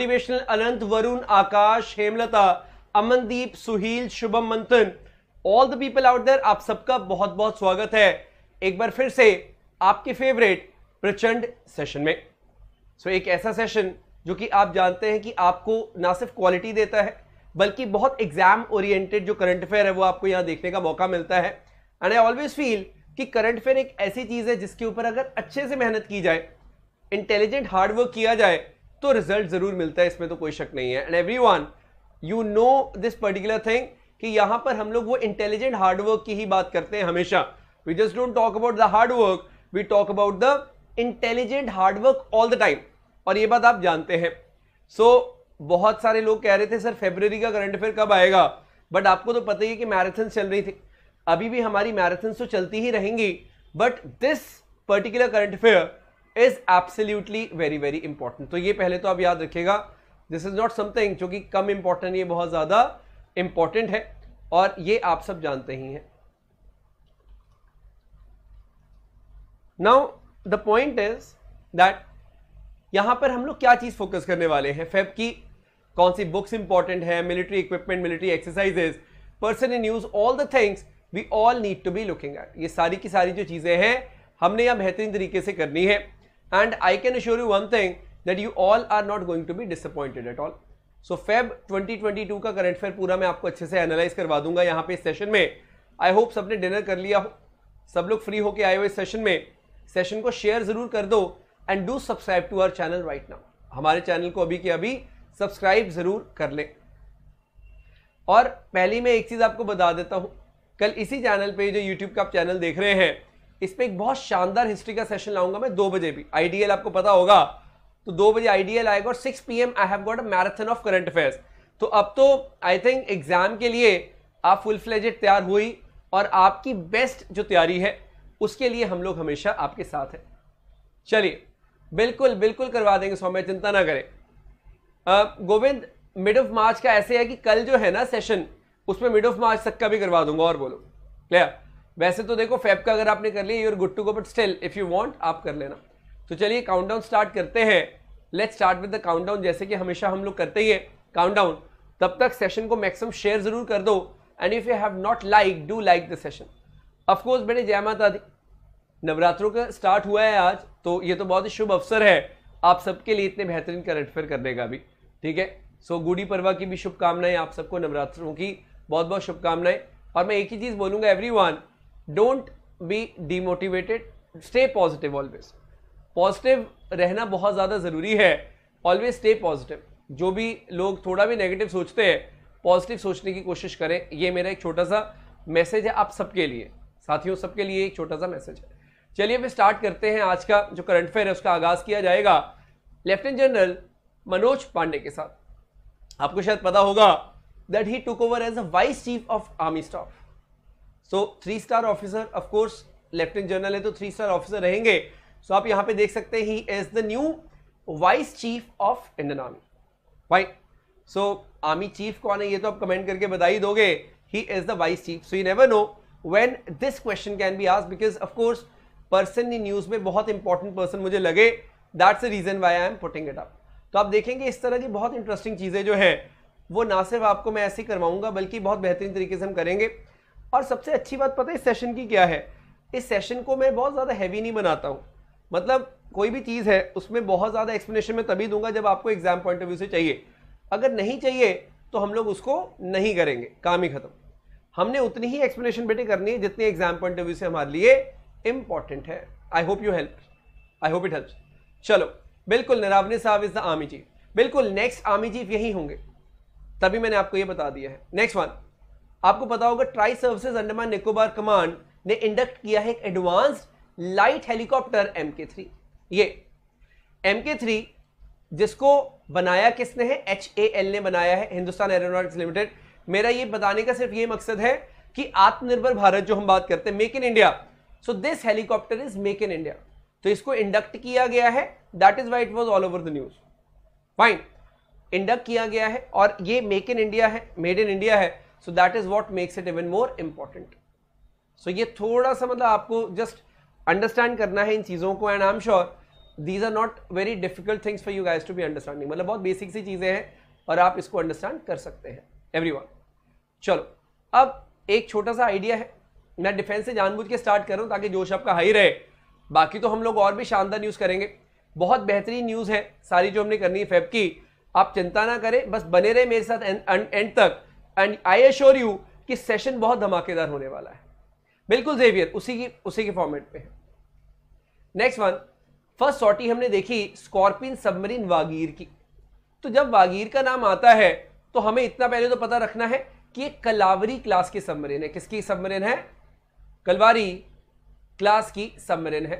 Motivational Anant Varun Akash Hemlata Amandeep Suhil Shubham Manthan all the people out there आप सबका बहुत बहुत स्वागत है एक बार फिर से आपके फेवरेट प्रचंड सेशन में सो so, एक ऐसा सेशन जो कि आप जानते हैं कि आपको ना सिर्फ क्वालिटी देता है बल्कि बहुत एग्जाम ओरिएंटेड जो करंट अफेयर है वो आपको यहाँ देखने का मौका मिलता है एंड आई ऑलवेज फील कि करंट अफेयर एक ऐसी चीज़ है जिसके ऊपर अगर अच्छे से मेहनत की जाए इंटेलिजेंट हार्डवर्क किया जाए तो रिजल्ट जरूर मिलता है इसमें तो कोई शक नहीं है and everyone you know this particular thing कि यहां पर हम लोग वो इंटेलिजेंट हार्डवर्क की ही बात करते हैं हमेशा we just don't talk about the hard work we talk about the intelligent hard work all the time और ये बात आप जानते हैं सो so, बहुत सारे लोग कह रहे थे सर फेबररी का करंट अफेयर कब आएगा बट आपको तो पता ही है कि मैराथन चल रही थी अभी भी हमारी मैराथन तो चलती ही रहेंगी but this particular current affair is absolutely very very important तो ये पहले तो आप याद रखिएगा दिस इज नॉट समथिंग जो कि कम इंपॉर्टेंट ये बहुत ज़्यादा इंपॉर्टेंट है और ये आप सब जानते ही हैं now the point is that यहां पर हम लोग क्या चीज़ फोकस करने वाले हैं फेब की कौन सी बुक्स इंपॉर्टेंट है military equipment military exercises person in use all the things we all need to be looking at ये सारी की सारी जो चीज़ें हैं हमने यहां बेहतरीन तरीके से करनी है and I can assure you one thing that you all are not going to be disappointed at all. So Feb 2022 का करंट फेयर पूरा मैं आपको अच्छे से एनालाइज करवा दूंगा यहाँ पे इस सेशन में आई होप सबने डिनर कर लिया हो सब लोग फ्री होके आए हुए सेशन में सेशन को शेयर जरूर कर दो and do subscribe to our channel right now हमारे चैनल को अभी के अभी सब्सक्राइब ज़रूर कर लें और पहली मैं एक चीज़ आपको बता देता हूँ कल इसी चैनल पे जो यूट्यूब का आप चैनल देख रहे हैं इस पर एक बहुत शानदार हिस्ट्री का सेशन लाऊंगा मैं दो बजे भी आईडीएल आपको पता होगा तो दो बजे आईडीएल आएगा और six P M I have got a marathon of current affairs तो अब तो आई थिंक एग्जाम के लिए आप फुल फ्लेजेड तैयार हुई और आपकी बेस्ट जो तैयारी है उसके लिए हम लोग हमेशा आपके साथ हैं चलिए बिल्कुल बिल्कुल करवा देंगे सौम्य चिंता ना करें गोविंद मिड ऑफ मार्च का ऐसे है कि कल जो है ना सेशन उसमें मिड ऑफ मार्च तक का भी करवा दूंगा और बोलो क्लियर वैसे तो देखो फैब का अगर आपने कर लिया you're good to go but still if you want आप कर लेना तो चलिए डाउन स्टार्ट करते हैं let start with the down जैसे कि हमेशा हम लोग करते ही काउंट डाउन तब तक सेशन को मैक्सिमम शेयर जरूर कर दो and if you have not like do like the session of course बेटे जय माता दी नवरात्रों का स्टार्ट हुआ है आज तो ये तो बहुत ही शुभ अवसर है आप सबके लिए इतने बेहतरीन करंट अफेयर करने का भी ठीक है सो so, गुड़ी परवा की भी शुभकामनाएं आप सबको नवरात्रों की बहुत बहुत शुभकामनाएं और मैं एक ही चीज़ बोलूँगा every don't be demotivated stay positive always positive रहना बहुत ज़्यादा ज़रूरी है ऑलवेज स्टे पॉजिटिव जो भी लोग थोड़ा भी नेगेटिव सोचते हैं पॉजिटिव सोचने की कोशिश करें ये मेरा एक छोटा सा मैसेज है आप सबके लिए साथियों सबके लिए एक छोटा सा मैसेज है चलिए फिर स्टार्ट करते हैं आज का जो करंट अफेयर है उसका आगाज़ किया जाएगा लेफ्टिनेंट जनरल मनोज पांडे के साथ आपको शायद पता होगा that he took over as a vice chief of army staff so three star officer of course lieutenant general है तो थ्री स्टार ऑफिसर रहेंगे सो so, आप यहां पे देख सकते हैं he is the new vice chief of Indian army right so army chief कौन है ये तो आप कमेंट करके बता ही दोगे he is the vice chief so you never know when this question can be ask because of course person in news में बहुत इंपॉर्टेंट पर्सन मुझे लगे that's a reason why I am putting it up तो आप देखेंगे इस तरह की बहुत इंटरेस्टिंग चीजें जो है वो ना सिर्फ आपको मैं ऐसे करवाऊंगा बल्कि बहुत बेहतरीन तरीके से हम करेंगे और सबसे अच्छी बात पता है इस सेशन की क्या है इस सेशन को मैं बहुत ज़्यादा हैवी नहीं बनाता हूँ मतलब कोई भी चीज़ है उसमें बहुत ज़्यादा एक्सप्लेनेशन मैं तभी दूंगा जब आपको एग्जाम पॉइंट ऑफ व्यू से चाहिए अगर नहीं चाहिए तो हम लोग उसको नहीं करेंगे काम ही खत्म हमने उतनी ही एक्सप्लेनेशन बेटे करनी है जितनी एग्जाम पॉइंट ऑफ व्यू से हमारे लिए इंपॉर्टेंट है I hope you help I hope it help चलो बिल्कुल नरावने साहब इज द आर्मी चीफ बिल्कुल नेक्स्ट आर्मी चीफ यही होंगे तभी मैंने आपको ये बता दिया है नेक्स्ट वन आपको पता होगा tri services Andaman Nicobar command ने इंडक्ट किया है एक advance light helicopter M K three ये एम के थ्री जिसको बनाया किसने है एच ए एल ने बनाया है हिंदुस्तान एरोनॉटिक्स लिमिटेड मेरा ये बताने का सिर्फ ये मकसद है कि आत्मनिर्भर भारत जो हम बात करते हैं make in India so this helicopter is make in India तो इसको इंडक्ट किया गया है that is why it was all over the news fine induct किया गया है और ये मेक इन इंडिया है मेड इन इंडिया है so that is what makes it even more important so ये थोड़ा सा मतलब आपको जस्ट अंडरस्टैंड करना है इन चीज़ों को and I am sure these are not very difficult things for you guys to be understanding मतलब बहुत बेसिक सी चीज़ें हैं और आप इसको अंडरस्टैंड कर सकते हैं एवरी चलो अब एक छोटा सा आइडिया है मैं डिफेंस से जानबूझ के स्टार्ट कर रहा हूँ ताकि जोश आपका हाई रहे बाकी तो हम लोग और भी शानदार न्यूज़ करेंगे बहुत बेहतरीन न्यूज़ है सारी जो हमने करनी है फेब की आप चिंता ना करें बस बने रहे मेरे साथ एंड तक एंड आई एश्योर यू कि सेशन बहुत धमाकेदार होने वाला है बिल्कुल जेवियर उसी की उसी के फॉर्मेट पे है नेक्स्ट वन फर्स्ट सॉटी हमने देखी स्कॉर्पिन सबमरीन वागीर की तो जब वागीर का नाम आता है तो हमें इतना पहले तो पता रखना है कि ये कलावरी क्लास की सबमरीन है किसकी सबमरीन है कलवारी क्लास की सबमरीन है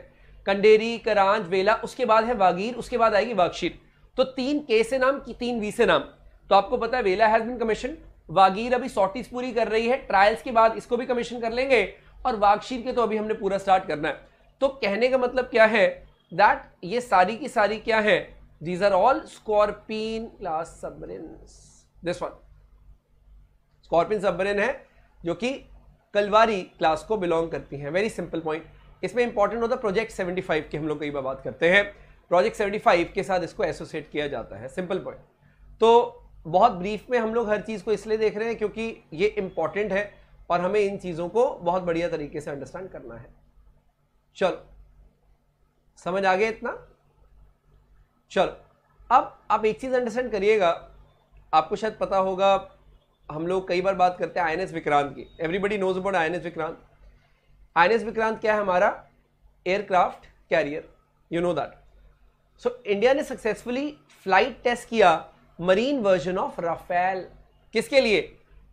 कंडेरी करांज वेला उसके बाद है वागीर उसके बाद आएगी वागशीर तो तीन के से नाम की तीन वी से नाम तो आपको पता है वेला हैज बिन कमीशन वागीर अभी सॉर्टिस पूरी कर रही है ट्रायल्स के बाद इसको भी कमीशन कर लेंगे और वागशीर के तो अभी हमने पूरा स्टार्ट करना है तो कहने का मतलब क्या है दैट ये सारी की सारी क्या है these are all scorpene class submarine this one scorpene submarine है जो कि कलवारी क्लास को बिलोंग करती हैं वेरी सिंपल पॉइंट इसमें इंपॉर्टेंट होता है प्रोजेक्ट 75 की हम लोग कई बार बात करते हैं प्रोजेक्ट 75 के साथ इसको एसोसिएट किया जाता है सिंपल पॉइंट तो बहुत ब्रीफ में हम लोग हर चीज़ को इसलिए देख रहे हैं क्योंकि ये इंपॉर्टेंट है और हमें इन चीज़ों को बहुत बढ़िया तरीके से अंडरस्टैंड करना है चलो समझ आ गया इतना चलो अब आप एक चीज़ अंडरस्टैंड करिएगा आपको शायद पता होगा हम लोग कई बार बात करते हैं आई विक्रांत की everybody knows about I Vikrant I Vikrant क्या है हमारा aircraft carrier you know that so India ने सक्सेसफुली फ्लाइट टेस्ट किया मरीन वर्जन ऑफ राफेल किसके लिए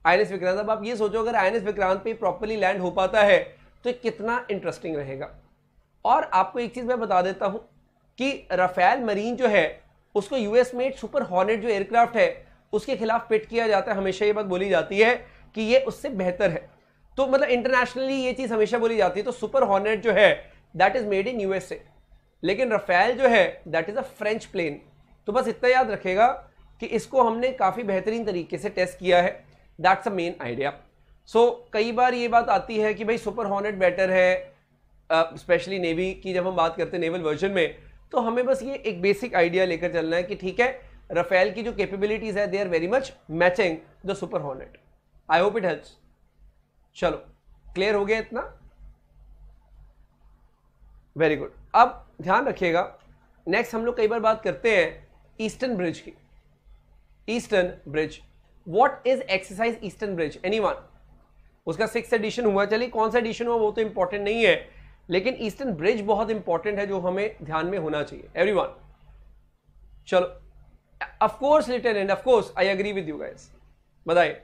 आईएनएस विक्रांत अब आप ये सोचो अगर आईएनएस विक्रांत पे प्रॉपरली लैंड हो पाता है तो कितना इंटरेस्टिंग रहेगा और आपको एक चीज़ मैं बता देता हूँ कि राफेल मरीन जो है उसको यूएस मेड सुपर हॉर्नेट जो एयरक्राफ्ट है उसके खिलाफ पिट किया जाता है हमेशा ये बात बोली जाती है कि ये उससे बेहतर है तो मतलब इंटरनेशनली ये चीज़ हमेशा बोली जाती है तो सुपर हॉर्नेट जो है that is made in USA लेकिन रफेल जो है that is a French plane तो बस इतना याद रखेगा कि इसको हमने काफ़ी बेहतरीन तरीके से टेस्ट किया है that's a main idea so कई बार ये बात आती है कि भाई सुपर हॉर्नेट बेटर है स्पेशली uh, नेवी की जब हम बात करते हैं नेवल वर्जन में तो हमें बस ये एक बेसिक आइडिया लेकर चलना है कि ठीक है रफेल की जो कैपेबिलिटीज़ है they are very much matching the super hornet I hope it helps चलो क्लियर हो गया इतना वेरी गुड अब ध्यान रखिएगा नेक्स्ट हम लोग कई बार बात करते हैं ईस्टर्न ब्रिज की eastern bridge what is exercise eastern bridge any one उसका सिक्स एडिशन हुआ चलिए कौन सा एडिशन हुआ वो तो इंपॉर्टेंट नहीं है लेकिन ईस्टर्न ब्रिज बहुत इंपॉर्टेंट है जो हमें ध्यान में होना चाहिए एवरी वन चलो of course return and of course I agree with you guys बताइए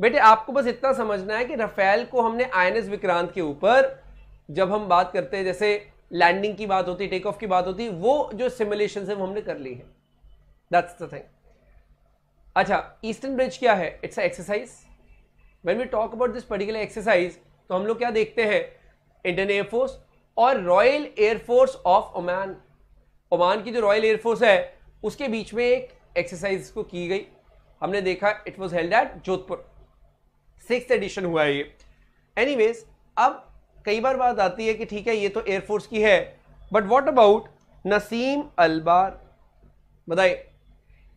बेटे आपको बस इतना समझना है कि रफेल को हमने आई विक्रांत के ऊपर जब हम बात करते हैं जैसे लैंडिंग की बात होती टेक ऑफ की बात होती वो जो सिमुलेशन है वो हमने कर ली है दैट्स द थिंग अच्छा ईस्टर्न ब्रिज क्या है it's exercise when we talk about this particular exercise तो हम लोग क्या देखते हैं इंडियन एयरफोर्स और royal air force of Oman Oman की जो रॉयल एयरफोर्स है उसके बीच में एक एक्सरसाइज को की गई हमने देखा it was held at Jodhpur six edition हुआ है ये एनी अब कई बार बात आती है कि ठीक है ये तो एयरफोर्स की है but what about Naseem Al Bahr बताइए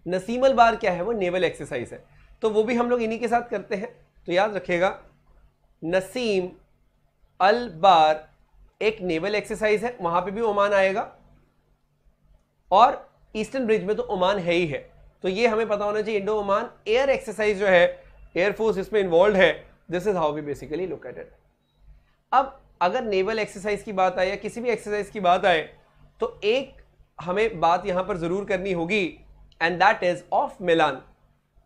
नसीमल बार क्या है वो नेवल एक्सरसाइज है तो वो भी हम लोग इन्हीं के साथ करते हैं तो याद रखेगा नसीम अल बार एक नेवल एक्सरसाइज है वहां पे भी ओमान आएगा और ईस्टर्न ब्रिज में तो ओमान है ही है तो ये हमें पता होना चाहिए इंडो ओमान एयर एक्सरसाइज जो है एयरफोर्स इसमें इन्वॉल्व है this is how we basically located अब अगर नेवल एक्सरसाइज की बात आए या किसी भी एक्सरसाइज की बात आए तो एक हमें बात यहाँ पर ज़रूर करनी होगी and that is of Milan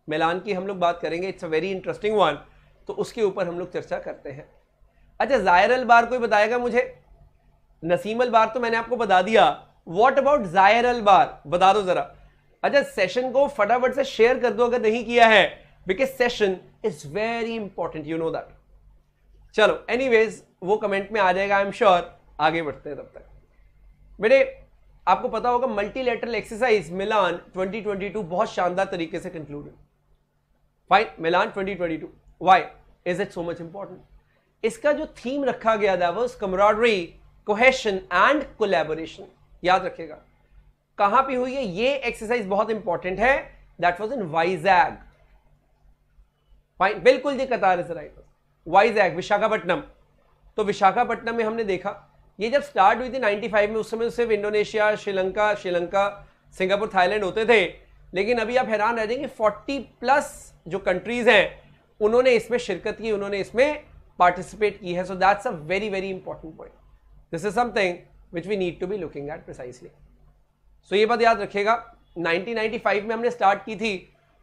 Milan की हम लोग बात करेंगे it's a very interesting one तो उसके ऊपर हम लोग चर्चा करते हैं अच्छा अल बार कोई बताएगा मुझे अल बार तो मैंने आपको बता दिया वॉट अबाउट अल बार बता दो ज़रा अच्छा सेशन को फटाफट से शेयर कर दो अगर नहीं किया है because session is very important you know that चलो वेज वो कमेंट में आ जाएगा आई एम श्योर आगे बढ़ते हैं तब तक बेटे आपको पता होगा मल्टीलेटरल एक्सरसाइज मिलान 2022 बहुत शानदार तरीके से concluded fine Milan 2022 twenty two why is it so much important इसका जो थीम रखा गया था वो कमराडरी कोहेशन एंड कोलेबोरेशन याद रखेगा कहां पे हुई है ये एक्सरसाइज बहुत इंपॉर्टेंट है that was in Vizag fine बिल्कुल जी कतार इज राइट वाइजैग विशाखापट्टनम तो विशाखापट्टनम में हमने देखा ये जब स्टार्ट हुई थी 95 में उस समय सिर्फ Indonesia Sri Lanka Sri Lanka Singapore Thailand होते थे लेकिन अभी आप हैरान रह जाएंगे फोर्टी प्लस जो कंट्रीज हैं उन्होंने इसमें शिरकत की उन्होंने इसमें पार्टिसिपेट की है so that's a very very important point this is something which we need to be looking at precisely so ये बात याद रखेगा 1995 में हमने स्टार्ट की थी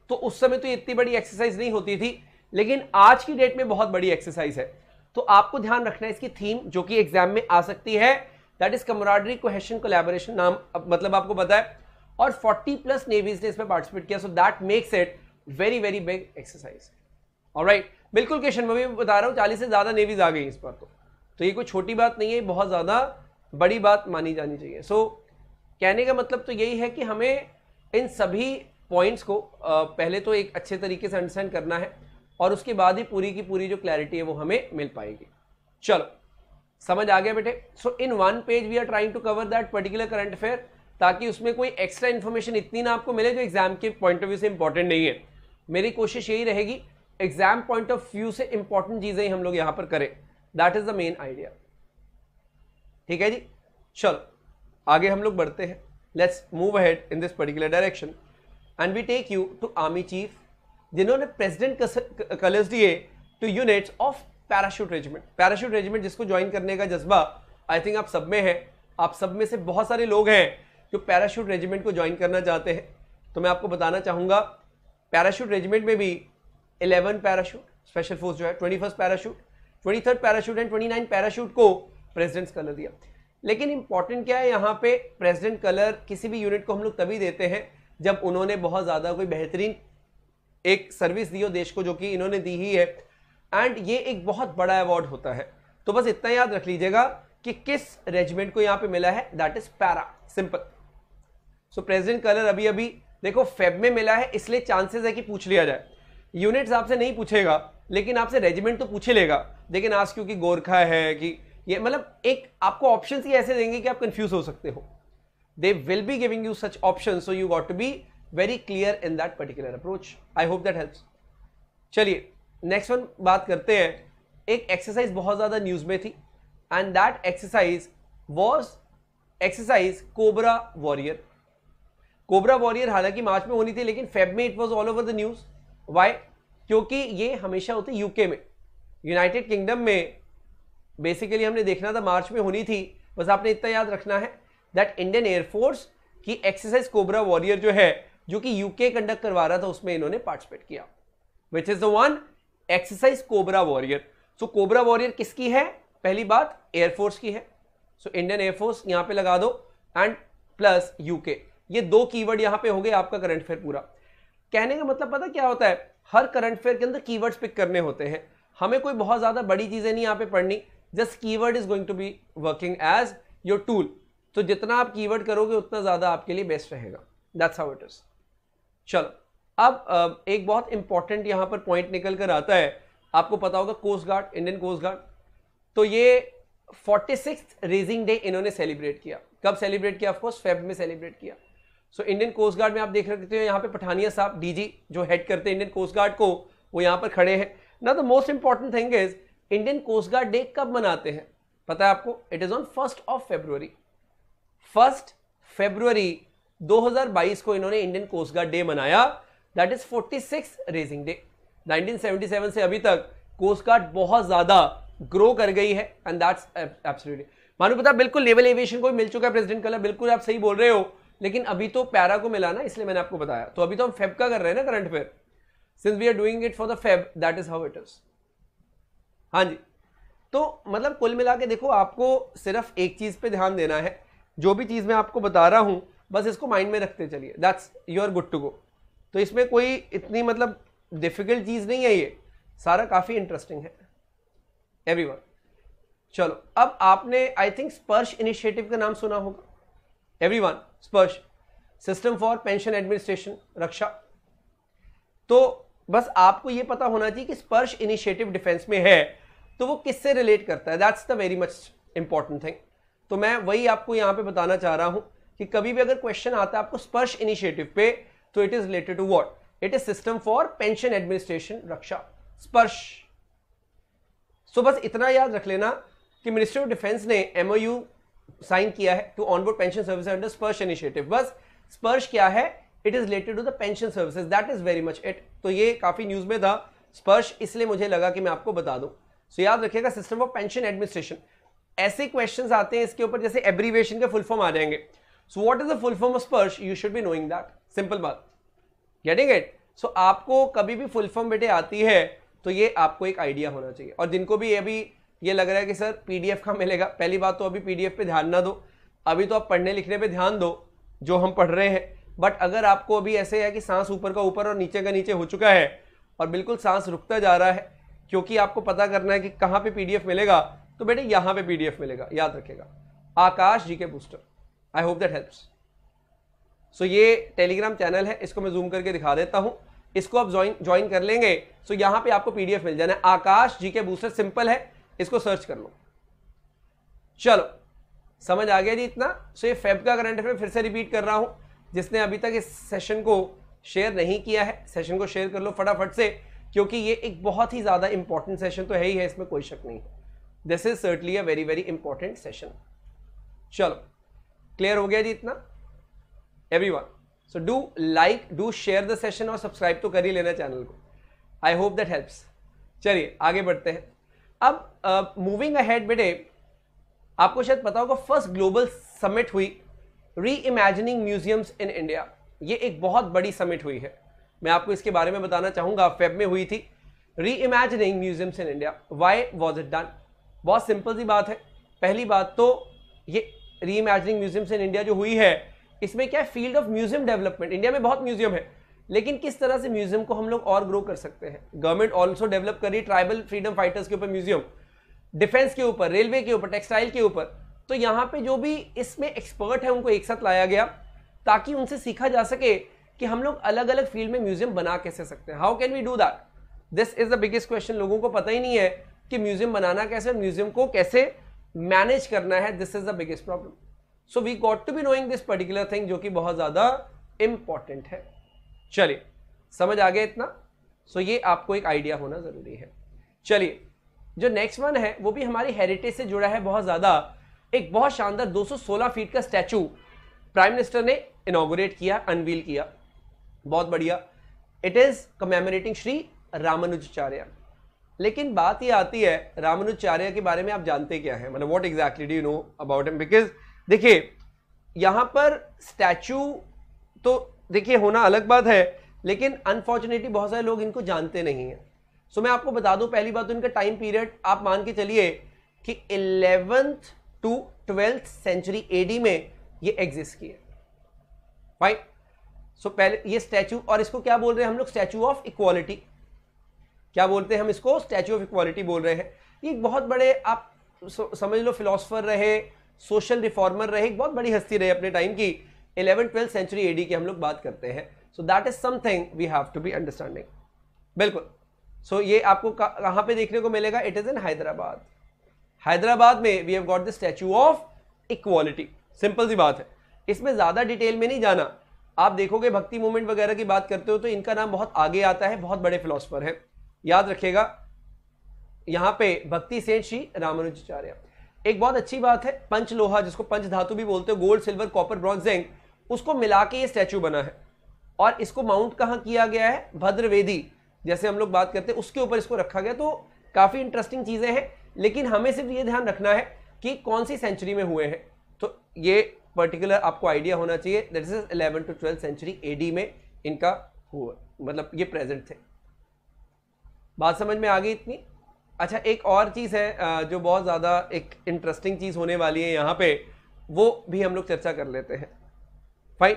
तो उस समय तो इतनी बड़ी एक्सरसाइज नहीं होती थी लेकिन आज की डेट में बहुत बड़ी एक्सरसाइज है तो आपको ध्यान रखना है इसकी थीम जो कि एग्जाम में आ सकती है that is camaraderie question collaboration नाम मतलब आपको पता है और 40 प्लस नेवीज ने इसमें पार्टिसिपेट किया so that makes it very very big exercise right बिल्कुल क्वेश्चन मैं भी बता रहा हूँ चालीस से ज़्यादा नेवीज आ गई इस पर तो तो ये कोई छोटी बात नहीं है बहुत ज़्यादा बड़ी बात मानी जानी चाहिए सो so, कहने का मतलब तो यही है कि हमें इन सभी पॉइंट्स को पहले तो एक अच्छे तरीके से अंडरस्टैंड करना है और उसके बाद ही पूरी की पूरी जो क्लैरिटी है वो हमें मिल पाएगी चलो समझ आ गया बेटे so in one page we are trying to cover that particular current affair ताकि उसमें कोई एक्स्ट्रा इन्फॉर्मेशन इतनी ना आपको मिले जो एग्जाम के पॉइंट ऑफ व्यू से इंपॉर्टेंट नहीं है मेरी कोशिश यही रहेगी एग्जाम पॉइंट ऑफ व्यू से इंपॉर्टेंट चीजें ही हम लोग यहां पर करें that is the main idea ठीक है जी चलो आगे हम लोग बढ़ते हैं let's move ahead in this particular direction and we take you to army chief जिन्होंने प्रेसिडेंट कलर्स दिए to units of parachute regiment parachute regiment जिसको ज्वाइन करने का जज्बा आई थिंक आप सब में है आप सब में से बहुत सारे लोग हैं जो पैराशूट रेजिमेंट को ज्वाइन करना चाहते हैं तो मैं आपको बताना चाहूँगा पैराशूट रेजिमेंट में भी इलेवन पैराशूट स्पेशल फोर्स जो है twenty first parachute twenty third parachute and twenty nine parachute को प्रेजिडेंट्स कलर दिया लेकिन इंपॉर्टेंट क्या है यहाँ पे प्रेसिडेंट कलर किसी भी यूनिट को हम लोग तभी देते हैं जब उन्होंने बहुत ज़्यादा कोई बेहतरीन एक सर्विस दी हो देश को जो कि इन्होंने दी ही है एंड ये एक बहुत बड़ा अवार्ड होता है तो बस इतना याद रख लीजिएगा कि किस रेजिमेंट को यहां पे मिला है that is para simple so president colour अभी अभी देखो फेब में मिला है इसलिए चांसेस है कि पूछ लिया जाए यूनिट्स आपसे नहीं पूछेगा लेकिन आपसे रेजिमेंट तो पूछ लेगा लेकिन आज क्योंकि गोरखा है कि ये मतलब एक आपको ऑप्शन ही ऐसे देंगे कि आप कंफ्यूज हो सकते हो they will be giving you such option so you got to be very clear in that particular approach I hope that helps चलिए नेक्स्ट वन बात करते हैं एक एक्सरसाइज बहुत ज़्यादा न्यूज़ में थी and that exercise was exercise cobra warrior cobra warrior हालांकि मार्च में होनी थी लेकिन फेब में it was all over the news why क्योंकि ये हमेशा होते यूके में यूनाइटेड किंगडम में बेसिकली हमने देखना था मार्च में होनी थी बस आपने इतना याद रखना है दैट इंडियन एयरफोर्स की एक्सरसाइज कोबरा वॉरियर जो है जो कि यूके कंडक्ट करवा रहा था उसमें इन्होंने पार्टिसिपेट किया which is the one exercise cobra warrior so cobra warrior किसकी है पहली बात एयरफोर्स की है सो इंडियन एयरफोर्स यहां पे लगा दो एंड प्लस यूके ये दो कीवर्ड यहां पे हो गए आपका करंट फेयर पूरा कहने का मतलब पता क्या होता है हर करंट अफेयर के अंदर कीवर्ड्स पिक करने होते हैं हमें कोई बहुत ज़्यादा बड़ी चीज़ें नहीं यहाँ पे पढ़नी just keyword is going to be working as your tool तो जितना आप कीवर्ड करोगे उतना ज़्यादा आपके लिए बेस्ट रहेगा दैट्स हाउ इट इज़ चलो अब एक बहुत इंपॉर्टेंट यहां पर पॉइंट निकल कर आता है आपको पता होगा coast guard Indian coast guard तो ये फोर्टी सिक्स रेजिंग डे इन्होंने सेलिब्रेट किया कब सेलिब्रेट किया ऑफकोर्स फेब में सेलिब्रेट किया सो इंडियन कोस्ट गार्ड में आप देख रखते हो यहाँ पे पठानिया साहब डीजी जो हेड करते हैं इंडियन कोस्ट गार्ड को वो यहाँ पर खड़े हैं ना the most important thing is Indian coast guard day कब मनाते हैं पता है आपको it is on first of February first February 2022 को इन्होंने इंडियन कोस्ट गार्ड डे मनाया दैट इज 46 रेजिंग डे 1977 से अभी तक कोस्ट गार्ड बहुत ज्यादा ग्रो कर गई है एंड दैट्स एब्सोल्युटली मानू पता बिल्कुल लेवल एविएशन को भी मिल चुका है प्रेसिडेंट कलर बिल्कुल आप सही बोल रहे हो लेकिन अभी तो पैरा को मिला ना इसलिए मैंने आपको बताया तो अभी तो हम फेब का कर रहे हैं ना current affair since we are doing it for the Feb that is how it is हाँ जी तो मतलब कुल मिला के देखो आपको सिर्फ एक चीज पे ध्यान देना है जो भी चीज मैं आपको बता रहा हूं बस इसको माइंड में रखते चलिए that's you are good to go तो इसमें कोई इतनी मतलब डिफिकल्ट चीज़ नहीं है ये सारा काफ़ी इंटरेस्टिंग है एवरी चलो अब आपने आई थिंक स्पर्श इनिशिएटिव का नाम सुना होगा every Sparsh system for pension administration Raksha तो बस आपको ये पता होना चाहिए कि स्पर्श इनिशिएटिव डिफेंस में है तो वो किससे रिलेट करता है that's the very much important thing तो मैं वही आपको यहाँ पे बताना चाह रहा हूँ कि कभी भी अगर क्वेश्चन आता है आपको स्पर्श इनिशिएटिव पे तो it is related to what it is system for pension administration Raksha Sparsh so बस इतना याद रख लेना कि मिनिस्ट्री ऑफ डिफेंस ने एमओयू साइन किया है to onboard pension service under Sparsh initiative बस स्पर्श क्या है it is related to the pension services that is very much it तो ये काफी न्यूज में था स्पर्श इसलिए मुझे लगा कि मैं आपको बता दूं सो so याद रखिएगा सिस्टम ऑफ पेंशन एडमिनिस्ट्रेशन ऐसे क्वेश्चंस आते हैं इसके ऊपर जैसे एब्रीवेशन के फुल फॉर्म आ जाएंगे so what is the full form of Sparsh you should be knowing that simple बात गेटिंग इट सो आपको कभी भी फुल फॉर्म बेटे आती है तो ये आपको एक आइडिया होना चाहिए और जिनको भी अभी ये लग रहा है कि सर पीडीएफ का मिलेगा पहली बात तो अभी पीडीएफ पे ध्यान ना दो अभी तो आप पढ़ने लिखने पे ध्यान दो जो हम पढ़ रहे हैं बट अगर आपको अभी ऐसे है कि सांस ऊपर का ऊपर और नीचे का नीचे हो चुका है और बिल्कुल सांस रुकता जा रहा है क्योंकि आपको पता करना है कि कहाँ पे पीडीएफ मिलेगा तो बेटे यहाँ पे पीडीएफ मिलेगा याद रखेगा आकाश जी के booster I hope that helps so ये टेलीग्राम चैनल है इसको मैं जूम करके दिखा देता हूँ इसको आप ज्वाइन ज्वाइन कर लेंगे सो so यहाँ पे आपको पीडीएफ मिल जाना है आकाश जी के बूस्टर सिंपल है इसको सर्च कर लो चलो समझ आ गया जी इतना सो ये फेब का करंट अफेयर फिर से रिपीट कर रहा हूँ जिसने अभी तक इस सेशन को शेयर नहीं किया है सेशन को शेयर कर लो फटाफट से क्योंकि ये एक बहुत ही ज़्यादा इंपॉर्टेंट सेशन तो है ही है इसमें कोई शक नहीं है this is certainly a very very important session चलो क्लियर हो गया जी इतना everyone so do like do share the session और सब्सक्राइब तो कर ही लेना चैनल को आई होप दैट हेल्प्स चलिए आगे बढ़ते हैं अब मूविंग अहेड बेटे आपको शायद पता होगा फर्स्ट ग्लोबल समिट हुई री इमेजिनिंग म्यूजियम्स इन इंडिया ये एक बहुत बड़ी समिट हुई है मैं आपको इसके बारे में बताना चाहूँगा फेब में हुई थी reimagining museums in India why was it done बहुत सिंपल सी बात है पहली बात तो ये री म्यूजियम्स इन इंडिया जो हुई है इसमें क्या field of museum development India में बहुत म्यूजियम है लेकिन किस तरह से म्यूजियम को हम लोग और ग्रो कर सकते हैं गवर्नमेंट ऑल्सो डेवलप कर रही ट्राइबल फ्रीडम फाइटर्स के ऊपर म्यूजियम डिफेंस के ऊपर रेलवे के ऊपर टेक्सटाइल के ऊपर तो यहाँ पे जो भी इसमें एक्सपर्ट है उनको एक साथ लाया गया ताकि उनसे सीखा जा सके कि हम लोग अलग अलग फील्ड में म्यूजियम बना कैसे सकते हैं how can we do that this is the biggest question लोगों को पता ही नहीं है कि म्यूजियम बनाना कैसे म्यूजियम को कैसे मैनेज करना है this is the biggest problem so we got to be knowing this particular thing जो कि बहुत ज़्यादा इम्पॉर्टेंट है चलिए समझ आ गया इतना सो so, ये आपको एक आइडिया होना ज़रूरी है चलिए जो नेक्स्ट वन है वो भी हमारी हेरिटेज से जुड़ा है बहुत ज़्यादा एक बहुत शानदार 216 फीट का स्टैचू प्राइम मिनिस्टर ने इनोग्रेट किया अनवील किया बहुत बढ़िया it is commemorating Shri Ramanujacharya लेकिन बात ये आती है रामानुचार्य के बारे में आप जानते क्या है मतलब what exactly do you know about him because देखिए यहाँ पर स्टैचू तो देखिए होना अलग बात है लेकिन अनफॉर्चुनेटली बहुत सारे लोग इनको जानते नहीं हैं सो so, मैं आपको बता दूं पहली बात तो इनका टाइम पीरियड आप मान के चलिए कि eleventh to twelfth century AD में ये एग्जिस्ट किए राइट सो पहले ये स्टैचू और इसको क्या बोल रहे हैं हम लोग स्टैचू ऑफ इक्वालिटी क्या बोलते हैं हम इसको स्टैचू ऑफ इक्वालिटी बोल रहे हैं ये बहुत बड़े आप समझ लो फिलोसफर रहे सोशल रिफॉर्मर रहे एक बहुत बड़ी हस्ती रहे अपने टाइम की इलेवन ट्वेल्थ सेंचुरी एडी की हम लोग बात करते हैं so that is something we have to be understanding बिल्कुल सो so, ये आपको कहाँ पे देखने को मिलेगा it is in Hyderabad Hyderabad में we have got the statue of equality simple सी बात है इसमें ज़्यादा डिटेल में नहीं जाना आप देखोगे भक्ति मूवमेंट वगैरह की बात करते हो तो इनका नाम बहुत आगे आता है बहुत बड़े फिलोसफर हैं याद रखेगा यहां पे भक्ति सेन श्री रामानुजाचार्य एक बहुत अच्छी बात है पंच लोहा जिसको पंच धातु भी बोलते हो gold silver copper bronze zinc उसको मिला के ये स्टैचू बना है और इसको माउंट कहाँ किया गया है भद्रवेदी जैसे हम लोग बात करते हैं उसके ऊपर इसको रखा गया तो काफ़ी इंटरेस्टिंग चीज़ें हैं लेकिन हमें सिर्फ ये ध्यान रखना है कि कौन सी सेंचुरी में हुए हैं तो ये पर्टिकुलर आपको आइडिया होना चाहिए that is eleven to twelfth century AD में इनका हुआ मतलब ये प्रेजेंट थे बात समझ में आ गई इतनी अच्छा एक और चीज़ है जो बहुत ज़्यादा एक इंटरेस्टिंग चीज़ होने वाली है यहाँ पे वो भी हम लोग चर्चा कर लेते हैं fine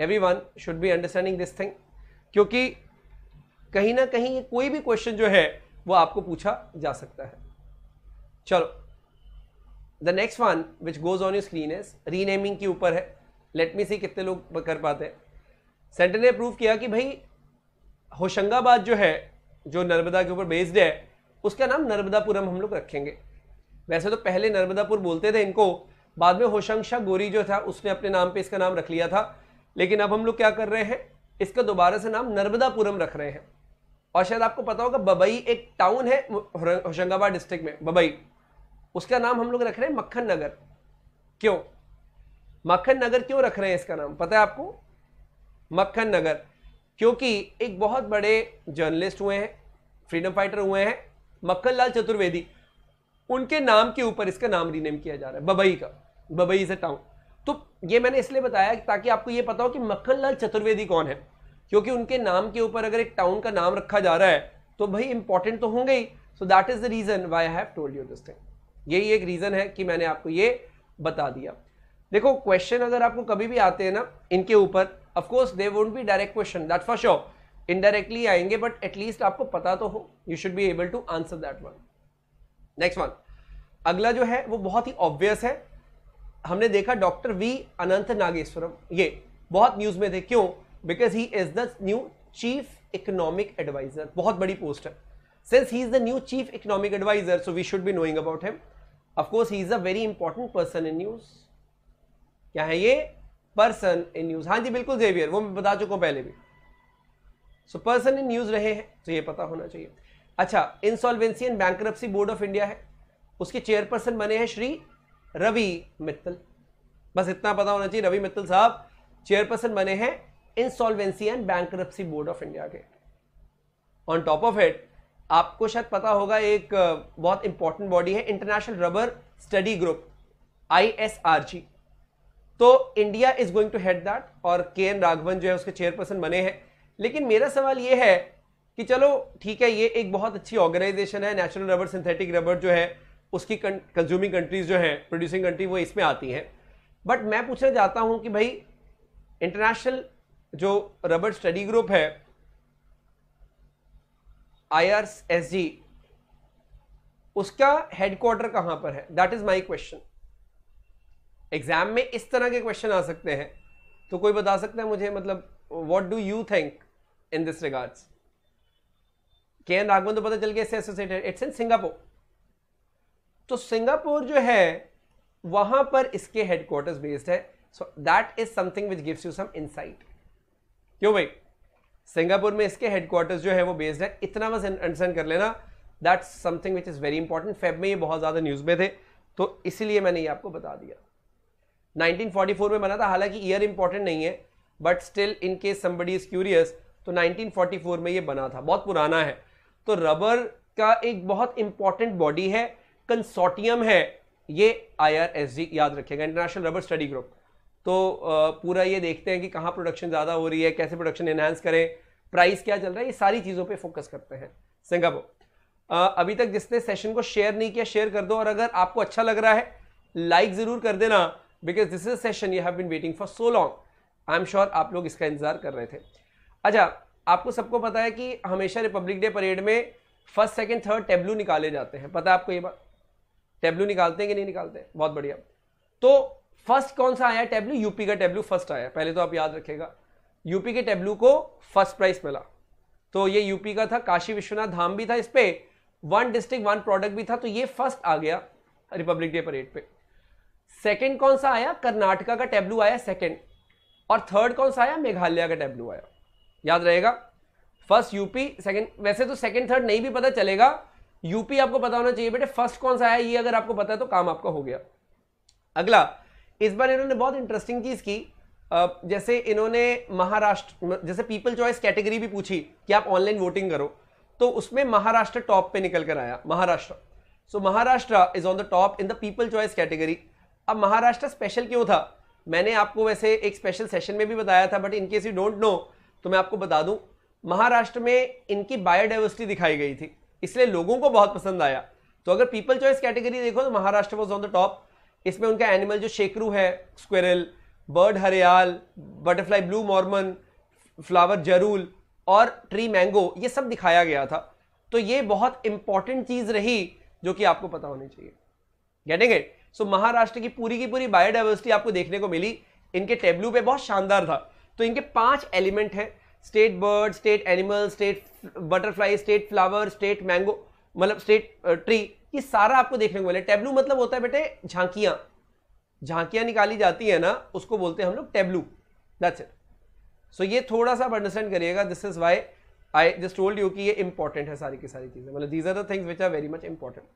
every one should be understanding this thing क्योंकि कहीं ना कहीं ये कोई भी क्वेश्चन जो है वो आपको पूछा जा सकता है चलो the next one which goes on you screen is renaming के ऊपर है लेट मी सी कितने लोग कर पाते हैं सेंटर ने प्रूव किया कि भाई होशंगाबाद जो है जो नर्मदा के ऊपर बेस्ड है उसका नाम नर्मदापुरम हम लोग रखेंगे वैसे तो पहले नर्मदापुर बोलते थे इनको बाद में होशंगशा गोरी जो था उसने अपने नाम पे इसका नाम रख लिया था लेकिन अब हम लोग क्या कर रहे हैं इसका दोबारा से नाम नर्मदापुरम रख रहे हैं और शायद आपको पता होगा बबई एक टाउन है होशंगाबाद डिस्ट्रिक्ट में बबई उसका नाम हम लोग रख रहे हैं मक्खन नगर क्यों मक्खन नगर क्यों रख रहे हैं इसका नाम पता है आपको मक्खन नगर क्योंकि एक बहुत बड़े जर्नलिस्ट हुए हैं फ्रीडम फाइटर हुए हैं मक्खन लाल चतुर्वेदी उनके नाम के ऊपर इसका नाम रीनेम किया जा रहा है बबई का बबई इज अ टाउन तो ये मैंने इसलिए बताया ताकि आपको ये पता हो कि मक्खन लाल चतुर्वेदी कौन है क्योंकि उनके नाम के ऊपर अगर एक टाउन का नाम रखा जा रहा है तो भाई इंपॉर्टेंट तो होंगे ही so that is the reason why I have told you this thing यही एक रीजन है कि मैंने आपको ये बता दिया देखो क्वेश्चन अगर आपको कभी भी आते हैं ना इनके ऊपर of they won't be direct question that for sure indirectly आएंगे बट एटलीस्ट आपको पता तो हो you should be able to answer that one next one अगला जो है वो बहुत ही ऑब्वियस है हमने देखा डॉक्टर वी अनंत नागेश्वरम ये बहुत न्यूज में थे क्यों because he is the new chief economic adviser बहुत बड़ी पोस्ट है since he is the new chief economic adviser so we should be knowing about him of he is a very important person in news क्या है ये person in news हाँ जी बिल्कुल Xavier वो मैं बता चुका हूँ पहले भी सो पर्सन इन न्यूज रहे हैं तो ये पता होना चाहिए अच्छा insolvency and bank board of India है उसके चेयरपर्सन बने हैं श्री रवि मित्तल बस इतना पता होना चाहिए रवि मित्तल साहब चेयरपर्सन बने हैं insolvency and bank board of India के ऑन टॉप ऑफ इट आपको शायद पता होगा एक बहुत इंपॉर्टेंट बॉडी है international rubber study group I S R G तो India is going to head that और के एन राघवन जो है उसके चेयरपर्सन बने हैं लेकिन मेरा सवाल ये है कि चलो ठीक है ये एक बहुत अच्छी ऑर्गेनाइजेशन है नेचुरल रबर सिंथेटिक रबर जो है उसकी कंज्यूमिंग कंट्रीज जो हैं प्रोड्यूसिंग कंट्री वो इसमें आती हैं बट मैं पूछना चाहता हूँ कि भाई इंटरनेशनल जो रबर स्टडी ग्रुप है आई आर एस जी उसका हेडक्वार्टर कहाँ पर है that is my question exam में इस तरह के क्वेश्चन आ सकते हैं तो कोई बता सकता है मुझे मतलब what do you think in this regards K N Raghavan तो पता चल गया इससे एसोसिएटेड इट्स इन सिंगापुर तो सिंगापुर जो है वहां पर इसके हेडक्वार्टर्स बेस्ड है so that is something which gives you some insight क्यों भाई सिंगापुर में इसके हेडक्वार्टर्स जो है वो बेस्ड है इतना बस अंडरस्टैंड कर लेना that's something which is very important Feb में ये बहुत ज़्यादा न्यूज़ में थे तो इसीलिए मैंने ये आपको बता दिया 1944 में बना था हालांकि ईयर इंपॉर्टेंट नहीं है but still in case somebody is curious तो 1944 में ये बना था बहुत पुराना है तो रबर का एक बहुत इंपॉर्टेंट बॉडी है कंसोटियम है ये आई याद रखेगा इंटरनेशनल रबर स्टडी ग्रुप तो पूरा ये देखते हैं कि कहाँ प्रोडक्शन ज़्यादा हो रही है कैसे प्रोडक्शन इन्हांस करें प्राइस क्या चल रहा है ये सारी चीज़ों पे फोकस करते हैं सिंगापुर अभी तक जिसने सेशन को शेयर नहीं किया शेयर कर दो और अगर आपको अच्छा लग रहा है लाइक ज़रूर कर देना because this is session you have been waiting for so long I am sure आप लोग इसका इंतजार कर रहे थे अच्छा आपको सबको पता है कि हमेशा रिपब्लिक डे परेड में फर्स्ट सेकेंड थर्ड टेब्लू निकाले जाते हैं पता है आपको ये बात टेब्लू निकालते हैं कि नहीं निकालते बहुत बढ़िया तो फर्स्ट कौन सा आया टेब्लू यूपी का टेब्लू फर्स्ट आया पहले तो आप याद रखेगा यूपी के टेब्लू को फर्स्ट प्राइज मिला तो ये यूपी का था काशी विश्वनाथ धाम भी था इस पर वन डिस्ट्रिक्ट वन प्रोडक्ट भी था तो ये फर्स्ट आ गया रिपब्लिक डे परेड पे सेकेंड कौन सा आया कर्नाटका का टेब्लू आया सेकेंड और थर्ड कौन सा आया मेघालय का टेब्लू आया याद रहेगा फर्स्ट यूपी सेकेंड वैसे तो सेकंड थर्ड नहीं भी पता चलेगा यूपी आपको पता होना चाहिए बेटे फर्स्ट कौन सा आया ये अगर आपको पता है तो काम आपका हो गया अगला इस बार इन्होंने बहुत इंटरेस्टिंग चीज़ की जैसे इन्होंने महाराष्ट्र जैसे पीपल चॉइस कैटेगरी भी पूछी कि आप ऑनलाइन वोटिंग करो तो उसमें महाराष्ट्र टॉप पे निकल कर आया Maharashtra so Maharashtra is on the top in the people choice category अब महाराष्ट्र स्पेशल क्यों था मैंने आपको वैसे एक स्पेशल सेशन में भी बताया था but in case you don't know तो मैं आपको बता दूं महाराष्ट्र में इनकी बायोडाइवर्सिटी दिखाई गई थी इसलिए लोगों को बहुत पसंद आया तो अगर पीपल चॉइस कैटेगरी देखो तो Maharashtra was on the top इसमें उनका एनिमल जो शेकरू है squirrel bird hariyal butterfly blue mormon flower jarul और ट्री मैंगो ये सब दिखाया गया था तो ये बहुत इंपॉर्टेंट चीज़ रही जो कि आपको पता होनी चाहिए getting it so so, Maharashtra की पूरी की पूरी बायोडाइवर्सिटी आपको देखने को मिली इनके टेब्लू पे बहुत शानदार था तो इनके पांच एलिमेंट हैं state bird state animal state butterfly state flower state mango मतलब स्टेट ट्री uh, ये सारा आपको देखने को मिला टेब्लू मतलब होता है बेटे झांकियां झांकियां निकाली जाती है ना उसको बोलते हैं हम लोग टेब्लू दैट्स इट सो ये थोड़ा सा अंडरस्टैंड करिएगा this is why I just told you कि ये इंपॉर्टेंट है सारी की सारी चीज़ें मतलब these are the things which are very much important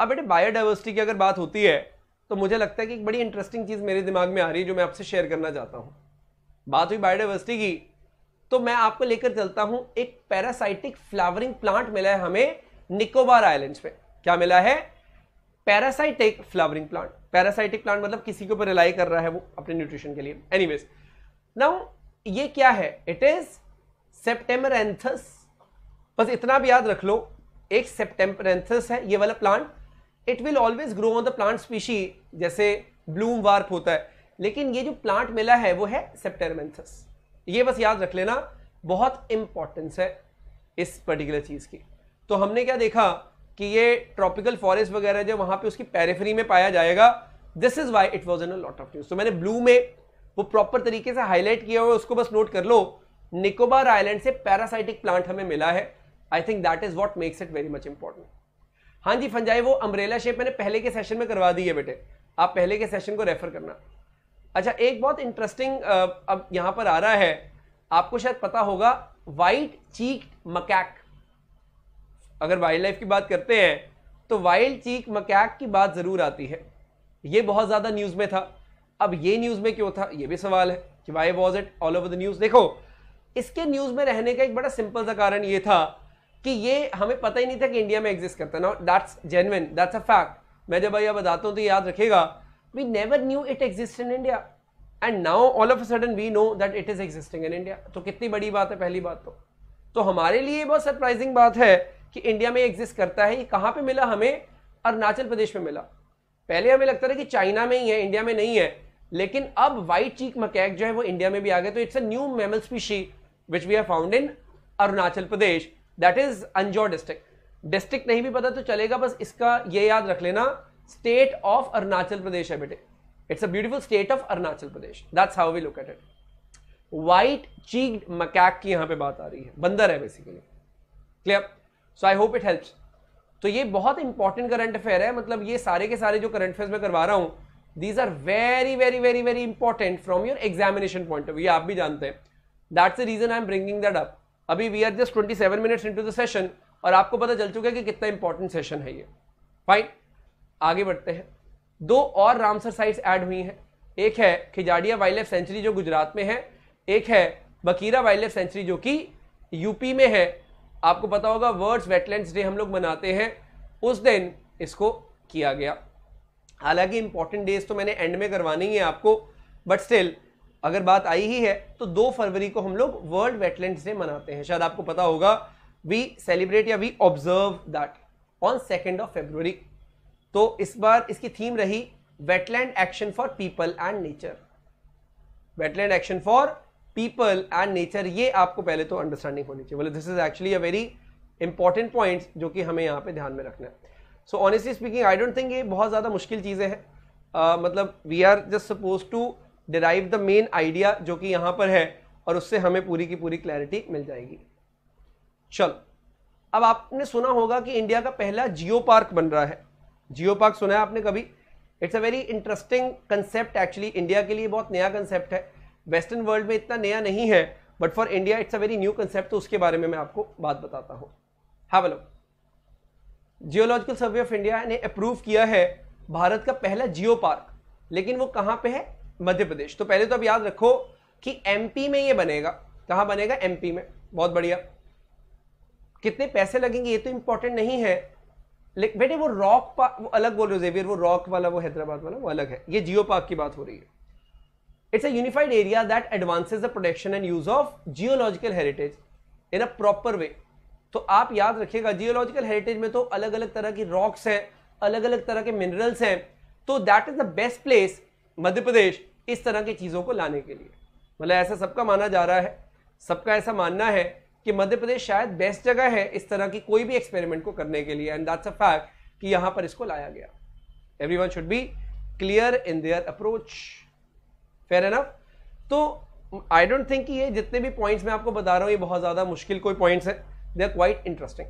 अब बेटे बायोडाइवर्सिटी की अगर बात होती है तो मुझे लगता है कि एक बड़ी इंटरेस्टिंग चीज़ मेरे दिमाग में आ रही है जो मैं आपसे शेयर करना चाहता हूं बात हुई बायोडाइवर्सिटी की तो मैं आपको लेकर चलता हूं एक पैरासाइटिक फ्लावरिंग प्लांट मिला है हमें निकोबार आइलैंड्स में क्या मिला है parasitic flowering plant parasitic plant मतलब किसी के ऊपर रिलाई कर रहा है वो अपने न्यूट्रिशन के लिए एनीवेज नाउ ये क्या है इट इज सेप्टेम्बर एंथस बस इतना भी याद रख लो एक सेप्टेम्बर एंथस है ये वाला plant it will always grow on the plant species जैसे ब्लूम वार्प होता है लेकिन ये जो प्लांट मिला है वो है सेप्टेरमेंथस ये बस याद रख लेना बहुत इंपॉर्टेंस है इस पर्टिकुलर चीज़ की तो हमने क्या देखा कि ये ट्रॉपिकल फॉरेस्ट वगैरह जो वहां पे उसकी पैरेफरी में पाया जाएगा this is why it was in lot of news तो मैंने ब्लू में वो प्रॉपर तरीके से हाईलाइट किया और उसको बस नोट कर लो निकोबार आइलैंड से पैरासाइटिक प्लांट हमें मिला है I think that is what makes it very much important हाँ जी फंजाई वो अम्ब्रेला शेप मैंने पहले के सेशन में करवा दी है बेटे आप पहले के सेशन को रेफर करना अच्छा एक बहुत इंटरेस्टिंग अब यहाँ पर आ रहा है आपको शायद पता होगा वाइट चीक मकैक अगर वाइल्ड लाइफ की बात करते हैं तो वाइल्ड चीक मकैक की बात ज़रूर आती है ये बहुत ज़्यादा न्यूज़ में था अब ये न्यूज़ में क्यों था ये भी सवाल है कि why was it all over the news देखो इसके न्यूज़ में रहने का एक बड़ा सिंपल सा कारण ये था कि ये हमें पता ही नहीं था कि इंडिया में एग्जिस्ट करता ना that's genuine that's a fact मैं जब भैया बताता हूँ तो याद रखेगा we never knew it exist in India and now all of a sudden we know that it is existing in India तो कितनी बड़ी बात है पहली बात तो तो हमारे लिए बहुत सरप्राइजिंग बात है कि इंडिया में एग्जिस्ट करता है ये कहाँ पे मिला हमें अरुणाचल प्रदेश में मिला पहले हमें लगता था कि चाइना में ही है इंडिया में नहीं है लेकिन अब वाइट चीक मकैक जो है वो इंडिया में भी आ गए तो it's a new mammal species which we are found in Arunachal Pradesh that is Anjaw district district नहीं भी पता तो चलेगा बस इसका ये याद रख लेना स्टेट ऑफ अरुणाचल प्रदेश है बेटे it's a beautiful state of Arunachal Pradesh that's how we look at it white cheek macaque की यहां पे बात आ रही है बंदर है basically clear so I hope it helps तो ये बहुत इंपॉर्टेंट करंट अफेयर है मतलब ये सारे के सारे जो करंट अफेयर मैं करवा रहा हूं these are very very very very important from your examination point of view आप भी जानते हैं that's the reason I am bringing that up अभी we are just twenty seven minutes to the session और आपको पता चल चुका है कि कितना इंपॉर्टेंट सेशन है ये फाइन आगे बढ़ते हैं दो और रामसर साइट्स ऐड हुई हैं एक है खिजाड़िया वाइल्ड लाइफ सेंचुरी जो गुजरात में है एक है बकीरा वाइल्ड लाइफ सेंचुरी जो कि यूपी में है आपको पता होगा वर्ड्स वेटलैंड्स डे हम लोग मनाते हैं उस दिन इसको किया गया हालांकि इंपॉर्टेंट डेज तो मैंने एंड में करवानी है आपको बट स्टिल अगर बात आई ही है तो दो फरवरी को हम लोग वर्ल्ड वेटलैंड डे मनाते हैं शायद आपको पता होगा वी सेलिब्रेट या we observe that on second of February तो इस बार इसकी थीम रही wetland action for people and nature wetland action for people and nature ये आपको पहले तो अंडरस्टैंडिंग होनी चाहिए बोले this is actually a very important point जो कि हमें यहाँ पे ध्यान में रखना है so honestly speaking I don't think ये बहुत ज़्यादा मुश्किल चीज़ें हैं uh, मतलब we are just suppose to derive the main idea जो कि यहां पर है और उससे हमें पूरी की पूरी क्लैरिटी मिल जाएगी चलो अब आपने सुना होगा कि इंडिया का पहला जियो पार्क बन रहा है जियो पार्क सुना है आपने कभी it's a very interesting concept actually India के लिए बहुत नया कंसेप्ट है वेस्टर्न वर्ल्ड में इतना नया नहीं है but for India it's a very new concept तो उसके बारे में मैं आपको बात बताता हूँ हाँ बोलो जियोलॉजिकल सर्वे ऑफ इंडिया ने अप्रूव किया है भारत का पहला जियो पार्क लेकिन वो कहाँ पे है मध्य प्रदेश तो पहले तो अब याद रखो कि एमपी में ये बनेगा कहाँ बनेगा एमपी में बहुत बढ़िया कितने पैसे लगेंगे ये तो इंपॉर्टेंट नहीं है लेकिन बेटे वो रॉक पार्क वो अलग बोल रहे हो जेवियर वो रॉक वाला वो हैदराबाद वाला वो अलग है ये जियो पार्क की बात हो रही है it's a unified area that advances the protection and use of geological heritage in a proper way तो आप याद रखिएगा जियोलॉजिकल हेरिटेज में तो अलग अलग तरह की रॉक्स हैं अलग अलग तरह के मिनरल्स हैं तो that is the best place Madhya Pradesh इस तरह की चीज़ों को लाने के लिए मतलब ऐसा सबका माना जा रहा है सबका ऐसा मानना है कि मध्य प्रदेश शायद बेस्ट जगह है इस तरह की कोई भी एक्सपेरिमेंट को करने के लिए एंड दैट्स अ फैक्ट कि यहाँ पर इसको लाया गया every one should be clear in their approach fair enough तो आई डोंट थिंक ये जितने भी पॉइंट्स मैं आपको बता रहा हूँ ये बहुत ज़्यादा मुश्किल कोई पॉइंट्स है दे आर क्वाइट इंटरेस्टिंग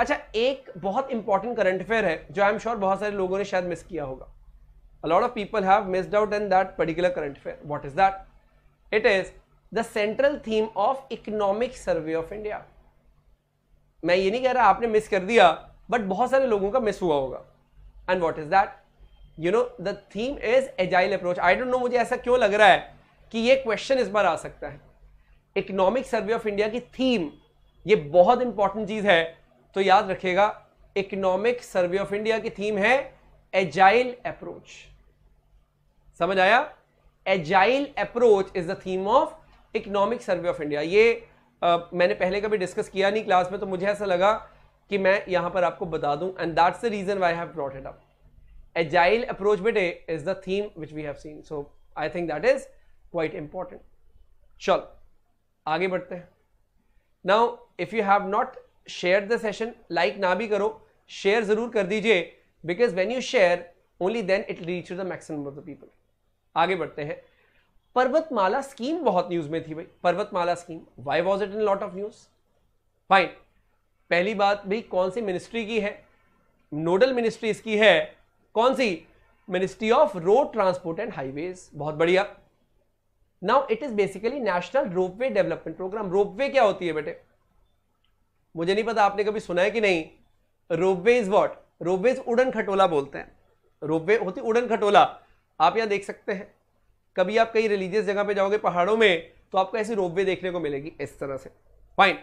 अच्छा एक बहुत इंपॉर्टेंट करंट अफेयर है जो आई एम श्योर बहुत सारे लोगों ने शायद मिस किया होगा a lot of people have missed out in that particular current affair. What is that? It is the central theme of economic survey of India. मैं ये नहीं कह रहा आपने मिस कर दिया बट बहुत सारे लोगों का मिस हुआ होगा and what is that you know the theme is agile approach I don't know मुझे ऐसा क्यों लग रहा है कि ये क्वेश्चन इस बार आ सकता है इकोनॉमिक सर्वे ऑफ इंडिया की थीम ये बहुत इंपॉर्टेंट चीज है तो याद रखेगा इकोनॉमिक सर्वे ऑफ इंडिया की थीम है एजाइल अप्रोच समझ आया agile approach is the theme of economic survey of India ये आ, मैंने पहले कभी डिस्कस किया नहीं क्लास में तो मुझे ऐसा लगा कि मैं यहां पर आपको बता दूं and that's the reason why have brought it up agile approach बेटे is the theme which we have seen so I think that is quite important चल आगे बढ़ते हैं now if you have not share the session like ना भी करो share जरूर कर दीजिए because when you share only then it reach to the maximum of the people आगे बढ़ते हैं पर्वतमाला स्कीम बहुत न्यूज में थी भाई Parvatmala scheme why was it in lot of news fine पहली बात भाई कौन सी मिनिस्ट्री की है नोडल मिनिस्ट्री इसकी है कौन सी ministry of road transport and highways बहुत बढ़िया now it is basically national ropeway development programme ropeway क्या होती है बेटे मुझे नहीं पता आपने कभी सुना है कि नहीं ropeway is what ropeway is उड़न खटोला बोलते हैं रोपवे होती उड़न खटोला आप यहाँ देख सकते हैं कभी आप कहीं रिलीजियस जगह पे जाओगे पहाड़ों में तो आपको ऐसी रोपवे देखने को मिलेगी इस तरह से फाइन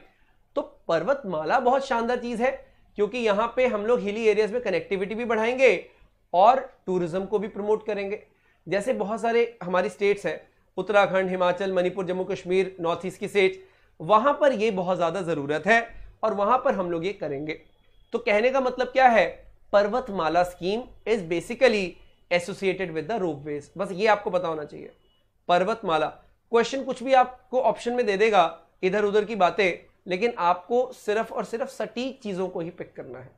तो पर्वतमाला बहुत शानदार चीज है क्योंकि यहाँ पे हम लोग हिली एरियाज में कनेक्टिविटी भी बढ़ाएंगे और टूरिज्म को भी प्रमोट करेंगे जैसे बहुत सारे हमारी स्टेट्स हैं उत्तराखंड हिमाचल मणिपुर जम्मू कश्मीर नॉर्थ ईस्ट की स्टेट्स वहाँ पर ये बहुत ज़्यादा ज़रूरत है और वहाँ पर हम लोग ये करेंगे तो कहने का मतलब क्या है Parvatmala scheme is basically associated with the ropeways बस ये आपको पता होना चाहिए पर्वतमाला क्वेश्चन कुछ भी आपको ऑप्शन में दे देगा इधर उधर की बातें लेकिन आपको सिर्फ और सिर्फ सटीक चीजों को ही पिक करना है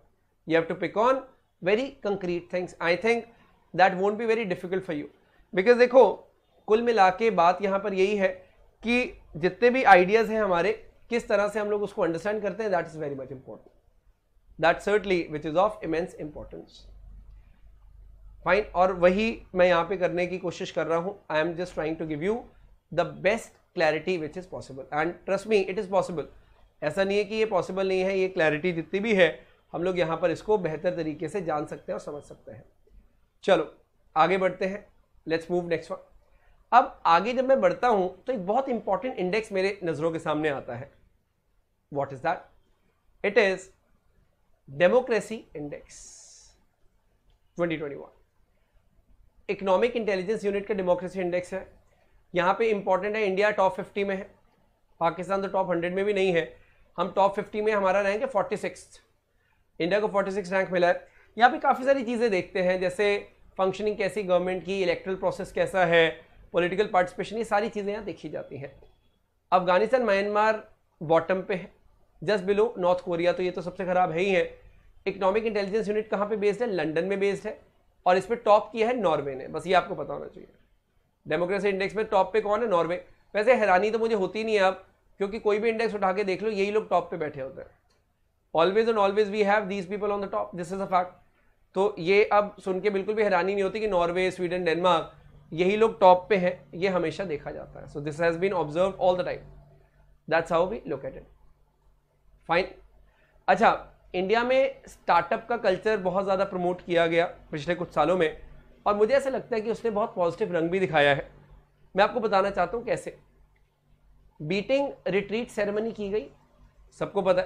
you have to pick on very concrete things I think that won't be very difficult for you because देखो कुल मिला के बात यहाँ पर यही है कि जितने भी आइडियाज़ हैं हमारे किस तरह से हम लोग उसको अंडरस्टैंड करते हैं that is very much important that certainly which is of immense importance fine और वही मैं यहाँ पे करने की कोशिश कर रहा हूँ I am just trying to give you the best clarity which is possible and trust me it is possible ऐसा नहीं है कि ये पॉसिबल नहीं है ये क्लैरिटी जितनी भी है हम लोग यहाँ पर इसको बेहतर तरीके से जान सकते हैं और समझ सकते हैं चलो आगे बढ़ते हैं लेट्स मूव नेक्स्ट वन अब आगे जब मैं बढ़ता हूँ तो एक बहुत इंपॉर्टेंट इंडेक्स मेरे नज़रों के सामने आता है what is that it is democracy index 2021 economic intelligence unit का डेमोक्रेसी इंडेक्स है यहाँ पे इंपॉर्टेंट है इंडिया टॉप फिफ्टी में है पाकिस्तान तो टॉप हंड्रेड में भी नहीं है हम टॉप फिफ्टी में हमारा रैंक है फोर्टी सिक्स इंडिया को फोर्टी सिक्स रैंक मिला है यहाँ पे काफ़ी सारी चीज़ें देखते हैं जैसे फंक्शनिंग कैसी गवर्नमेंट की इलेक्ट्रल प्रोसेस कैसा है पोलिटिकल पार्टिसिपेशन ये सारी चीज़ें यहाँ देखी जाती हैं अफगानिस्तान म्यांमार बॉटम पे है जस्ट बिलो नॉर्थ कोरिया तो ये तो सबसे ख़राब है ही है इकोनॉमिक इंटेलिजेंस यूनिट कहाँ पे बेस्ड है लंदन में बेस्ड है और इस पर टॉप किया है नॉर्वे ने बस ये आपको पता होना चाहिए डेमोक्रेसी इंडेक्स में टॉप पे कौन है नॉर्वे वैसे हैरानी तो मुझे होती नहीं है अब क्योंकि कोई भी इंडेक्स उठा के देख लो यही लोग टॉप पे बैठे होते हैं always and always we have these people on the top this is a fact तो ये अब सुन के बिल्कुल भी हैरानी नहीं होती कि नॉर्वे स्वीडन डेनमार्क यही लोग टॉप पे हैं ये हमेशा देखा जाता है so this has been observe all the time that's how we located fine अच्छा इंडिया में स्टार्टअप का कल्चर बहुत ज़्यादा प्रमोट किया गया पिछले कुछ सालों में और मुझे ऐसा लगता है कि उसने बहुत पॉजिटिव रंग भी दिखाया है मैं आपको बताना चाहता हूँ कैसे बीटिंग रिट्रीट सेरेमनी की गई सबको पता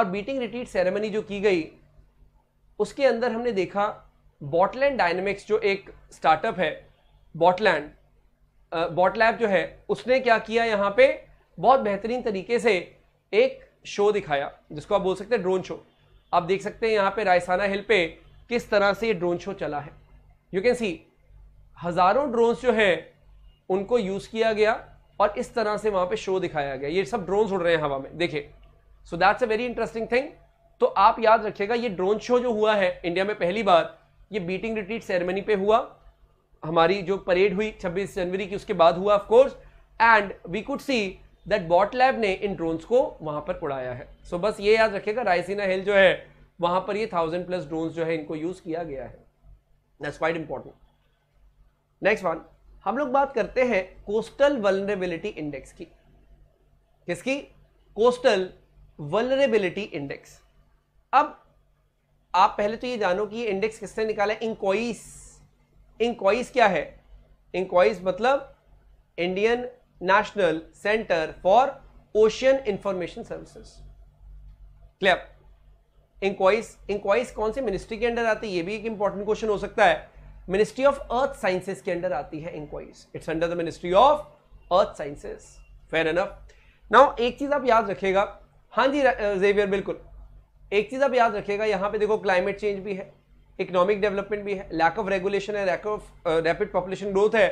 और बीटिंग रिट्रीट सेरेमनी जो की गई उसके अंदर हमने देखा बॉटलैंड डायनेमिक्स जो एक स्टार्टअप है बॉटलैंड बॉटलैब जो है उसने क्या किया यहाँ पे बहुत बेहतरीन तरीके से एक शो दिखाया जिसको आप बोल सकते हैं ड्रोन शो आप देख सकते हैं यहाँ पे रायसाना हिल पे किस तरह से ये ड्रोन शो चला है यू कैन सी हज़ारों ड्रोन्स जो हैं उनको यूज़ किया गया और इस तरह से वहां पे शो दिखाया गया ये सब ड्रोन्स उड़ रहे हैं हवा में देखिए so that's a very interesting thing तो आप याद रखिएगा ये ड्रोन शो जो हुआ है इंडिया में पहली बार ये बीटिंग रिट्रीट सेरेमनी पे हुआ हमारी जो परेड हुई 26 जनवरी की उसके बाद हुआ of course and we could see that bot lab ने इन ड्रोन्स को वहां पर उड़ाया है सो so, बस ये याद रखेगा रायसीना हिल जो है वहां पर ये थाउजेंड प्लस ड्रोन्स जो है इनको यूज किया गया है that's quite important next one हम लोग बात करते हैं कोस्टल वलनरेबिलिटी इंडेक्स की किसकी कोस्टल वलनरेबिलिटी इंडेक्स अब आप पहले तो ये जानो कि ये इंडेक्स किसने निकाला इंक्वाइस इंक्वाइस क्या है इंक्वाइस मतलब Indian national centre for ocean information services clear INCOIS INCOIS कौन से मिनिस्ट्री के अंडर आती है ये भी एक इंपॉर्टेंट क्वेश्चन हो सकता है मिनिस्ट्री ऑफ अर्थ साइंसेज के अंडर आती है INCOIS it's under the ministry of earth sciences fair enough now एक चीज आप याद रखेगा हाँ जी जेवियर बिल्कुल एक चीज आप याद रखेगा यहां पर देखो क्लाइमेट चेंज भी है इकोनॉमिक डेवलपमेंट भी है लैक ऑफ रेगुलेशन है lack of rapid population growth है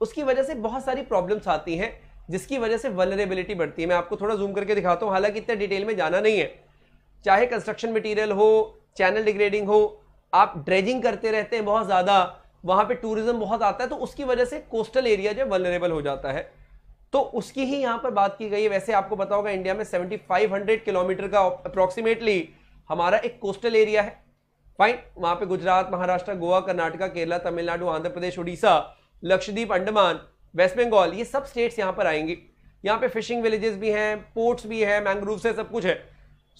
उसकी वजह से बहुत सारी प्रॉब्लम्स आती हैं जिसकी वजह से वलरेबिलिटी बढ़ती है मैं आपको थोड़ा जूम करके दिखाता हूँ हालांकि इतना डिटेल में जाना नहीं है चाहे कंस्ट्रक्शन मटेरियल हो चैनल डिग्रेडिंग हो आप ड्रेजिंग करते रहते हैं बहुत ज़्यादा वहाँ पे टूरिज्म बहुत आता है तो उसकी वजह से कोस्टल एरिया जो है हो जाता है तो उसकी ही यहाँ पर बात की गई है वैसे आपको बताओगा इंडिया में सेवेंटी किलोमीटर का अप्रॉक्सीमेटली हमारा एक कोस्टल एरिया है फाइन वहाँ पे गुजरात महाराष्ट्र गोवा कर्नाटका केरला तमिलनाडु आंध्र प्रदेश उड़ीसा लक्षद्वीप अंडमान वेस्ट बंगाल ये सब स्टेट्स यहाँ पर आएंगी यहाँ पे फिशिंग विलेजेस भी हैं पोर्ट्स भी हैं मैंग्रोव्स है सब कुछ है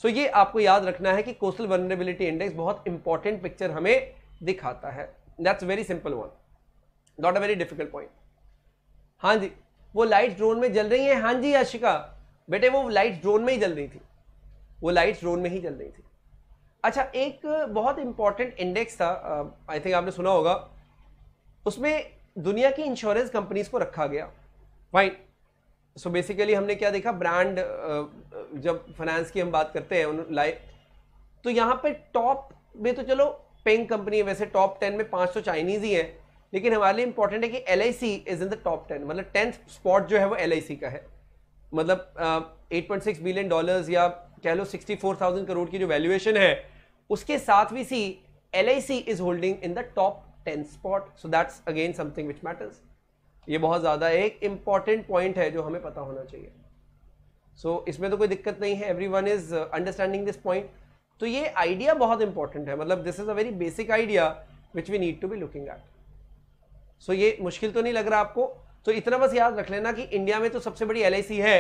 सो so ये आपको याद रखना है कि कोस्टल वनरेबिलिटी इंडेक्स बहुत इंपॉर्टेंट पिक्चर हमें दिखाता है that's very simple one not a very difficult point हाँ जी वो लाइट ड्रोन में जल रही है हाँ जी याशिका बेटे वो लाइट ड्रोन में ही जल रही थी वो लाइट ड्रोन में ही जल रही थी अच्छा एक बहुत इंपॉर्टेंट इंडेक्स था आई थिंक आपने सुना होगा उसमें दुनिया की इंश्योरेंस कंपनीज को रखा गया फाइन सो बेसिकली हमने क्या देखा ब्रांड जब फाइनेंस की हम बात करते हैं लाइफ तो यहाँ पे टॉप में तो चलो पेंग कंपनी है वैसे टॉप टेन में पाँच सौ चाइनीज ही है लेकिन हमारे लिए इंपॉर्टेंट है कि L is in the top ten मतलब टेंथ स्पॉट जो है वो एल का है मतलब eight point six billion dollars या कह लो सिक्सटी फोर थाउजेंड करोड़ की जो वैल्यूएशन है उसके साथ भी सी L is holding in the top ten spot so that's again something which matters ये बहुत ज़्यादा एक इम्पॉर्टेंट पॉइंट है जो हमें पता होना चाहिए सो so, इसमें तो कोई दिक्कत नहीं है every one is understanding this point तो ये आइडिया बहुत इंपॉर्टेंट है मतलब this is a very basic idea which we need to be looking at so ये मुश्किल तो नहीं लग रहा आपको तो इतना बस याद रख लेना कि इंडिया में तो सबसे बड़ी एल है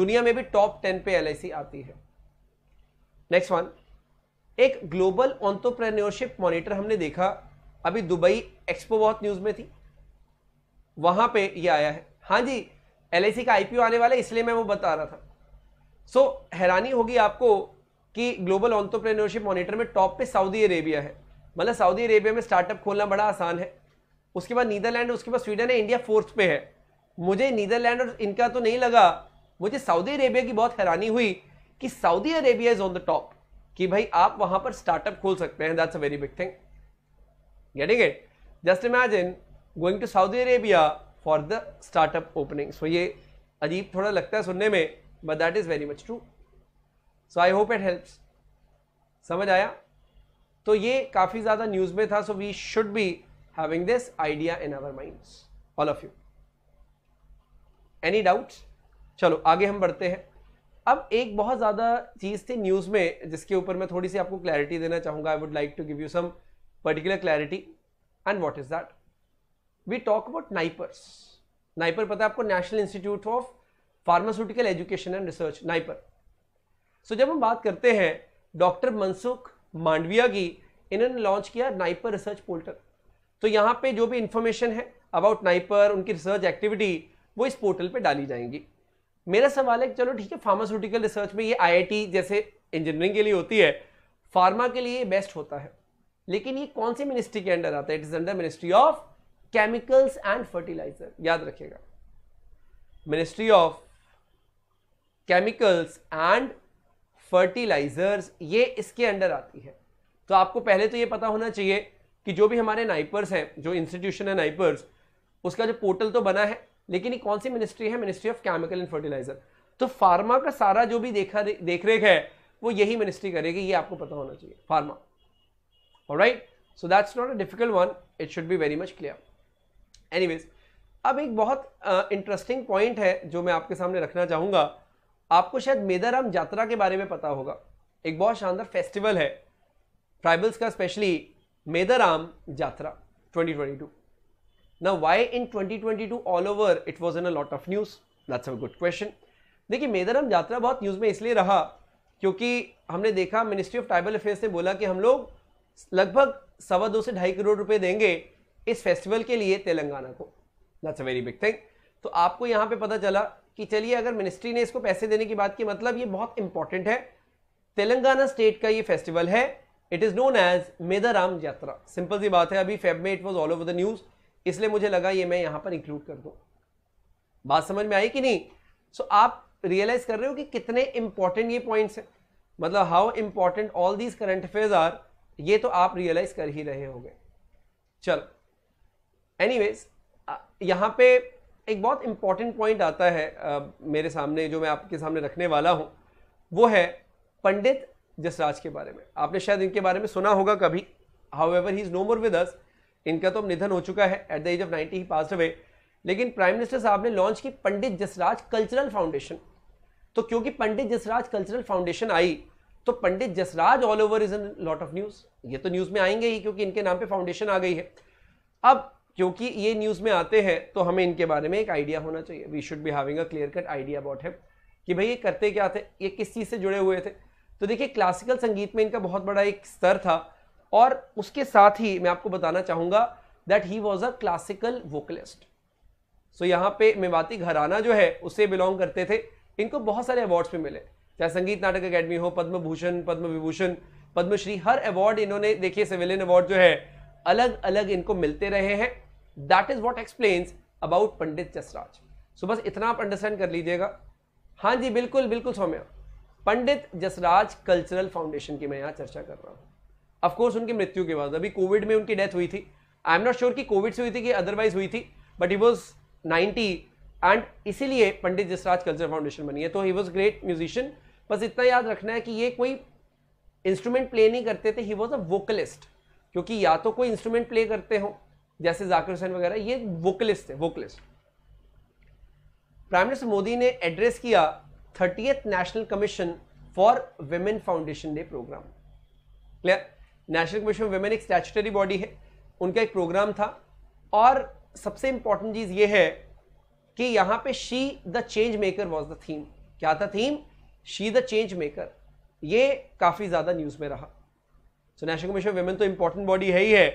दुनिया में भी टॉप टेन पे एल आती है नेक्स्ट वन एक ग्लोबल ऑन्टोप्रेन्योरशिप मॉनिटर हमने देखा अभी दुबई एक्सपो बहुत न्यूज में थी वहां पे ये आया है हाँ जी एल का आईपीओ आने वाला है इसलिए मैं वो बता रहा था सो so, हैरानी होगी आपको कि ग्लोबल ऑन्टरप्रेन्योरशिप मॉनिटर में टॉप पे सऊदी अरेबिया है मतलब सऊदी अरेबिया में स्टार्टअप खोलना बड़ा आसान है उसके बाद नीदरलैंड उसके बाद स्वीडन है इंडिया फोर्थ पे है मुझे नीदरलैंड और इनका तो नहीं लगा मुझे सऊदी अरेबिया की बहुत हैरानी हुई कि Saudi Arabia is on the top कि भाई आप वहां पर स्टार्टअप खोल सकते हैं that's a very big thing getting it just imagine going to saudi arabia for the startup opening so ye ajeeb thoda lagta hai sunne mein but that is very much true so i hope it helps samajh aaya तो ये काफ़ी ज़्यादा news में था so we should be having this idea in our minds all of you any doubts चलो आगे हम बढ़ते हैं अब एक बहुत ज़्यादा चीज़ थी न्यूज़ में जिसके ऊपर मैं थोड़ी सी आपको क्लैरिटी देना चाहूँगा I would like to give you some particular clarity and what is that we talk about NIPERs NIPER पता है आपको national institute of pharmaceutical education and research NIPER so जब हम बात करते हैं डॉक्टर मनसुख मांडविया की इन्होंने लॉन्च किया नाइपर रिसर्च पोर्टल तो यहाँ पे जो भी इंफॉर्मेशन है अबाउट नाइपर उनकी रिसर्च एक्टिविटी वो इस पोर्टल पे डाली जाएंगी मेरा सवाल है चलो ठीक है फार्मास्यूटिकल रिसर्च में ये आईआईटी जैसे इंजीनियरिंग के लिए होती है फार्मा के लिए बेस्ट होता है लेकिन ये कौन सी मिनिस्ट्री के अंडर आता है it is under ministry of chemicals and fertiliser याद रखिएगा ministry of chemicals and fertilisers ये इसके अंडर आती है तो आपको पहले तो ये पता होना चाहिए कि जो भी हमारे नाइपर्स हैं जो इंस्टीट्यूशन है नाइपर्स उसका जो पोर्टल तो बना है लेकिन ये कौन सी मिनिस्ट्री है ministry of chemical and fertiliser तो फार्मा का सारा जो भी देखा देख रेख है वो यही मिनिस्ट्री करेगी ये आपको पता होना चाहिए pharma alright so that's not a difficult one it should be very much clear anyways अब एक बहुत इंटरेस्टिंग uh, पॉइंट है जो मैं आपके सामने रखना चाहूँगा आपको शायद मेदाराम यात्रा के बारे में पता होगा एक बहुत शानदार फेस्टिवल है ट्राइबल्स का स्पेशली मेदाराम यात्रा 2022 now why in 2022 all over it was in a lot of news that's a good question देखिए मेदाराम यात्रा बहुत न्यूज़ में इसलिए रहा क्योंकि हमने देखा मिनिस्ट्री ऑफ ट्राइबल अफेयर्स ने बोला कि हम लोग लगभग सवा दो से ढाई करोड़ रुपए देंगे इस फेस्टिवल के लिए तेलंगाना को that's a very big thing तो आपको यहाँ पे पता चला कि चलिए अगर मिनिस्ट्री ने इसको पैसे देने की बात की मतलब ये बहुत इंपॉर्टेंट है तेलंगाना स्टेट का ये फेस्टिवल है it is known as Medaram yatra simple सी बात है अभी फेब में it was all over the news इसलिए मुझे लगा ये मैं यहां पर इंक्लूड कर दू बात समझ में आई कि नहीं सो so, आप रियलाइज कर रहे हो कि कितने इंपॉर्टेंट ये पॉइंट्स हैं मतलब how important all these current affairs are ये तो आप रियलाइज कर ही रहे होंगे चलो एनीवेज यहाँ पे एक बहुत इम्पॉर्टेंट पॉइंट आता है आ, मेरे सामने जो मैं आपके सामने रखने वाला हूँ वो है पंडित जसराज के बारे में आपने शायद इनके बारे में सुना होगा कभी however he is no more with us इनका तो अब निधन हो चुका है at the age of ninety he pass away लेकिन प्राइम मिनिस्टर साहब ने लॉन्च की पंडित जसराज कल्चरल फाउंडेशन तो क्योंकि पंडित जसराज कल्चरल फाउंडेशन आई तो Pandit Jasraj all over is in lot of news ये तो न्यूज में आएंगे ही क्योंकि इनके नाम पे फाउंडेशन आ गई है अब क्योंकि ये न्यूज में आते हैं तो हमें इनके बारे में एक आइडिया होना चाहिए we should be having a clear cut idea about him कि भाई ये करते क्या थे ये किस चीज़ से जुड़े हुए थे तो देखिए क्लासिकल संगीत में इनका बहुत बड़ा एक स्तर था और उसके साथ ही मैं आपको बताना चाहूंगा that he was a classical vocalist so यहाँ पे मेवाती घराना जो है उसे बिलोंग करते थे इनको बहुत सारे अवार्ड्स भी मिले चाहे संगीत नाटक अकेडमी हो पद्म भूषण पद्म विभूषण पद्मश्री हर अवार्ड इन्होंने देखिए सिविलियन अवार्ड जो है अलग अलग इनको मिलते रहे हैं that is what explains about Pandit Jasraj so बस इतना आप अंडरस्टैंड कर लीजिएगा हाँ जी बिल्कुल बिल्कुल सौम्या पंडित जसराज कल्चरल फाउंडेशन की मैं यहाँ चर्चा कर रहा हूँ अफकोर्स उनकी मृत्यु के बाद अभी कोविड में उनकी डेथ हुई थी आई एम नॉट श्योर कि कोविड से हुई थी कि अदरवाइज हुई थी but he was ninety and इसीलिए पंडित जसराज कल्चरल फाउंडेशन बनी है तो ही वॉज ग्रेट म्यूजिशियन बस इतना याद रखना है कि ये कोई इंस्ट्रूमेंट प्ले नहीं करते थे ही वॉज अ वोकलिस्ट क्योंकि या तो कोई इंस्ट्रूमेंट प्ले करते हो जैसे जाकिर हुसैन वगैरह ये वोकलिस्ट थे वोकलिस्ट प्राइम मिनिस्टर मोदी ने एड्रेस किया thirtieth national commission for women foundation day programme clear national commission women एक स्टैचुटरी बॉडी है उनका एक प्रोग्राम था और सबसे इंपॉर्टेंट चीज़ ये है कि यहां पे she the change maker was the theme क्या था theme she the change maker ये काफ़ी ज़्यादा न्यूज़ में रहा so national commission of women तो इंपॉर्टेंट बॉडी है ही है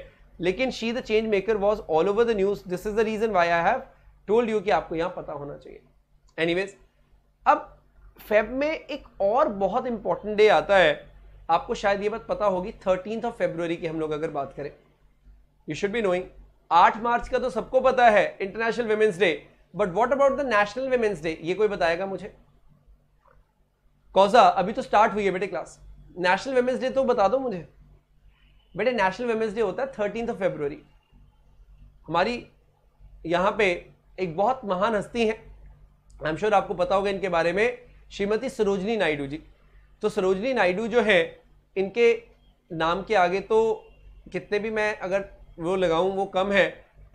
लेकिन she the change maker was all over the news this is the reason why I have told you कि आपको यहाँ पता होना चाहिए एनी अब फेब में एक और बहुत इंपॉर्टेंट डे आता है आपको शायद ये बात पता होगी थर्टीन ऑफ फेब्रुवरी की हम लोग अगर बात करें यू शुड बी नोइंग आठ मार्च का तो सबको पता है international women's day but what about the national women's day ये कोई बताएगा मुझे कौजा अभी तो स्टार्ट हुई है बेटे क्लास नेशनल वेमेंस डे तो बता दो मुझे बेटे नेशनल वेमेंस डे होता है थर्टीन ऑफ फेब्रवरी हमारी यहाँ पे एक बहुत महान हस्ती है आई एम श्योर आपको पता होगा इनके बारे में श्रीमती सरोजनी नायडू जी तो सरोजनी नायडू जो है इनके नाम के आगे तो कितने भी मैं अगर वो लगाऊं वो कम है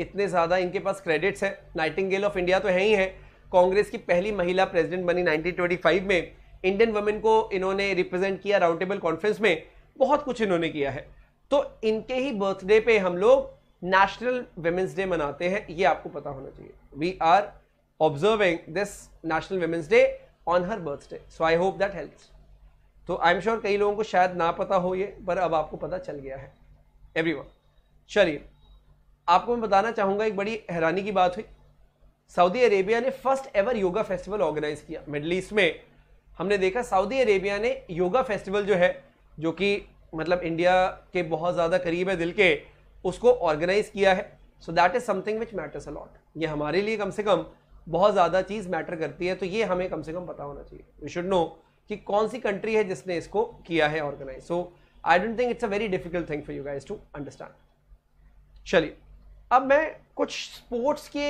इतने ज़्यादा इनके पास क्रेडिट्स हैं नाइटिंगेल ऑफ इंडिया तो है ही है कांग्रेस की पहली महिला प्रेसिडेंट बनी 1925 में इंडियन वुमेन को इन्होंने रिप्रेजेंट किया राउंड टेबल कॉन्फ्रेंस में बहुत कुछ इन्होंने किया है तो इनके ही बर्थडे पे हम लोग नेशनल वेमेंस डे मनाते हैं ये आपको पता होना चाहिए we are observing this national women's day on her birthday so I hope that helps तो आई एम श्योर कई लोगों को शायद ना पता हो ये पर अब आपको पता चल गया है एवरी चलिए आपको मैं बताना चाहूँगा एक बड़ी हैरानी की बात हुई सऊदी अरेबिया ने first ever yoga festival organise किया मिडल ईस्ट में हमने देखा सऊदी अरेबिया ने योगा फेस्टिवल जो है जो कि मतलब इंडिया के बहुत ज़्यादा करीब है दिल के उसको ऑर्गेनाइज किया है so that is something which matters a lot ये हमारे लिए कम से कम बहुत ज़्यादा चीज़ मैटर करती है तो ये हमें कम से कम पता होना चाहिए वी शुड नो कि कौन सी कंट्री है जिसने इसको किया है organise so I don't think it's a very difficult thing for you guys to understand चलिए अब मैं कुछ स्पोर्ट्स के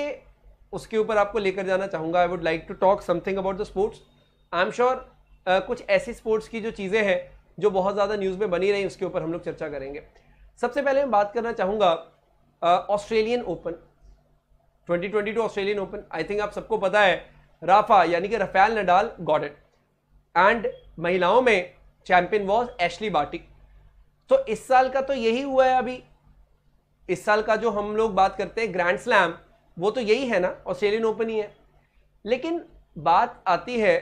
उसके ऊपर आपको लेकर जाना चाहूँगा I would like to talk something about the sports I am sure कुछ ऐसी स्पोर्ट्स की जो चीज़ें हैं जो बहुत ज़्यादा न्यूज़ में बनी रही उसके ऊपर हम लोग चर्चा करेंगे सबसे पहले मैं बात करना चाहूँगा Australian open 2022 Australian open I think आप सबको पता है राफा यानी कि Rafael Nadal got it and महिलाओं में चैंपियन वॉज एशली बाटी तो इस साल का तो यही हुआ है अभी इस साल का जो हम लोग बात करते हैं ग्रैंड स्लैम वो तो यही है ना ऑस्ट्रेलियन ओपन ही है लेकिन बात आती है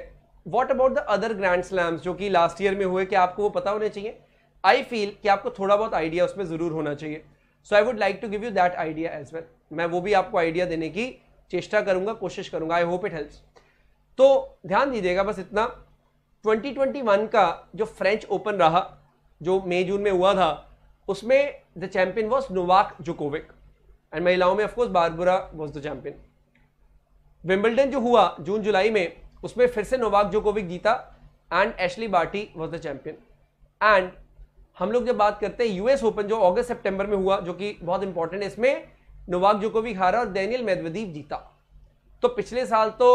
what about the other grand slams जो कि लास्ट ईयर में हुए कि आपको वो पता होने चाहिए आई फील कि आपको थोड़ा बहुत आइडिया उसमें ज़रूर होना चाहिए so I would like to give you that idea as well मैं वो भी आपको आइडिया देने की चेष्टा करूंगा कोशिश करूंगा आई होप इट हेल्प्स तो ध्यान दीजिएगा बस इतना 2021 का जो फ्रेंच ओपन रहा जो मई जून में हुआ था उसमें the champion was Novak Djokovic and महिलाओं में of course Barbora was the champion Wimbledon जो हुआ जून जुलाई में उसमें फिर से नोवाक जोकोविक जीता and Ashleigh Barty was the champion and हम लोग जब बात करते हैं यूएस ओपन जो अगस्त सेप्टेम्बर में हुआ जो कि बहुत इंपॉर्टेंट है इसमें नोवाक जोकोविक हारा और दैनियल मेदवदीप जीता तो पिछले साल तो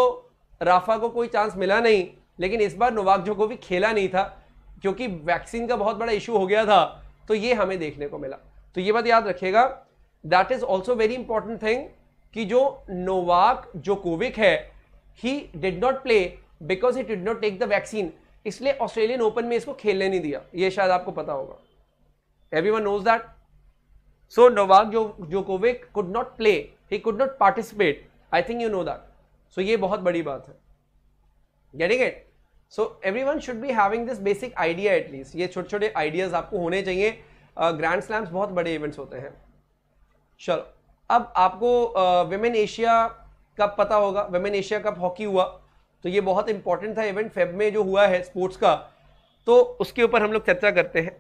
राफा को कोई चांस मिला नहीं लेकिन इस बार नोवाक जोकोविक खेला नहीं था क्योंकि वैक्सीन का बहुत बड़ा इशू हो गया था तो ये हमें देखने को मिला तो ये बात याद रखिएगा that is also very important thing कि जो नोवाक जोकोविक है he did not play because he did not take the vaccine इसलिए ऑस्ट्रेलियन ओपन में इसको खेलने नहीं दिया ये शायद आपको पता होगा every one knows that so Novak Djokovic could not play he could not participate I think you know that so ये बहुत बड़ी बात है getting it so every one should be having this basic idea at least ये छोटे छोटे ideas आपको होने चाहिए ग्रैंड uh, स्लैम्स बहुत बड़े इवेंट्स होते हैं चलो अब आपको विमेन uh, एशिया कप पता होगा वेमेन एशिया कप हॉकी हुआ तो ये बहुत इंपॉर्टेंट था इवेंट फेब में जो हुआ है स्पोर्ट्स का तो उसके ऊपर हम लोग चर्चा करते हैं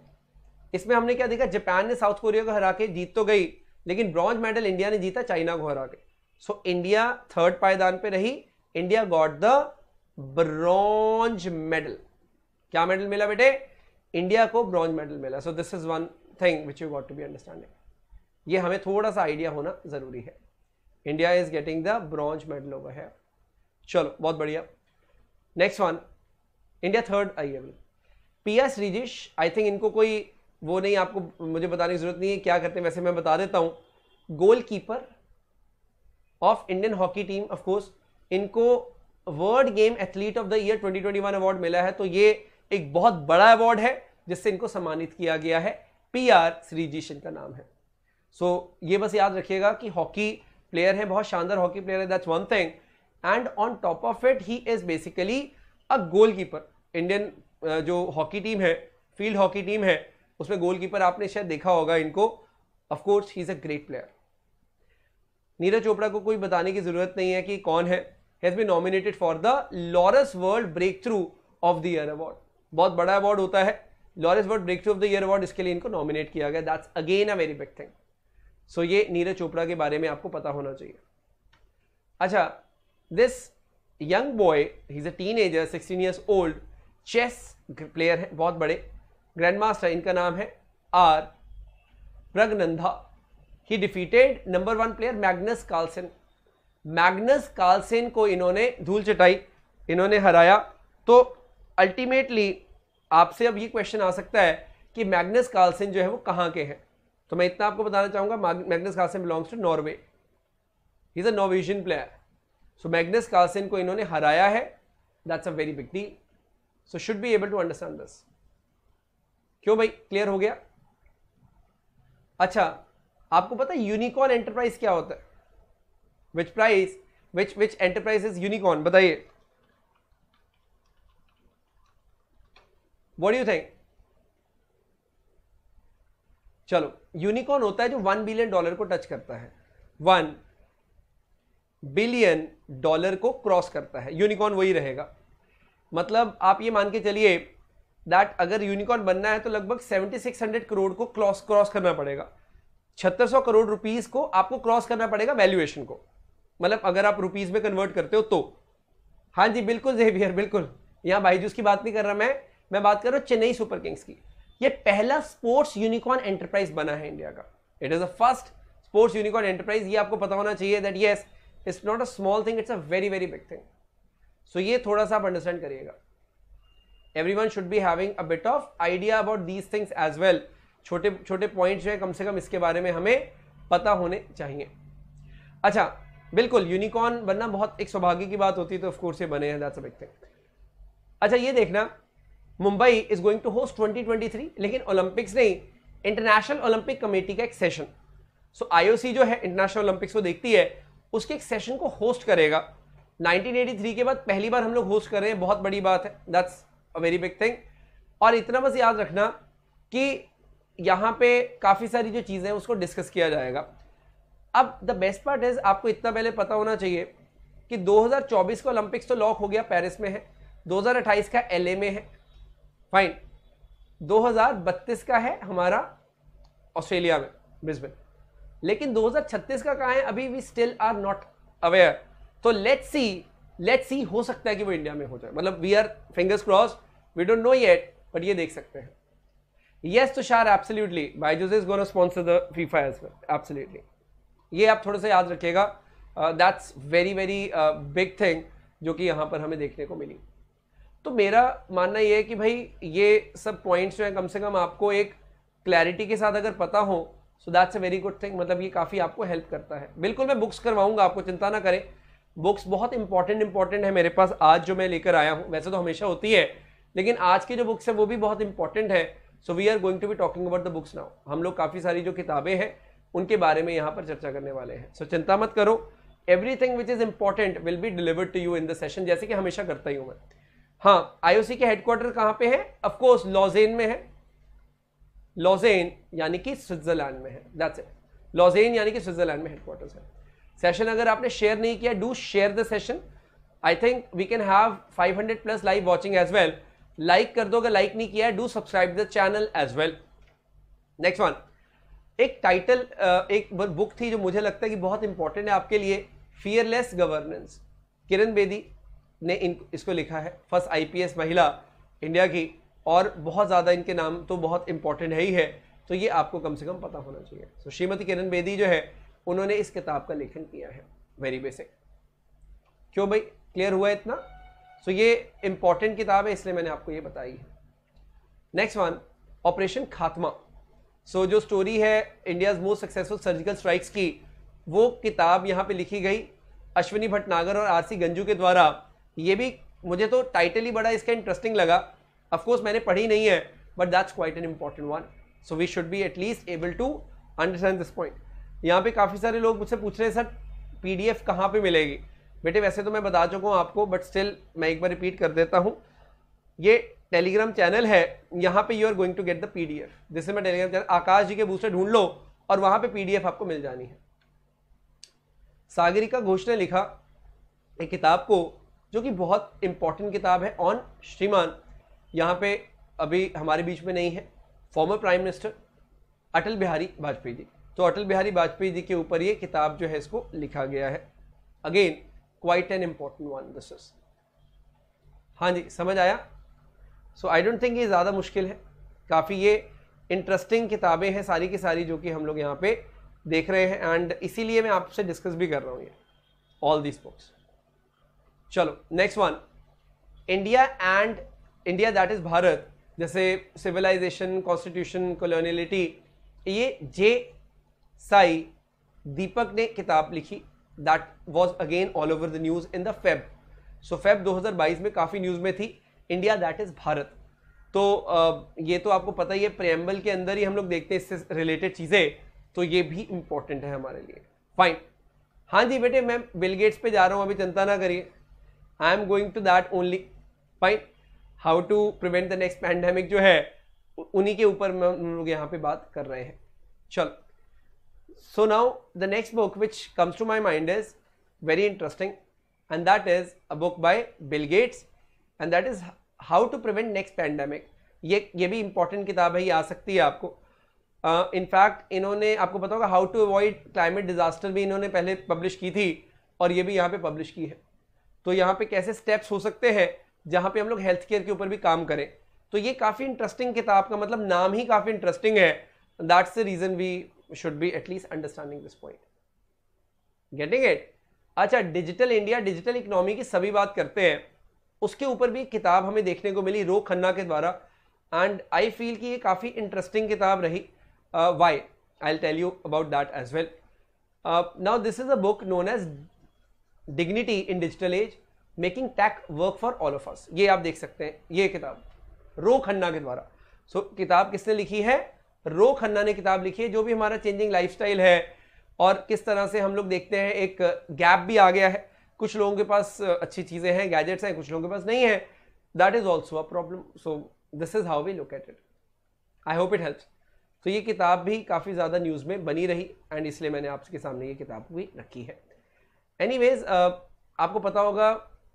इसमें हमने क्या देखा जापान ने साउथ कोरिया को हरा के जीत तो गई लेकिन ब्रॉन्ज मेडल इंडिया ने जीता चाइना को हरा के सो so, इंडिया थर्ड पायदान पे रही India got the bronze medal क्या मेडल मिला बेटे इंडिया को ब्रॉन्ज मेडल मिला so this is one thing which you got to be understanding ये हमें थोड़ा सा आइडिया होना जरूरी है India is getting the bronze medal over है चलो बहुत बढ़िया नेक्स्ट वन इंडिया थर्ड आई है P S Sreejesh I think इनको कोई वो नहीं आपको मुझे बताने की जरूरत नहीं है क्या करते हैं वैसे मैं बता देता हूँ goal keeper of Indian hockey team of course इनको world game athlete of the year 2021 award मिला है तो ये एक बहुत बड़ा अवार्ड है जिससे इनको सम्मानित किया गया है पी आर श्रीजीशन इनका नाम है सो so, ये बस याद रखिएगा कि हॉकी प्लेयर है बहुत शानदार हॉकी प्लेयर uh, है that's one thing and on top of it he is basically a goal keeper Indian जो हॉकी टीम है फील्ड हॉकी टीम है उसमें गोलकीपर आपने शायद देखा होगा इनको of course he is a great player Neeraj Chopra को कोई बताने की ज़रूरत नहीं है कि कौन है has be nominated for the Laureus world breakthrough of the year award बहुत बड़ा अवार्ड होता है Laureus world breakthrough of the year award इसके लिए इनको नॉमिनेट किया गया that's again a very big thing so ये नीरज चोपड़ा के बारे में आपको पता होना चाहिए अच्छा this young boy he is a teenager sixteen years old chess player है बहुत बड़े ग्रैंड मास्टर इनका नाम है R Praggnanandhaa he defeated number one player Magnus Carlsen Magnus Carlsen को इन्होंने धूल चटाई इन्होंने हराया तो अल्टीमेटली आपसे अब ये क्वेश्चन आ सकता है कि मैग्नस कार्लसन जो है वो कहाँ के हैं तो मैं इतना आपको बताना चाहूंगा Magnus Carlsen belongs to Norway is a Norwegian player so Magnus Carlsen को इन्होंने हराया है that's a very big deal so should be able to understand this क्यों भाई क्लियर हो गया अच्छा आपको पता है यूनिकॉर्न एंटरप्राइज क्या होता है which prize which which enterprise is unicorn बताइए वॉट यू थिंक चलो यूनिकॉर्न होता है जो वन बिलियन डॉलर को टच करता है वन बिलियन डॉलर को क्रॉस करता है यूनिकॉर्न वही रहेगा मतलब आप ये मान के चलिए दैट अगर यूनिकॉर्न बनना है तो लगभग 7600 करोड़ को क्रॉस क्रॉस करना पड़ेगा सौ करोड़ रुपीस को आपको क्रॉस करना पड़ेगा वैल्यूएशन को मतलब अगर आप रुपीस में कन्वर्ट करते हो तो हाँ जी बिल्कुल जेवियर बिल्कुल यहाँ जी की बात नहीं कर रहा मैं मैं बात कर रहा हूँ चेन्नई सुपर किंग्स की ये पहला स्पोर्ट्स यूनिकॉर्न एंटरप्राइज बना है इंडिया का it is the first sports unicorn enterprise ये आपको पता होना चाहिए that yes it's not a small thing it's a very very big thing so ये थोड़ा सा आप अंडरस्टैंड करिएगा every one should be having a bit of idea about these things as well छोटे छोटे पॉइंट जो है कम से कम इसके बारे में हमें पता होने चाहिए अच्छा बिल्कुल यूनिकॉर्न बनना बहुत एक सौभाग्य की बात होती है तो ऑफकोर्स ये बने हैं दैट्स अ बिग थिंग अच्छा ये देखना Mumbai is going to host 2023 लेकिन ओलंपिक्स नहीं इंटरनेशनल ओलंपिक कमेटी का एक सेशन सो so, आईओसी जो है इंटरनेशनल ओलंपिक्स को देखती है उसके एक सेशन को होस्ट करेगा 1983 के बाद पहली बार हम लोग होस्ट कर रहे हैं बहुत बड़ी बात है that's a very big thing और इतना बस याद रखना कि यहाँ पे काफ़ी सारी जो चीज़ें हैं उसको डिस्कस किया जाएगा अब द बेस्ट पार्ट इज आपको इतना पहले पता होना चाहिए कि 2024 का ओलंपिक्स तो लॉक हो गया पेरिस में है 2028 का एलए में है फाइन 2032 का है हमारा ऑस्ट्रेलिया में ब्रिस्बेन लेकिन 2036 का कहा है अभी we still are not aware तो लेट सी लेट सी हो सकता है कि वो इंडिया में हो जाए मतलब we are fingers cross we don't know yet but ये देख सकते हैं yes Tushar absolutely Byju's is gonna sponsor the FIFA as absolutely ये आप थोड़ा सा याद रखिएगा that's very very big thing जो कि यहाँ पर हमें देखने को मिली तो मेरा मानना यह है कि भाई ये सब पॉइंट्स जो हैं कम से कम आपको एक क्लैरिटी के साथ अगर पता हो so that's a very good thing मतलब ये काफ़ी आपको हेल्प करता है बिल्कुल मैं बुक्स करवाऊंगा आपको चिंता ना करें बुक्स बहुत इंपॉर्टेंट इंपॉर्टेंट है मेरे पास आज जो मैं लेकर आया हूँ वैसे तो हमेशा होती है लेकिन आज की जो बुक्स है वो भी बहुत इंपॉर्टेंट है so we are going to be talking about the books now हम लोग काफ़ी सारी जो किताबें हैं उनके बारे में यहाँ पर चर्चा करने वाले हैं सो so, चिंता मत करो every thing which is important will be delivered to you in the session जैसे कि हमेशा करता ही हूँ मैं हाँ आईओसी के हेडक्वार्टर कहां पे है ऑफ कोर्स लॉजेन में है लॉजेन यानी कि स्विट्जरलैंड में है दैट्स इट लॉजेन यानी कि स्विट्जरलैंड में हेडक्वार्टर है सेशन अगर आपने शेयर नहीं किया do share the session I think we can have 500 plus live watching as well like कर दो अगर लाइक नहीं किया do subscribe the channel as well next one एक टाइटल एक बुक थी जो मुझे लगता है कि बहुत इंपॉर्टेंट है आपके लिए फियरलेस गवर्नेंस किरण बेदी ने इन इसको लिखा है फर्स्ट आईपीएस महिला इंडिया की और बहुत ज़्यादा इनके नाम तो बहुत इंपॉर्टेंट है ही है तो ये आपको कम से कम पता होना चाहिए सो so, श्रीमती किरण बेदी जो है उन्होंने इस किताब का लेखन किया है वेरी बेसिक क्यों भाई क्लियर हुआ है इतना सो so, ये इंपॉर्टेंट किताब है इसलिए मैंने आपको ये बताई है नेक्स्ट वन ऑपरेशन खात्मा सो so, जो स्टोरी है India's most successful surgical strikes की वो किताब यहाँ पे लिखी गई अश्विनी भटनागर और आरसी गंजू के द्वारा ये भी मुझे तो टाइटल ही बड़ा इसका इंटरेस्टिंग लगा अफकोर्स मैंने पढ़ी नहीं है but that's quite an important one so we should be at least able to understand this point यहाँ पे काफ़ी सारे लोग मुझसे पूछ रहे हैं सर पी डी एफ कहाँ पर मिलेगी बेटे वैसे तो मैं बता चुका हूँ आपको बट स्टिल मैं एक बार रिपीट कर देता हूँ ये टेलीग्राम चैनल है यहाँ पे you are going to get the P D F जिससे मैं टेलीग्राम चैनल आकाश जी के बूस्टर ढूंढ लो और वहाँ पे एफ आपको मिल जानी है सागरिका घोष ने लिखा एक किताब को जो कि बहुत इंपॉर्टेंट किताब है ऑन श्रीमान यहाँ पे अभी हमारे बीच में नहीं है former prime minister Atal Bihari Vajpayee ji तो अटल बिहारी वाजपेयी जी के ऊपर ये किताब जो है इसको लिखा गया है again quite an important one this is हाँ जी समझ आया सो आई डोंट थिंक ये ज़्यादा मुश्किल है काफ़ी ये इंटरेस्टिंग किताबें हैं सारी की सारी जो कि हम लोग यहाँ पे देख रहे हैं एंड इसीलिए मैं आपसे डिस्कस भी कर रहा हूँ ये ऑल दिस बुक्स चलो next one India and India that is Bharat जैसे सिविलाइजेशन कॉन्स्टिट्यूशन कॉलोनियलिटी ये जे साई दीपक ने किताब लिखी that was again all over the news in the Feb so Feb 2022 में काफ़ी न्यूज़ में थी इंडिया दैट इज़ भारत तो ये तो आपको पता ही है प्रेम्बल के अंदर ही हम लोग देखते हैं इससे रिलेटेड चीज़ें तो ये भी इंपॉर्टेंट है हमारे लिए फाइन हाँ जी बेटे मैं बिलगेट्स पे जा रहा हूँ अभी चिंता ना करिए I am going to that only fine how to prevent the next pandemic जो है उन्हीं के ऊपर हम लोग यहाँ पे बात कर रहे हैं चलो so now the next book which comes to my mind is very interesting and that is a book by Bill Gates and that is how to prevent next pandemic ये ये भी इंपॉर्टेंट किताब है ये आ सकती है आपको इनफैक्ट uh, इन्होंने आपको पता होगा how to avoid climate disaster भी इन्होंने पहले पब्लिश की थी और ये भी यहाँ पे पब्लिश की है तो यहाँ पे कैसे स्टेप्स हो सकते हैं जहाँ पे हम लोग हेल्थ केयर के ऊपर भी काम करें तो ये काफ़ी इंटरेस्टिंग किताब का मतलब नाम ही काफ़ी इंटरेस्टिंग है that's the reason we should be at least understanding this point getting it अच्छा डिजिटल इंडिया डिजिटल इकोनॉमी की सभी बात करते हैं उसके ऊपर भी किताब हमें देखने को मिली रो खन्ना के द्वारा एंड आई फील कि ये काफ़ी इंटरेस्टिंग किताब रही why I tell you about that as well now this is a book known as dignity in digital age making tech work for all of us ये आप देख सकते हैं ये किताब रो खन्ना के द्वारा सो so, किताब किसने लिखी है रो खन्ना ने किताब लिखी है जो भी हमारा चेंजिंग लाइफस्टाइल है और किस तरह से हम लोग देखते हैं एक गैप भी आ गया है कुछ लोगों के पास अच्छी चीज़ें हैं गैजेट्स हैं कुछ लोगों के पास नहीं है that is also a problem so this is how we look at it I hope it helps तो ये किताब भी काफ़ी ज़्यादा न्यूज़ में बनी रही एंड इसलिए मैंने आपके सामने ये किताब भी रखी है एनी वेज uh, आपको पता होगा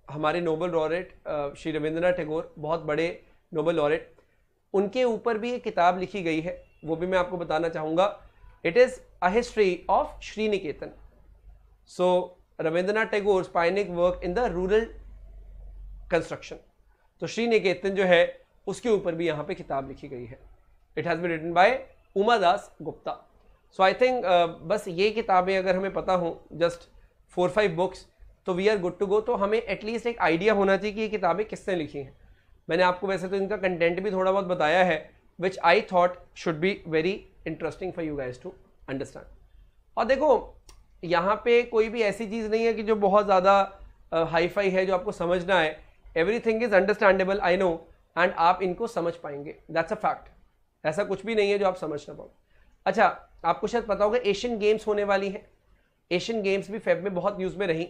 हमारे Nobel laureate uh, Shri Rabindranath Tagore बहुत बड़े नोबल लॉरेट उनके ऊपर भी एक किताब लिखी गई है वो भी मैं आपको बताना चाहूँगा it is a history of Sriniketan so Rabindranath Tagore स्पाइनिक work in the rural construction तो श्री निकेतन जो है उसके ऊपर भी यहाँ पे किताब लिखी गई है it has been written by Uma Das Gupta so I think बस ये किताबें अगर हमें पता हों जस्ट फोर फाइव बुक्स तो we are good to go तो हमें एटलीस्ट एक आइडिया होना चाहिए कि ये किताबें किसने लिखी हैं मैंने आपको वैसे तो इनका कंटेंट भी थोड़ा बहुत बताया है which I thought should be very interesting for you guys to understand और देखो यहाँ पे कोई भी ऐसी चीज़ नहीं है कि जो बहुत ज़्यादा हाई फाई है जो आपको समझना है every thing is understandable I know and आप इनको समझ पाएंगे दैट्स अ फैक्ट ऐसा कुछ भी नहीं है जो आप समझ ना पाओ अच्छा आपको शायद पता होगा एशियन गेम्स होने वाली हैं एशियन गेम्स भी फेब में बहुत न्यूज़ में रही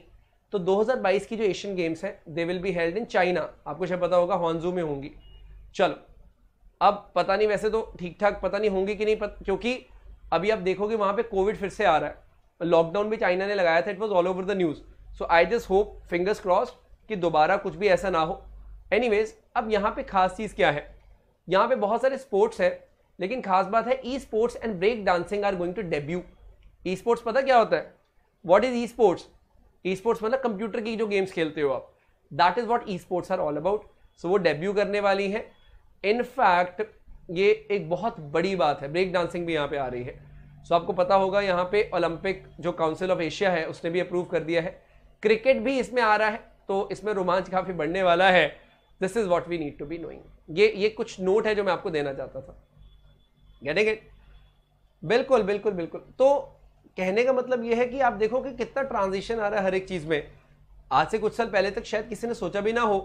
तो 2022 की जो एशियन गेम्स हैं they will be held in China आपको शायद पता होगा हॉन्जू में होंगी चलो अब पता नहीं वैसे तो ठीक ठाक पता नहीं होंगी कि नहीं पता क्योंकि अभी आप देखोगे वहाँ पे कोविड फिर से आ रहा है लॉकडाउन भी चाइना ने लगाया था it was all over the news so I just hope fingers cross कि दोबारा कुछ भी ऐसा ना हो एनी अब यहाँ पर खास चीज़ क्या है यहाँ पे बहुत सारे स्पोर्ट्स हैं लेकिन खास बात है e sports and break dancing are going to debut e sports पता क्या होता है what is e sports e sports मतलब कंप्यूटर की जो गेम्स खेलते हो आप that is what e sports are all about so वो डेब्यू करने वाली है इनफैक्ट ये एक बहुत बड़ी बात है ब्रेक डांसिंग भी यहाँ पे आ रही है सो so, आपको पता होगा यहाँ पे ओलंपिक जो काउंसिल ऑफ एशिया है उसने भी अप्रूव कर दिया है क्रिकेट भी इसमें आ रहा है तो इसमें रोमांच काफ़ी बढ़ने वाला है this is what we need to be knowing ये ये कुछ नोट है जो मैं आपको देना चाहता था गेटिंग इट बिल्कुल बिल्कुल बिल्कुल तो कहने का मतलब यह है कि आप देखो कि कितना ट्रांजिशन आ रहा है हर एक चीज में आज से कुछ साल पहले तक शायद किसी ने सोचा भी ना हो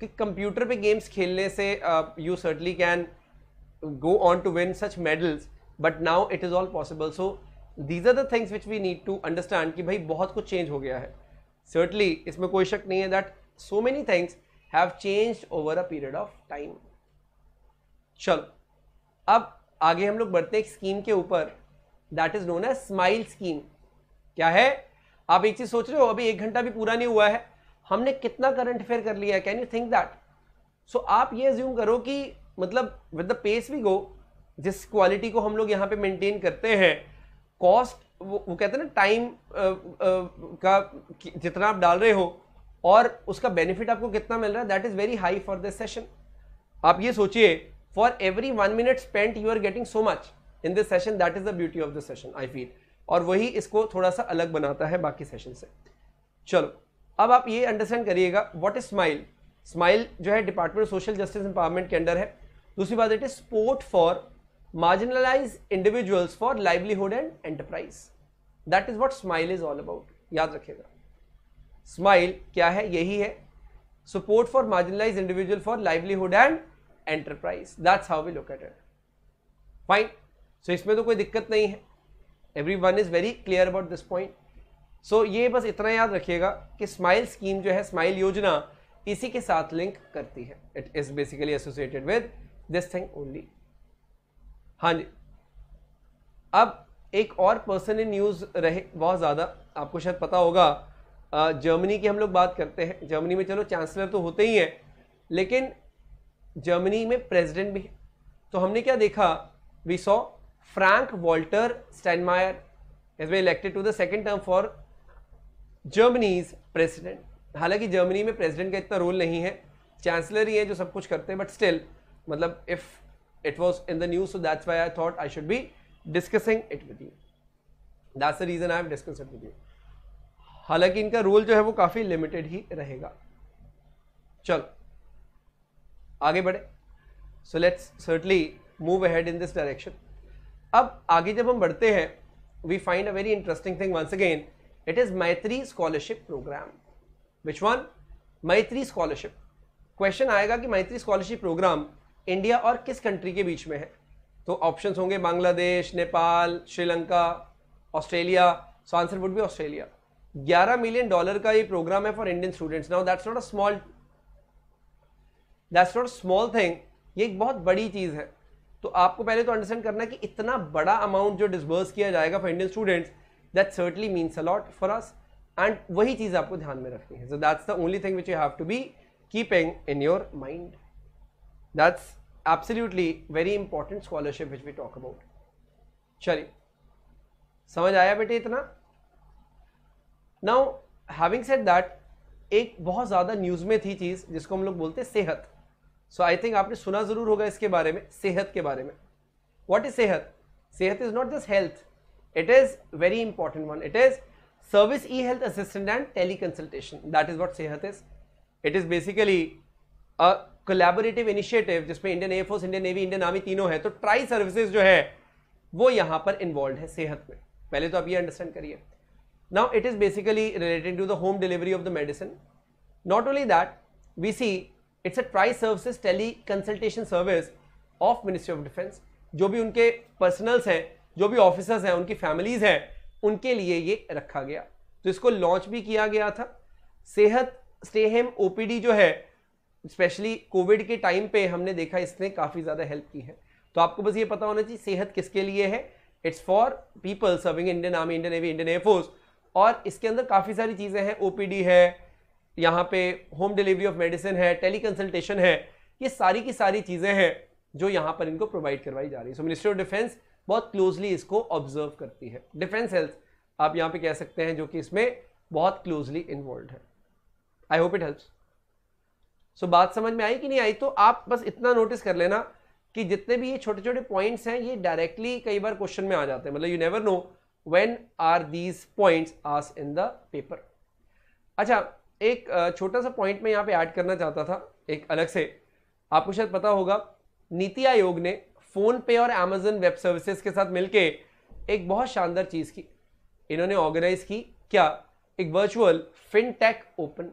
कि कंप्यूटर पे गेम्स खेलने से you certainly can go on to win such medals but now it is all possible so these are the things which we need to understand कि भाई बहुत कुछ चेंज हो गया है सर्टली इसमें कोई शक नहीं है that so many things have change over a period of time चलो अब आगे हम लोग बढ़ते हैं स्कीम के ऊपर that is known as smile scheme क्या है आप एक चीज सोच रहे हो अभी एक घंटा भी पूरा नहीं हुआ है हमने कितना करंट अफेयर कर लिया है can you think that so आप ये ज्यूम करो कि मतलब with the pace we go जिस क्वालिटी को हम लोग यहाँ पे मेंटेन करते हैं कॉस्ट वो, वो कहते हैं ना टाइम का जितना आप डाल रहे हो और उसका बेनिफिट आपको कितना मिल रहा है that is very high for this session आप ये सोचिए for every one minute spent you are getting so much in this session that is the beauty of the session I feel और वही इसको थोड़ा सा अलग बनाता है बाकी सेशन से चलो अब आप ये अंडरस्टैंड करिएगा व्हाट इज स्माइल स्माइल जो है department of social justice empowerment के अंडर है दूसरी बात it is sport for marginalise individuals for livelihood and enterprise that is what smile is all about याद रखेगा स्माइल क्या है यही है support for marginalise individual for livelihood and enterprise that's how we located fine so so, इसमें तो कोई दिक्कत नहीं है every one is very clear about this point so ये बस इतना याद रखिएगा कि स्माइल स्कीम जो है स्माइल योजना इसी के साथ लिंक करती है it is basically associated with this thing only हाँ जी अब एक और पर्सन इन न्यूज़ रहे बहुत ज़्यादा आपको शायद पता होगा जर्मनी की हम लोग बात करते हैं जर्मनी में चलो चांसलर तो होते ही हैं लेकिन जर्मनी में प्रेसिडेंट भी है तो हमने क्या देखा we saw Frank Walter Steinmeier has been elected to the second term for Germany's president. हालांकि जर्मनी में प्रेसिडेंट का इतना रोल नहीं है चांसलर ही है जो सब कुछ करते हैं बट स्टिल मतलब if it was in the news so that's why I thought I should be discussing it with you that's the reason I am discuss it with you हालांकि इनका रोल जो है वो काफी लिमिटेड ही रहेगा चलो आगे बढ़े so let's certainly move ahead in this direction अब आगे जब हम बढ़ते हैं we find a very interesting thing once again it is Maitri scholarship program which one Maitri scholarship question आएगा कि मैत्री स्कॉलरशिप प्रोग्राम इंडिया और किस कंट्री के बीच में है तो ऑप्शन होंगे Bangladesh Nepal Sri Lanka Australia so answer would भी ऑस्ट्रेलिया 11 मिलियन डॉलर का ये प्रोग्राम है for Indian students now that's not a small that's not small thing ये एक बहुत बड़ी चीज़ है तो आपको पहले तो अंडरस्टैंड करना कि इतना बड़ा अमाउंट जो डिसबर्स किया जाएगा for Indian students that certainly means a lot for us and वही चीज़ आपको ध्यान में रखनी है so that's the only thing which you have to be keeping in your mind that's absolutely very important scholarship which we talk about चलिए समझ आया बेटे इतना नाउ हैविंग सेड दैट एक बहुत ज़्यादा न्यूज़ में थी चीज़ जिसको हम लोग बोलते हैं सेहत सो आई थिंक आपने सुना ज़रूर होगा इसके बारे में सेहत के बारे में what is Sehat Sehat is not just health it is very important one it is service e health assistant and teleconsultation that is what Sehat is it is basically a collaborative initiative जिसमें Indian air force Indian navy Indian army तीनों है तो tri services जो है वो यहां पर involve है सेहत में पहले तो आप ये अंडरस्टैंड करिए now it is basically related to the home delivery of the medicine not only that we see it's a tri services teleconsultation service of ministry of defence जो भी उनके पर्सनल्स हैं जो भी ऑफिसर्स हैं उनकी families हैं उनके लिए ये रखा गया तो इसको लॉन्च भी किया गया था सेहत स्टेहेम ओ जो है स्पेशली कोविड के टाइम पे हमने देखा इसने काफ़ी ज़्यादा हेल्प की है तो आपको बस ये पता होना चाहिए सेहत किसके लिए है it's for people serving Indian army Indian navy Indian air force और इसके अंदर काफ़ी सारी चीज़ें हैं ओ है यहाँ पे होम डिलीवरी ऑफ मेडिसिन है टेली कंसल्टेशन है ये सारी की सारी चीज़ें हैं जो यहाँ पर इनको प्रोवाइड करवाई जा रही है सो मिनिस्ट्री ऑफ डिफेंस बहुत क्लोजली इसको ऑब्जर्व करती है डिफेंस हेल्थ आप यहाँ पे कह सकते हैं जो कि इसमें बहुत क्लोजली इन्वॉल्व है I hope it helps so बात समझ में आई कि नहीं आई तो आप बस इतना नोटिस कर लेना कि जितने भी ये छोटे छोटे पॉइंट्स हैं ये डायरेक्टली कई बार क्वेश्चन में आ जाते हैं मतलब you never know when are these points as in the paper अच्छा एक छोटा सा पॉइंट मैं यहाँ पे ऐड करना चाहता था एक अलग से आपको शायद पता होगा नीति आयोग ने फोन पे और अमेजन वेब सर्विसेज के साथ मिलके एक बहुत शानदार चीज़ की इन्होंने ऑर्गेनाइज की क्या एक वर्चुअल फिनटेक ओपन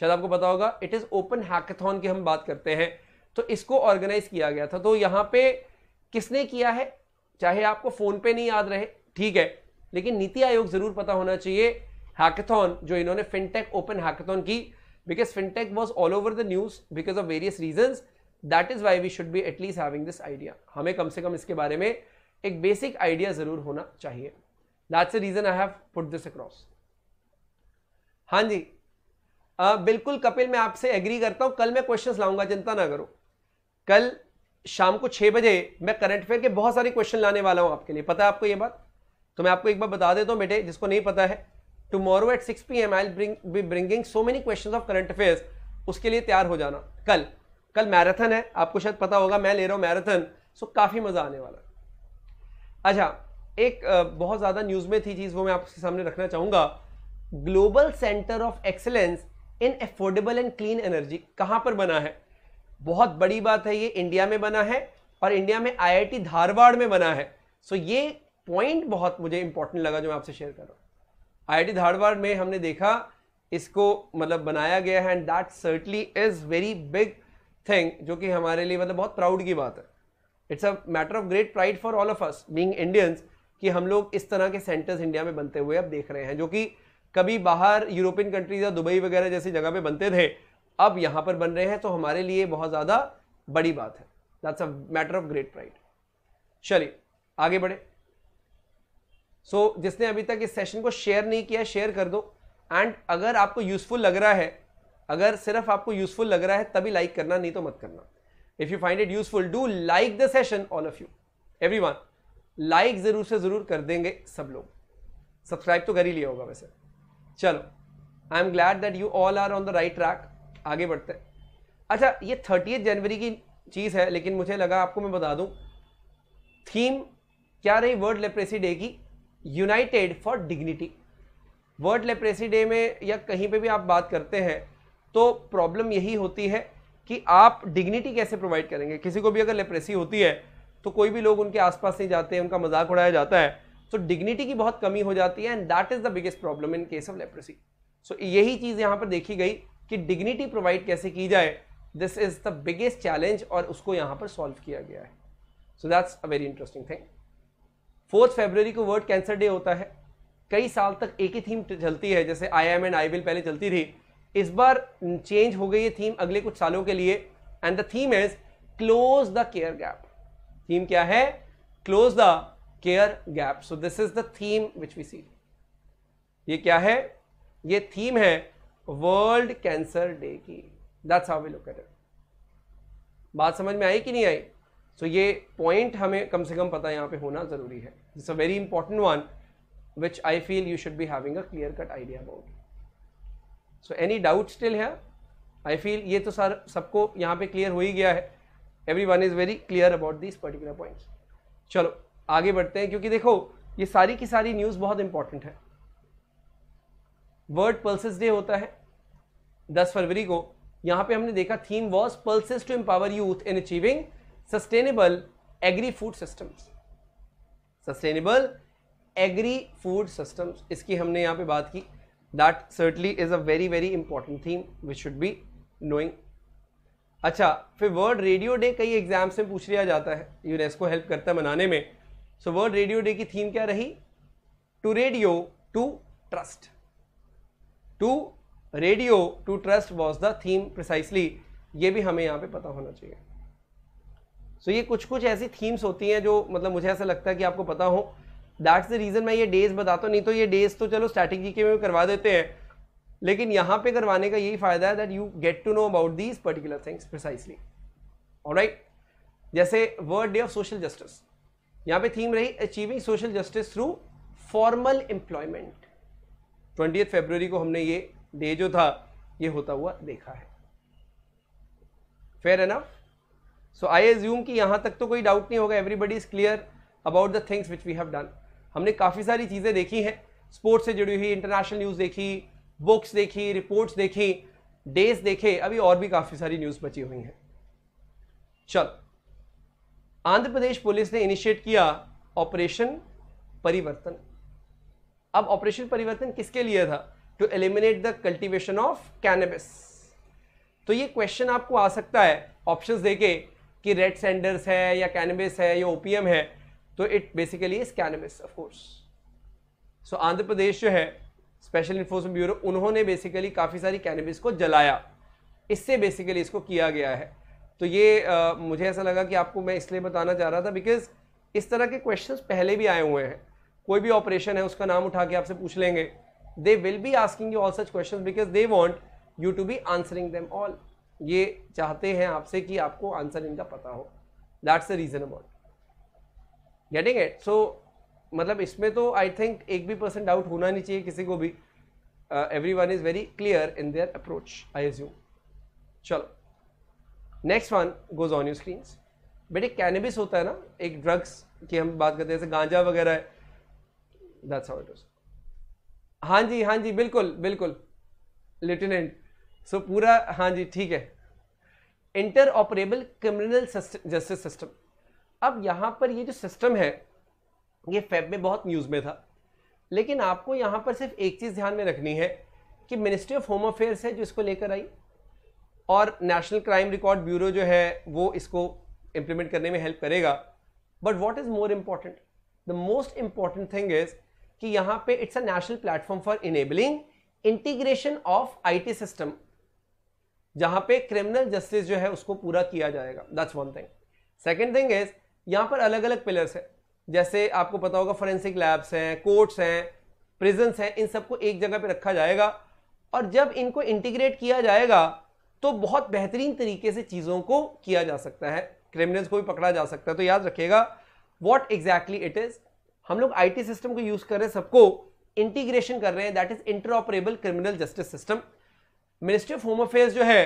शायद आपको पता होगा इट इज़ ओपन हैकेथॉन की हम बात करते हैं तो इसको ऑर्गेनाइज किया गया था तो यहाँ पे किसने किया है चाहे आपको फोन पे नहीं याद रहे ठीक है लेकिन नीति आयोग जरूर पता होना चाहिए हैकेथन जो इन्होंने फिनटेक ओपन हैकेथन की because fintech was all over the news because of various reason that is why we should be at least having this idea हमें कम से कम इसके बारे में एक बेसिक आइडिया जरूर होना चाहिए that's reason I have put this across हाँ जी आ, बिल्कुल कपिल मैं आपसे एग्री करता हूँ कल मैं क्वेश्चन लाऊंगा चिंता ना करो कल शाम को छः बजे मैं करंट अफेयर के बहुत सारे क्वेश्चन लाने वाला हूँ आपके लिए पता है आपको ये बात तो मैं आपको एक बार बता देता हूँ बेटे जिसको नहीं पता है tomorrow at six P M I be bringing so many question of current affairs उसके लिए तैयार हो जाना कल कल मैराथन है आपको शायद पता होगा मैं ले रहा हूँ मैराथन सो काफ़ी मज़ा आने वाला अच्छा एक बहुत ज़्यादा न्यूज़ में थी चीज़ वो मैं आपके सामने रखना चाहूँगा global centre of excellence in affordable and clean energy कहाँ पर बना है बहुत बड़ी बात है ये इंडिया में बना है और इंडिया में आईआईटी धारवाड़ में बना है सो so ये पॉइंट बहुत मुझे इंपॉर्टेंट लगा जो मैं आपसे शेयर कर रहा हूँ आईआईटी धारवाड़ में हमने देखा इसको मतलब बनाया गया है and that certainly is very big thing जो कि हमारे लिए मतलब बहुत प्राउड की बात है it's a matter of great pride for all of us being Indians कि हम लोग इस तरह के सेंटर्स इंडिया में बनते हुए अब देख रहे हैं जो कि कभी बाहर यूरोपियन कंट्रीज या दुबई वगैरह जैसी जगह पे बनते थे अब यहाँ पर बन रहे हैं तो हमारे लिए बहुत ज़्यादा बड़ी बात है that's a matter of great pride चलिए आगे बढ़े सो so, जिसने अभी तक इस सेशन को शेयर नहीं किया शेयर कर दो एंड अगर आपको यूज़फुल लग रहा है अगर सिर्फ आपको यूज़फुल लग रहा है तभी लाइक करना नहीं तो मत करना if you find it useful do like the session all of you every one like ज़रूर से ज़रूर कर देंगे सब लोग सब्सक्राइब तो कर ही लिया होगा वैसे चलो I am glad that you all are on the right track आगे बढ़ते हैं अच्छा ये थर्टी जनवरी की चीज़ है लेकिन मुझे लगा आपको मैं बता दूँ थीम क्या रही वर्ल्ड लेप्रेसी डे की united for dignity world leprosy day में या कहीं पे भी आप बात करते हैं तो प्रॉब्लम यही होती है कि आप डिग्निटी कैसे प्रोवाइड करेंगे किसी को भी अगर लेप्रेसी होती है तो कोई भी लोग उनके आसपास नहीं जाते हैं उनका मजाक उड़ाया जाता है तो डिग्निटी की बहुत कमी हो जाती है and that is the biggest problem in case of leprosy so यही चीज़ यहाँ पर देखी गई कि डिग्निटी प्रोवाइड कैसे की जाए this is the biggest challenge और उसको यहाँ पर सॉल्व किया गया है so that's a very interesting thing fourth February को वर्ल्ड कैंसर डे होता है कई साल तक एक ही थीम चलती है जैसे I am and I will पहले चलती थी इस बार चेंज हो गई ये थीम अगले कुछ सालों के लिए and the theme is close the care gap theme क्या है close the care gap so this is the theme which we see ये क्या है ये थीम है वर्ल्ड कैंसर डे की that's how we look at it बात समझ में आई कि नहीं आई सो so ये पॉइंट हमें कम से कम पता यहां पे होना ज़रूरी है It's a very important one which I feel you should be having a clear cut idea about. So any doubt still here? I feel ये तो सर सबको यहाँ पे clear हो ही गया है every one is very clear about this particular points चलो आगे बढ़ते हैं क्योंकि देखो ये सारी की सारी न्यूज़ बहुत इंपॉर्टेंट है वर्ल्ड पल्सेस डे होता है 10 फरवरी को यहाँ पे हमने देखा theme was pulses to empower youth in achieving sustainable agri food systems sustainable agri food system इसकी हमने यहाँ पे बात की that certainly is a very very important theme which should be knowing अच्छा फिर वर्ल्ड रेडियो डे कई exams में पूछ लिया जाता है यूनेस्को हेल्प करता है मनाने में सो वर्ल्ड रेडियो डे की थीम क्या रही to radio to trust to radio to trust was the theme precisely ये भी हमें यहाँ पे पता होना चाहिए सो so, ये कुछ कुछ ऐसी थीम्स होती हैं जो मतलब मुझे ऐसा लगता है कि आपको पता हो दैट्स द रीज़न मैं ये डेज बताता हूँ नहीं तो ये डेज तो चलो स्ट्रैटेजी के में करवा देते हैं लेकिन यहाँ पे करवाने का यही फ़ायदा है that you get to know about these particular things precisely और राइट जैसे world day of social justice यहाँ पे थीम रही achieving social justice through formal employment twenty February को हमने ये डे जो था ये होता हुआ देखा है फेयर है ना सो आई एज्यूम कि यहाँ तक तो कोई डाउट नहीं होगा everybody is clear about the things which we have done हमने काफ़ी सारी चीज़ें देखी हैं स्पोर्ट्स से जुड़ी हुई इंटरनेशनल न्यूज़ देखी बुक्स देखी रिपोर्ट्स देखी डेज देखे अभी और भी काफ़ी सारी न्यूज़ बची हुई हैं चल आंध्र प्रदेश पुलिस ने इनिशिएट किया ऑपरेशन परिवर्तन अब ऑपरेशन परिवर्तन किसके लिए था to eliminate the cultivation of cannabis तो ये क्वेश्चन आपको आ सकता है ऑप्शंस देके कि रेड सेंडर्स है या कैनबिस है या ओपीएम है तो it basically is cannabis of course so Andhra Pradesh जो है स्पेशल इन्फोर्समेंट ब्यूरो उन्होंने बेसिकली काफ़ी सारी कैनबिस को जलाया इससे बेसिकली इसको किया गया है तो ये आ, मुझे ऐसा लगा कि आपको मैं इसलिए बताना चाह रहा था बिकॉज इस तरह के क्वेश्चंस पहले भी आए हुए हैं कोई भी ऑपरेशन है उसका नाम उठा के आपसे पूछ लेंगे they will be asking you all such question because they want you to be answering them all ये चाहते हैं आपसे कि आपको आंसर इनका पता हो that's the reason about getting it so मतलब इसमें तो आई थिंक एक भी परसेंट डाउट होना नहीं चाहिए किसी को भी every one is very clear in their approach I assume चलो next one goes on you screen बेटे कैनबिस होता है ना एक ड्रग्स की हम बात करते हैं जैसे गांजा वगैरह है दैट्स हाउ इट इज हाँ जी हाँ जी बिल्कुल बिल्कुल लेफ्टिनेंट सो so, पूरा हाँ जी ठीक है interoperable criminal justice system अब यहाँ पर ये जो सिस्टम है ये फेब में बहुत न्यूज़ में था लेकिन आपको यहाँ पर सिर्फ एक चीज़ ध्यान में रखनी है कि मिनिस्ट्री ऑफ होम अफेयर्स है जो इसको लेकर आई और नेशनल क्राइम रिकॉर्ड ब्यूरो जो है वो इसको इम्प्लीमेंट करने में हेल्प करेगा but what is more important the most important thing is कि यहाँ पे it's a national platform for enabling integration of IT system जहां पे क्रिमिनल जस्टिस जो है उसको पूरा किया जाएगा that's one thing second thing is यहाँ पर अलग अलग पिलर्स हैं जैसे आपको पता होगा फोरेंसिक लैब्स हैं कोर्ट्स हैं प्रिजन्स हैं इन सबको एक जगह पे रखा जाएगा और जब इनको इंटीग्रेट किया जाएगा तो बहुत बेहतरीन तरीके से चीज़ों को किया जा सकता है क्रिमिनल्स को भी पकड़ा जा सकता है तो याद रखिएगा वॉट एग्जैक्टली इट इज़ हम लोग आई सिस्टम को यूज़ कर रहे हैं सबको इंटीग्रेशन कर रहे हैं that is interoperable criminal justice system ministry of home affairs जो है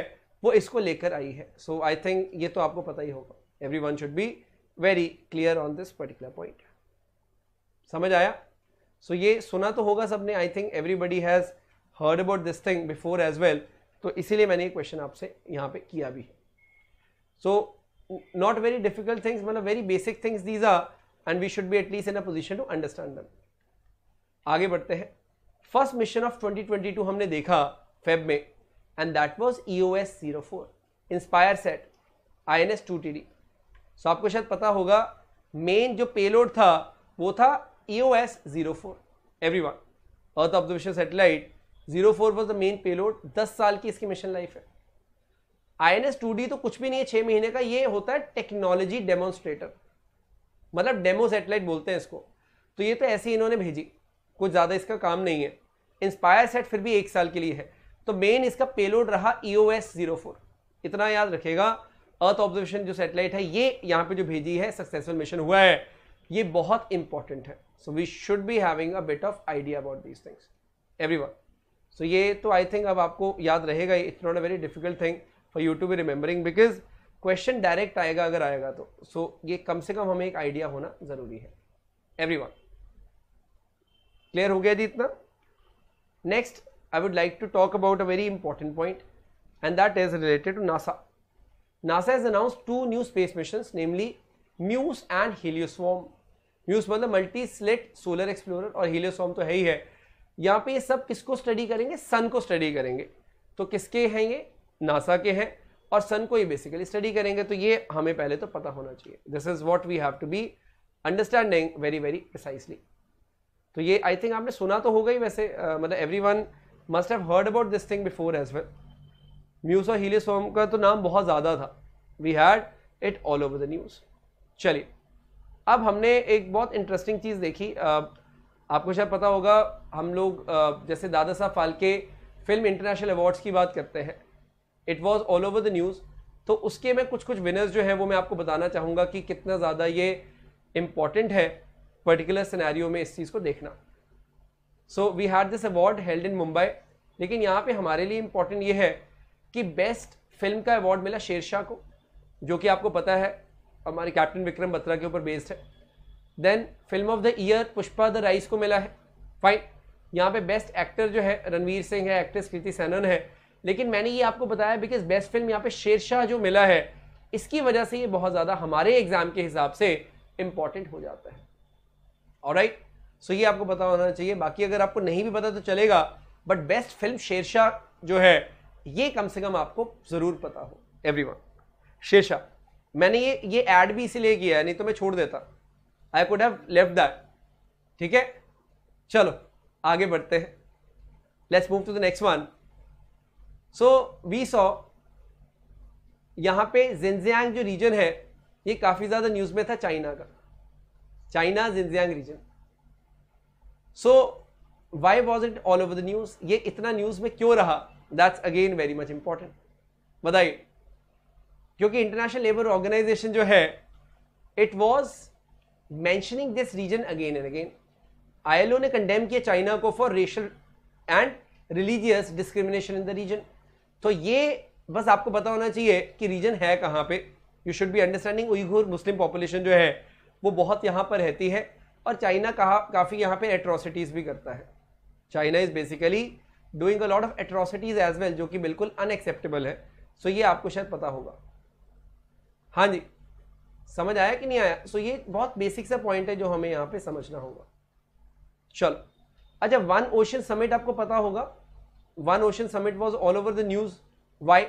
वो इसको लेकर आई है सो आई थिंक ये तो आपको पता ही होगा every one should be very clear on this particular point समझ आया सो so, ये सुना तो होगा सबने I think everybody has heard about this thing before as well तो इसीलिए मैंने ये क्वेश्चन आपसे यहाँ पे किया भी है so not very difficult things मतलब very basic things these are and we should be at least in a position to understand them आगे बढ़ते हैं फर्स्ट मिशन ऑफ 2022 हमने देखा फेब में and that was EOS 04 Inspire set INS 2TD सो आपको शायद पता होगा मेन जो पेलोड था वो था EOS 04 one earth observation zero four was the main payload दस साल की इसकी मिशन लाइफ है I N S two D तो कुछ भी नहीं है छः महीने का ये होता है टेक्नोलॉजी डेमोन्स्ट्रेटर मतलब डेमो सेटेलाइट बोलते हैं इसको तो ये तो ऐसे ही इन्होंने भेजी कुछ ज़्यादा इसका काम नहीं है इंस्पायर सेट फिर भी एक साल के लिए है तो मेन इसका पेलोड रहा ईओएस जीरो फोर इतना याद रखेगा अर्थ ऑब्जर्वेशन जो सैटेलाइट है ये यहां पे जो भेजी है सक्सेसफुल मिशन हुआ है ये बहुत इंपॉर्टेंट है so we should be having a bit of idea about these things every so ये तो आई थिंक अब आपको याद रहेगा it's not a very difficult thing for you to be remembering because question direct आएगा अगर आएगा तो सो so, ये कम से कम हमें एक आइडिया होना जरूरी है एवरी क्लियर हो गया जी इतना next I would like to talk about a very important point and that is related to NASA. NASA has announced two new space missions namely Muse and Helioswarm. Muse मतलब multi slit solar explorer और HelioSwarm तो है ही है यहाँ पे ये सब किसको स्टडी करेंगे सन को स्टडी करेंगे तो किसके हैं ये नासा के हैं और सन को ही बेसिकली स्टडी करेंगे तो ये हमें पहले तो पता होना चाहिए this is what we have to be understanding very very precisely तो ये आई थिंक आपने सुना तो होगा ही वैसे uh, मतलब everyone must have heard about this thing before as well Muse और हीले सोम का तो नाम बहुत ज़्यादा था we had it all over the news चलिए अब हमने एक बहुत इंटरेस्टिंग चीज़ देखी आपको शायद पता होगा हम लोग जैसे दादा साहब फालके फिल्म इंटरनेशनल अवार्ड्स की बात करते हैं it was all over the news तो उसके में कुछ कुछ विनर्स जो हैं वो मैं आपको बताना चाहूँगा कि कितना ज़्यादा ये इम्पॉर्टेंट है पर्टिकुलर सिनेरियो में इस चीज़ को देखना so we had this award held in Mumbai लेकिन यहाँ पे हमारे लिए इम्पोर्टेंट ये है कि बेस्ट फिल्म का अवार्ड मिला शेरशाह को जो कि आपको पता है हमारे कैप्टन विक्रम बत्रा के ऊपर बेस्ड है then film of the year Pushpa the rise को मिला है फाइन यहाँ पे बेस्ट एक्टर जो है रणवीर सिंह है एक्ट्रेस कृति सैनन है लेकिन मैंने ये आपको बताया बिकॉज बेस्ट फिल्म यहाँ पे शेरशाह जो मिला है इसकी वजह से ये बहुत ज़्यादा हमारे एग्ज़ाम के हिसाब से इम्पॉर्टेंट हो जाता है और राइट सो ये आपको पता होना चाहिए बाकी अगर आपको नहीं भी पता तो चलेगा बट बेस्ट फिल्म शेरशाह जो है ये कम से कम आपको ज़रूर पता हो एवरी वन शेरशाह मैंने ये ये एड भी इसीलिए किया है नहीं तो मैं छोड़ देता I could have left that ठीक है चलो आगे बढ़ते हैं let's move to the next one so we saw यहाँ पे जिनजियांग जो रीजन है ये काफ़ी ज़्यादा न्यूज़ में था चाइना का China Xinjiang region so why was it all over the news ये इतना न्यूज में क्यों रहा that's again very much important बताइए क्योंकि इंटरनेशनल लेबर ऑर्गेनाइजेशन जो है it was mentioning this region again and again ILO ने कंडेम किया चाइना को for racial and religious discrimination in the region तो ये बस आपको पता होना चाहिए कि रीजन है कहाँ पे you should be understanding Uyghur Muslim population जो है वो बहुत यहाँ पर रहती है और चाइना कहा काफ़ी यहाँ पे एट्रोसिटीज़ भी करता है China is basically doing a lot of atrocities as well जो कि बिल्कुल अनएक्सेप्टेबल है सो ये आपको शायद पता होगा हाँ जी समझ आया कि नहीं आया सो ये बहुत बेसिक सा पॉइंट है जो हमें यहाँ पे समझना होगा चलो अच्छा वन ओशन समिट आपको पता होगा One Ocean Summit was all over the news why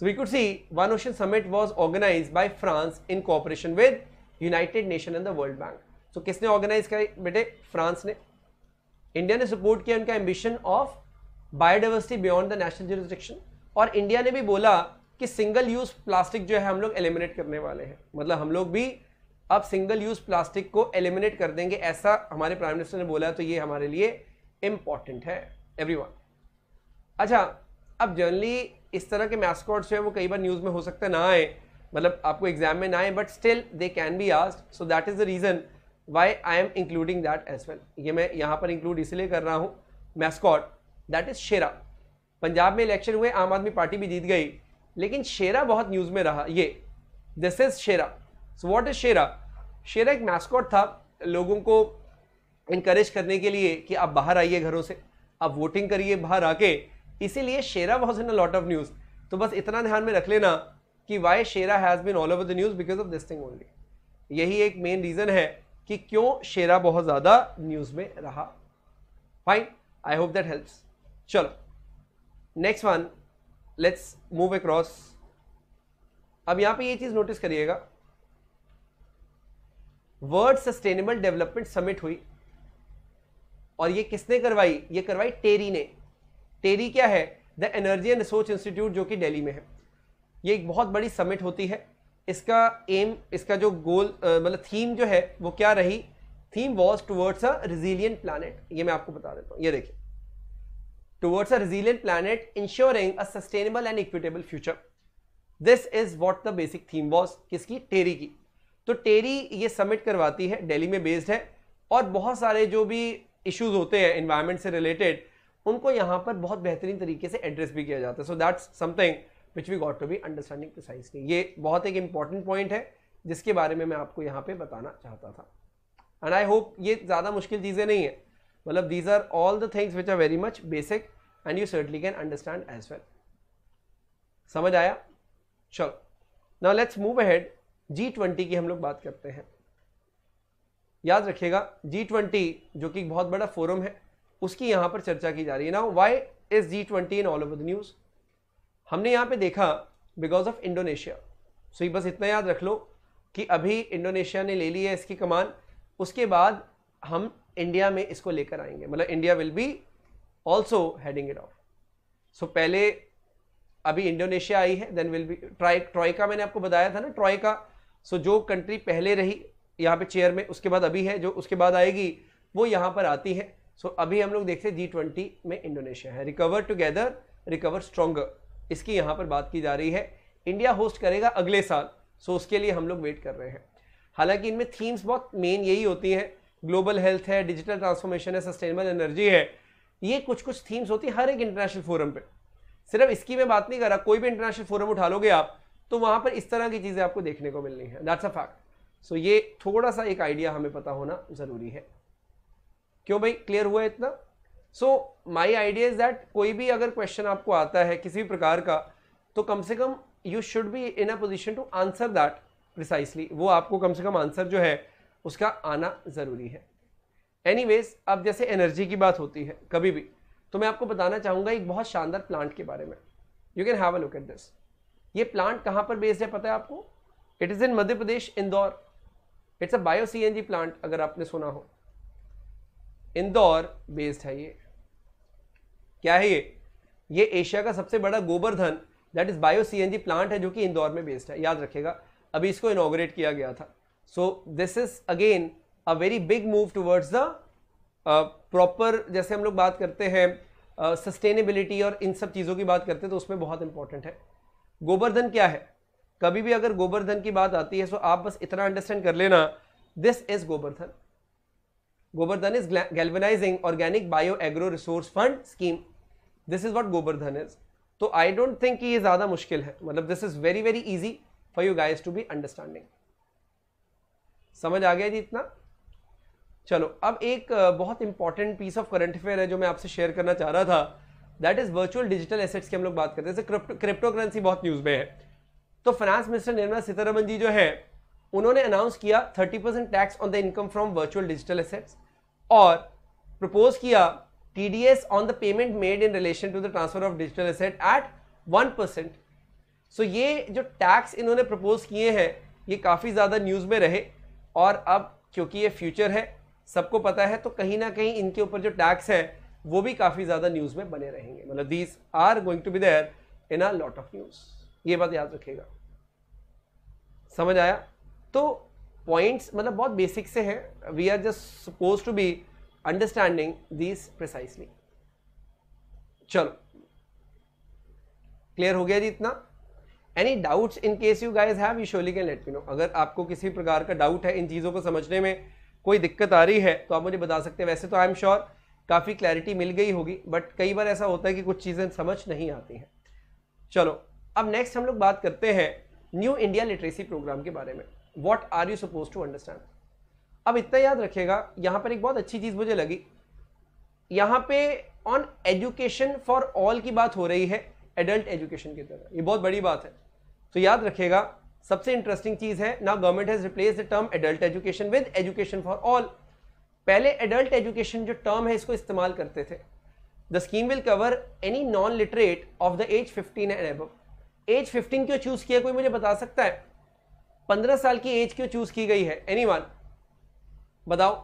so we could see One Ocean Summit was organise by France in cooperation with United Nation and the World Bank so किसने organise किया बेटे France ने India ने support किया उनका ambition of biodiversity beyond the national jurisdiction और India ने भी बोला कि सिंगल यूज प्लास्टिक जो है हम लोग एलिमिनेट करने वाले हैं मतलब हम लोग भी अब सिंगल यूज प्लास्टिक को एलिमिनेट कर देंगे ऐसा हमारे प्राइम मिनिस्टर ने बोला तो ये हमारे लिए इम्पॉर्टेंट है एवरी अच्छा अब जनरली इस तरह के मैस्कॉट्स जो है वो कई बार न्यूज़ में हो सकता है ना आए मतलब आपको एग्जाम में ना आए but still they can be asked so that is the reason why I am including that as well ये मैं यहाँ पर इंक्लूड इसलिए कर रहा हूँ mascot that is Shera Punjab में इलेक्शन हुए आम आदमी पार्टी भी जीत गई लेकिन शेरा बहुत न्यूज़ में रहा ये this is Shera so what is Shera Shera एक मैस्कॉट था लोगों को इनक्रेज करने के लिए कि आप बाहर आइए घरों से आप वोटिंग करिए बाहर आके इसीलिए Shera was in a lot of news तो बस इतना ध्यान में रख लेना कि why Shera has been all over the news because of this thing only यही एक मेन रीज़न है कि क्यों शेरा बहुत ज़्यादा न्यूज़ में रहा fine I hope that helps चलो next one let's move across अब यहाँ पे ये चीज़ नोटिस करिएगा वर्ल्ड सस्टेनेबल डेवलपमेंट समिट हुई और ये किसने करवाई ये करवाई टेरी ने टेरी क्या है the Energy and Resource Institute जो कि दिल्ली में है ये एक बहुत बड़ी समिट होती है इसका एम इसका जो गोल मतलब थीम जो है वो क्या रही theme was towards a resilient planet ये मैं आपको बता देता हूँ ये देखिए towards a resilient planet ensuring a sustainable and equitable future this is what the basic theme was किसकी टेरी की तो टेरी ये सबमिट करवाती है डेली में बेस्ड है और बहुत सारे जो भी इश्यूज होते हैं इन्वायरमेंट से रिलेटेड उनको यहाँ पर बहुत बेहतरीन तरीके से एड्रेस भी किया जाता है so that's something which we got to be understanding precisely ये बहुत एक इंपॉर्टेंट पॉइंट है जिसके बारे में मैं आपको यहाँ पे बताना चाहता था एंड आई होप ये ज़्यादा मुश्किल चीज़ें नहीं है मतलब these are all the things which are very much basic and you certainly can understand as well समझ आया चलो now let's move ahead G twenty की हम लोग बात करते हैं याद रखिएगा जी ट्वेंटी जो कि बहुत बड़ा फोरम है उसकी यहाँ पर चर्चा की जा रही है ना why is G twenty in all over the news हमने यहाँ पे देखा बिकॉज ऑफ इंडोनेशिया सो ये बस इतना याद रख लो कि अभी इंडोनेशिया ने ले ली है इसकी कमान उसके बाद हम इंडिया में इसको लेकर आएंगे मतलब India will be also heading it off so पहले अभी इंडोनेशिया आई है then will be try troika मैंने आपको बताया था ना ट्रॉयका सो so, जो कंट्री पहले रही यहाँ पे चेयर में उसके बाद अभी है जो उसके बाद आएगी वो यहाँ पर आती है सो so, अभी हम लोग देखते हैं जी ट्वेंटी में इंडोनेशिया है रिकवर टुगेदर रिकवर स्ट्रोंगर इसकी यहाँ पर बात की जा रही है इंडिया होस्ट करेगा अगले साल सो उसके लिए हम लोग वेट कर रहे हैं हालांकि इनमें थीम्स बहुत मेन यही होती हैं ग्लोबल हेल्थ है डिजिटल ट्रांसफॉर्मेशन है सस्टेनेबल एनर्जी है ये कुछ कुछ थीम्स होती हैं हर एक इंटरनेशनल फोरम पे सिर्फ इसकी मैं बात नहीं कर रहा कोई भी इंटरनेशनल फोरम उठा लोगे आप तो वहाँ पर इस तरह की चीज़ें आपको देखने को मिलनी है दैट्स अ फैक्ट सो ये थोड़ा सा एक आइडिया हमें पता होना ज़रूरी है क्यों भाई क्लियर हुआ इतना so my idea is that कोई भी अगर क्वेश्चन आपको आता है किसी भी प्रकार का तो कम से कम you should be in a position to answer that precisely वो आपको कम से कम आंसर जो है उसका आना ज़रूरी है एनी वेज अब जैसे एनर्जी की बात होती है कभी भी तो मैं आपको बताना चाहूँगा एक बहुत शानदार प्लांट के बारे में you can have a look at this ये प्लांट कहाँ पर बेस्ड है पता है आपको it is in Madhya Pradesh Indore it's a bio C N G plant अगर आपने सुना हो इंदौर बेस्ड है ये क्या है ये ये एशिया का सबसे बड़ा Gobardhan that is bio C plant है जो कि इंदौर में बेस्ड है याद रखेगा अभी इसको इनोग्रेट किया गया था so this is again a very big move towards the proper जैसे हम लोग बात करते हैं सस्टेनेबिलिटी uh, और इन सब चीज़ों की बात करते हैं तो उसमें बहुत इंपॉर्टेंट है गोबरधन क्या है कभी भी अगर गोबरधन की बात आती है सो आप बस इतना अंडरस्टैंड कर लेना this is Gobardhan Gobardhan is galvanizing organic bio agro resource fund scheme this is what Gobardhan is तो आई डोंट थिंक ये ज़्यादा मुश्किल है मतलब this is very very easy for you guys to be understanding समझ आ गया जी इतना चलो अब एक बहुत इंपॉर्टेंट पीस ऑफ करंट अफेयर है जो मैं आपसे शेयर करना चाह रहा था that is virtual digital assets की हम लोग बात करते हैं जैसे क्रिप्टो करेंसी बहुत न्यूज़ में है तो फाइनेंस मिनिस्टर निर्मला सीतारमन जी जो है उन्होंने अनाउंस किया 30 percent tax on the income from virtual digital assets और प्रपोज किया TDS on the payment made in relation to the transfer of digital asset at one percent so ये जो टैक्स इन्होंने propose किए हैं ये काफ़ी ज़्यादा न्यूज़ में रहे और अब क्योंकि ये फ्यूचर है सबको पता है तो कहीं ना कहीं इनके ऊपर जो टैक्स है वो भी काफ़ी ज़्यादा न्यूज़ में बने रहेंगे मतलब these are going to be there in a lot of news ये बात याद रखेगा समझ आया तो पॉइंट्स मतलब बहुत बेसिक से है we are just suppose to be understanding this precisely चलो क्लियर हो गया जी इतना any doubts in case you guys have you surely can let me know अगर आपको किसी प्रकार का डाउट है इन चीज़ों को समझने में कोई दिक्कत आ रही है तो आप मुझे बता सकते हैं वैसे तो आई एम श्योर काफ़ी क्लैरिटी मिल गई होगी बट कई बार ऐसा होता है कि कुछ चीज़ें समझ नहीं आती हैं चलो अब नेक्स्ट हम लोग बात करते हैं न्यू इंडिया लिटरेसी प्रोग्राम के बारे में what are you suppose to understand अब इतना याद रखेगा यहां पर एक बहुत अच्छी चीज़ मुझे लगी यहां पे ऑन एजुकेशन फॉर ऑल की बात हो रही है एडल्ट एजुकेशन की तरह ये बहुत बड़ी बात है तो याद रखेगा सबसे इंटरेस्टिंग चीज़ है ना government has replace the term adult education with education for all पहले एडल्ट एजुकेशन जो टर्म है इसको इस्तेमाल करते थे the scheme will cover any non literate of the age fifteen and age fifteen क्यों चूज़ किया कोई मुझे बता सकता है पंद्रह साल की एज क्यों चूज की गई है एनी बताओ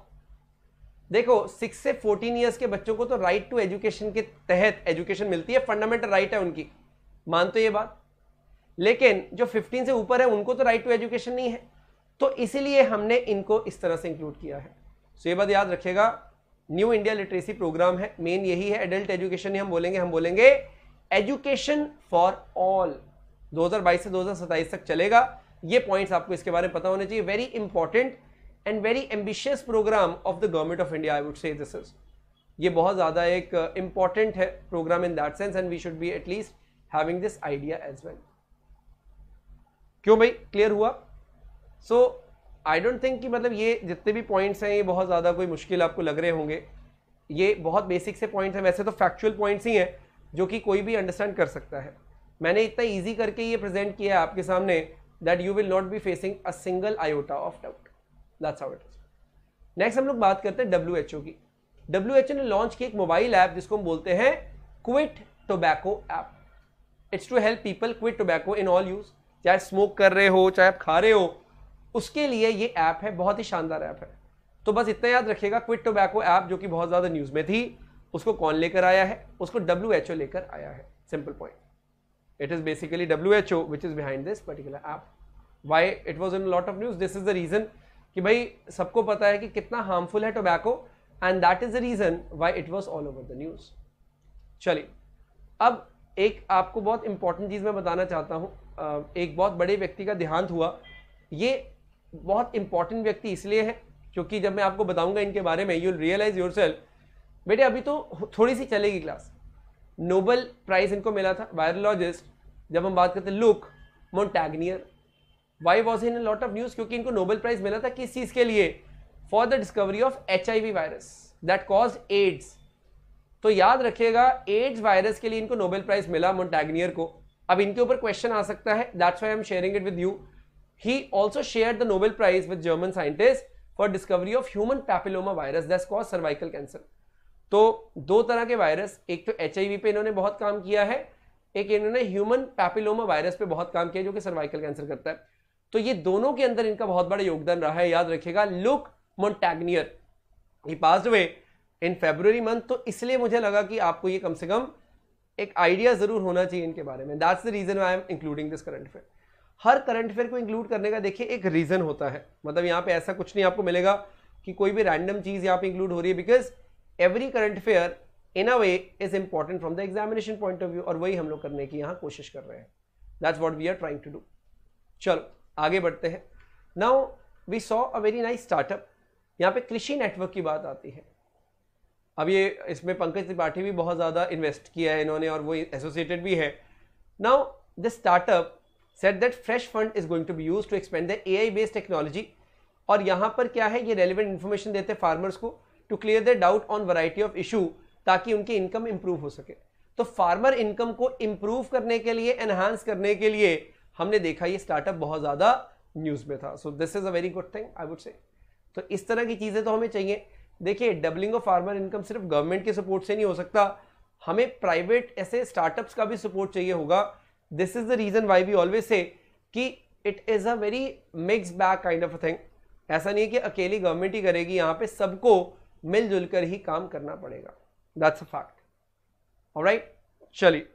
देखो सिक्स से फोर्टीन ईयर्स के बच्चों को तो राइट टू एजुकेशन के तहत एजुकेशन मिलती है फंडामेंटल राइट है उनकी मान तो ये बात लेकिन जो 15 से ऊपर है उनको तो राइट टू एजुकेशन नहीं है तो इसीलिए हमने इनको इस तरह से इंक्लूड किया है सो ये बात याद रखिएगा न्यू इंडिया लिटरेसी प्रोग्राम है मेन यही है एडल्ट एजुकेशन ही हम बोलेंगे हम बोलेंगे एजुकेशन फॉर ऑल 2022 से 2027 तक चलेगा ये पॉइंट्स आपको इसके बारे में पता होने चाहिए very important and very ambitious programme of the government of India I would say this is ये बहुत ज़्यादा एक इंपॉर्टेंट uh, है programme in that sense and we should be at least having this idea as well क्यों भाई clear हुआ सो I don't think कि मतलब ये जितने भी पॉइंट्स हैं ये बहुत ज़्यादा कोई मुश्किल आपको लग रहे होंगे ये बहुत बेसिक से पॉइंट्स हैं वैसे तो फैक्चुअल पॉइंट्स ही हैं जो कि कोई भी अंडरस्टैंड कर सकता है मैंने इतना ईजी करके ये प्रेजेंट किया है आपके सामने that you will not be facing a single iota of doubt that's how it next हम लोग बात करते हैं डब्ल्यू एच ओ की डब्ल्यू एच ओ ने लॉन्च की एक मोबाइल ऐप जिसको हम बोलते हैं quit tobacco app it's to help people quit tobacco in all use चाहे स्मोक कर रहे हो चाहे आप खा रहे हो उसके लिए ये ऐप है बहुत ही शानदार ऐप है तो बस इतना याद रखिएगा क्विट टोबैको ऐप जो कि बहुत ज़्यादा न्यूज़ में थी उसको कौन लेकर आया है उसको डब्ल्यू एच ओ लेकर आया है simple point it is basically who which is behind this particular app why it was in a lot of news this is the reason कि भाई सबको पता है कि कितना हार्मफुल है tobacco and that is the reason why it was all over the news चलिए अब एक आपको बहुत इंपॉर्टेंट चीज़ मैं बताना चाहता हूँ एक बहुत बड़े व्यक्ति का देहांत हुआ ये बहुत इंपॉर्टेंट व्यक्ति इसलिए है क्योंकि जब मैं आपको बताऊंगा इनके बारे में यू रियलाइज योर सेल्फ बेटे अभी तो थोड़ी सी चलेगी क्लास नोबल प्राइज इनको मिला था वायरोलॉजिस्ट जब हम बात करते हैं Luc Montagnier why was in lot of news क्योंकि इनको नोबल प्राइज मिला था किस चीज के लिए for the discovery of H virus that cause AIDS तो याद रखिएगा एड्स वायरस के लिए इनको नोबेल प्राइज मिला मोन्टैग्नियर को अब इनके ऊपर क्वेश्चन आ सकता है that's why am sharing it with you he also share the Nobel prize with German scientist for discovery of human papilloma virus that cause cervical cancer तो दो तरह के वायरस एक तो एच पे इन्होंने बहुत काम किया है एक इन्होंने ह्यूमन पैपिलोमा वायरस पे बहुत काम किया जो कि सर्वाइकल कैंसर करता है तो ये दोनों के अंदर इनका बहुत बड़ा योगदान रहा है याद रखिएगा लुक मोन्टैग्नियर ये पास हुए इन फेब्रुवरी मंथ तो इसलिए मुझे लगा कि आपको ये कम से कम एक आइडिया जरूर होना चाहिए इनके बारे में that's the reason I am including this current affair हर करंट अफेयर को इंक्लूड करने का देखिए एक रीजन होता है मतलब यहाँ पे ऐसा कुछ नहीं आपको मिलेगा कि कोई भी रैंडम चीज यहाँ पे इंक्लूड हो रही है because every current affair in a way is important from the examination point of view और वही हम लोग करने की यहाँ कोशिश कर रहे हैं that's what we are trying to do चलो आगे बढ़ते हैं now we saw a very nice startup यहाँ पे कृषि नेटवर्क की बात आती है अब ये इसमें पंकज त्रिपाठी भी बहुत ज़्यादा इन्वेस्ट किया है इन्होंने और वो एसोसिएटेड भी है now the startup set that fresh fund is going to be use to expand the A I based technology और यहाँ पर क्या है ये रेलिवेंट इन्फॉर्मेशन देते हैं फार्मर्स को to clear the doubt on variety of issue ताकि उनकी इनकम इंप्रूव हो सके तो फार्मर इनकम को इंप्रूव करने के लिए एनहांस करने के लिए हमने देखा ये स्टार्टअप बहुत ज़्यादा न्यूज़ में था so this is a very good thing I would say तो इस तरह की चीज़ें तो हमें चाहिए देखिए डबलिंग ऑफ फार्मर इनकम सिर्फ गवर्नमेंट के सपोर्ट से नहीं हो सकता हमें प्राइवेट ऐसे स्टार्टअप्स का भी सपोर्ट चाहिए होगा this is the reason why we always say कि it is a very mixed bag kind of a thing ऐसा नहीं है कि अकेली गवर्नमेंट ही करेगी यहाँ पे सबको मिलजुल कर ही काम करना पड़ेगा दैट्स अ फैक्ट राइट चलिए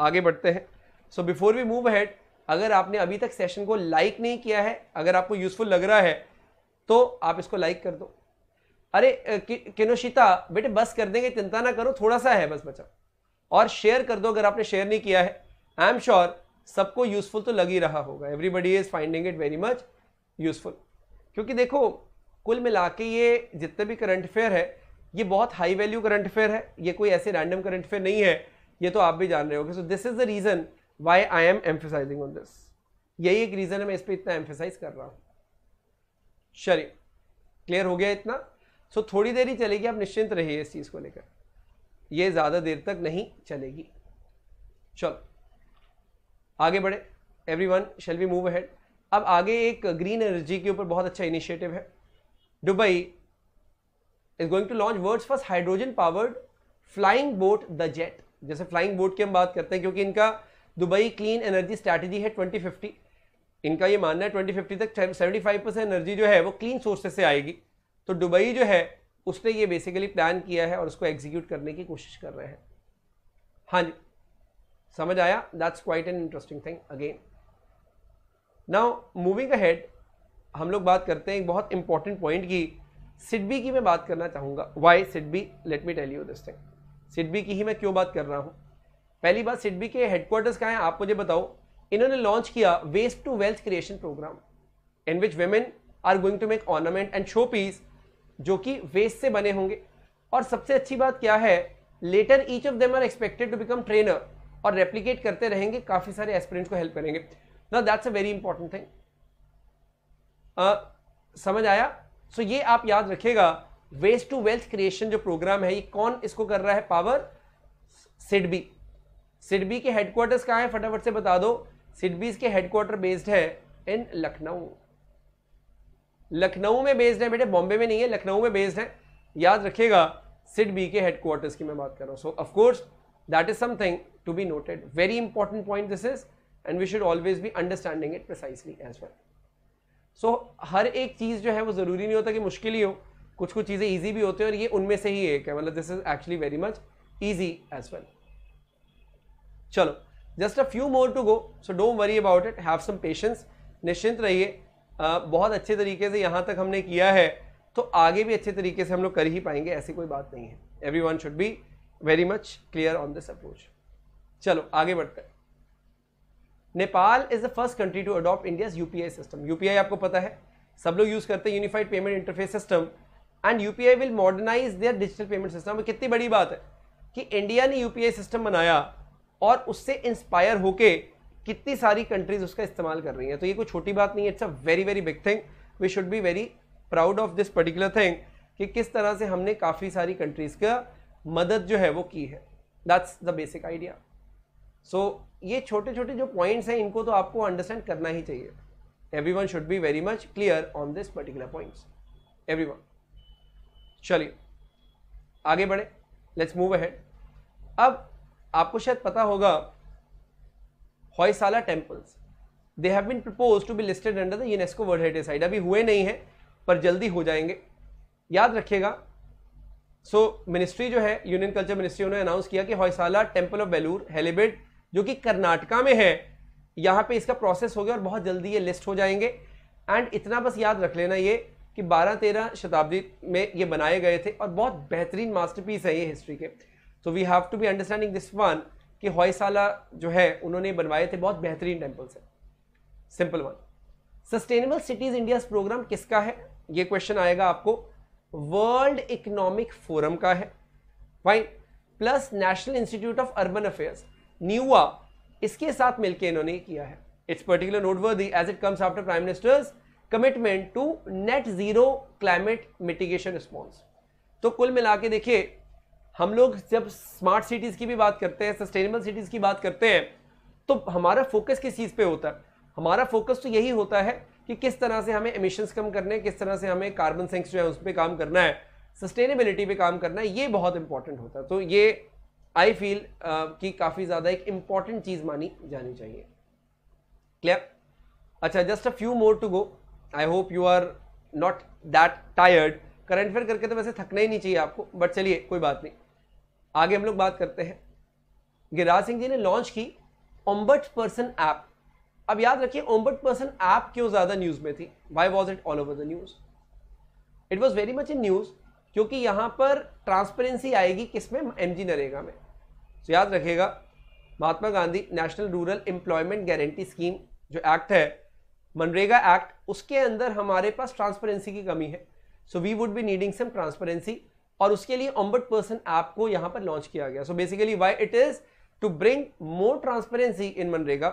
आगे बढ़ते हैं so before we move ahead अगर आपने अभी तक सेशन को लाइक नहीं किया है अगर आपको यूजफुल लग रहा है तो आप इसको लाइक कर दो अरे किनोशिता बेटे बस कर देंगे चिंता ना करो थोड़ा सा है बस बचा और शेयर कर दो अगर आपने शेयर नहीं किया है आई एम श्योर सबको यूजफुल तो लग ही रहा होगा everybody is finding it very much useful क्योंकि देखो कुल मिला के ये जितने भी करंट अफेयर है ये बहुत हाई वैल्यू करंट अफेयर है ये कोई ऐसे रैंडम करंट अफेयर नहीं है ये तो आप भी जान रहे हो so this is the reason why I am emphasising on this यही एक रीज़न है मैं इस पर इतना एम्फेसाइज कर रहा हूँ चलिए क्लियर हो गया इतना सो so, थोड़ी देर ही चलेगी आप निश्चिंत रहिए इस चीज़ को लेकर ये ज़्यादा देर तक नहीं चलेगी चलो आगे बढ़े everyone shall we move ahead अब आगे एक ग्रीन एनर्जी के ऊपर बहुत अच्छा इनिशिएटिव है Dubai is going to launch world's first hydrogen powered flying boat the jet जैसे flying boat की हम बात करते हैं क्योंकि इनका दुबई क्लीन एनर्जी स्ट्रैटेजी है 2050 इनका ये मानना है 2050 तक 75 परसेंट एनर्जी जो है वो क्लीन सोर्सेज से आएगी तो दुबई जो है उसने ये बेसिकली प्लान किया है और उसको एग्जीक्यूट करने की कोशिश कर रहे हैं हाँ जी समझ आया that's quite an interesting thing again now moving ahead हम लोग बात करते हैं एक बहुत इंपॉर्टेंट पॉइंट की सिडबी की मैं बात करना चाहूँगा why SIDBI let me tell you this thing SIDBI की ही मैं क्यों बात कर रहा हूँ पहली बात सिडबी के हेडक्वार्टर्स कहाँ हैं आप मुझे बताओ इन्होंने लॉन्च किया waste to wealth creation programme in which women are going to make ornament and showpiece जो कि वेस्ट से बने होंगे और सबसे अच्छी बात क्या है later each of them are expected to become trainer और रेप्लीकेट करते रहेंगे काफ़ी सारे एस्पिरेंट्स को हेल्प करेंगे ना that's a very important thing ah, समझ आया सो so ये आप याद रखेगा वेस्ट टू वेल्थ क्रिएशन जो प्रोग्राम है ये कौन इसको कर रहा है पावर सिडबी सिडबी के हेडक्वार्टर्स कहाँ है फटाफट से बता दो सिडबीज के हेडक्वार्टर बेस्ड है इन लखनऊ लखनऊ में बेस्ड है बेटे बॉम्बे में नहीं है लखनऊ में बेस्ड है याद रखेगा सिडबी के हेडक्वार्टर्स की मैं बात कर रहा हूँ so of course that is something to be noted very important point this is and we should always be understanding it precisely as well so so, हर एक चीज़ जो है वो ज़रूरी नहीं होता कि मुश्किल ही हो कुछ कुछ चीज़ें ईजी भी होती हैं और ये उनमें से ही एक है मतलब this is actually very much easy as well चलो just a few more to go so don't worry about it have some patience निश्चिंत रहिए बहुत अच्छे तरीके से यहाँ तक हमने किया है तो आगे भी अच्छे तरीके से हम लोग कर ही पाएंगे ऐसी कोई बात नहीं है every one should be very much clear on this approach चलो आगे बढ़ते हैं Nepal is the first country to adopt India's UPI system UPI आपको पता है सब लोग यूज़ करते हैं unified payment interface system and UPI will modernise their digital payment system कितनी बड़ी बात है कि इंडिया ने यूपीआई सिस्टम बनाया और उससे इंस्पायर होके कितनी सारी कंट्रीज उसका इस्तेमाल कर रही हैं तो ये कोई छोटी बात नहीं है it's a very very big thing we should be very proud of this particular thing कि किस तरह से हमने काफ़ी सारी कंट्रीज़ का मदद जो है वो की है that's the basic idea so so, ये छोटे छोटे जो पॉइंट्स हैं इनको तो आपको अंडरस्टैंड करना ही चाहिए every one should be very much clear on this particular points everyone चलिए आगे बढ़े लेट्स मूव अहेड अब आपको शायद पता होगा Hoysala temples they have been propose to be listed under the UNESCO world heritage site अभी हुए नहीं हैं पर जल्दी हो जाएंगे याद रखिएगा सो मिनिस्ट्री जो है यूनियन कल्चर मिनिस्ट्री उन्होंने अनाउंस किया कि हॉयसाला टेम्पल ऑफ बेलूर हेलीबेड जो कि कर्नाटका में है यहां पे इसका प्रोसेस हो गया और बहुत जल्दी ये लिस्ट हो जाएंगे एंड इतना बस याद रख लेना ये कि 12-13 शताब्दी में ये बनाए गए थे और बहुत बेहतरीन मास्टरपीस है ये हिस्ट्री के so we have to be understanding this one कि हॉयसाला जो है उन्होंने बनवाए थे बहुत बेहतरीन टेम्पल्स है simple one sustainable cities India programme किसका है ये क्वेश्चन आएगा आपको वर्ल्ड इकोनॉमिक फोरम का है fine plus national institute of urban affairs NIUA इसके साथ मिलकर इन्होंने किया है it's particular noteworthy as it comes after prime minister's commitment to net zero climate mitigation response तो कुल मिला के देखिए हम लोग जब स्मार्ट सिटीज़ की भी बात करते हैं सस्टेनेबल सिटीज़ की बात करते हैं तो हमारा फोकस किस चीज़ पे होता है हमारा फोकस तो यही होता है कि किस तरह से हमें एमिशंस कम करने हैं किस तरह से हमें कार्बन सेंस जो है उस पर काम करना है सस्टेनेबिलिटी पे काम करना है ये बहुत इंपॉर्टेंट होता है तो ये आई फील uh, कि काफ़ी ज़्यादा एक इम्पॉर्टेंट चीज़ मानी जानी चाहिए क्लियर अच्छा just a few more to go I hope you are not that tired current affair करके तो वैसे थकना ही नहीं चाहिए आपको बट चलिए कोई बात नहीं आगे हम लोग बात करते हैं गिरिराज सिंह जी ने लॉन्च की ओम्बट पर्सन ऐप अब याद रखिए ओम्बट पर्सन ऐप क्यों ज़्यादा न्यूज़ में थी why was it all over the news it was very much in news क्योंकि यहाँ पर ट्रांसपेरेंसी आएगी किस में एम जी नरेगा में तो याद रखेगा Mahatma Gandhi national rural employment guarantee scheme जो एक्ट है मनरेगा एक्ट उसके अंदर हमारे पास ट्रांसपेरेंसी की कमी है so we would be needing some transparency और उसके लिए ऑम्बर्ड पर्सन ऐप को यहाँ पर लॉन्च किया गया so basically why it is to bring more transparency in मनरेगा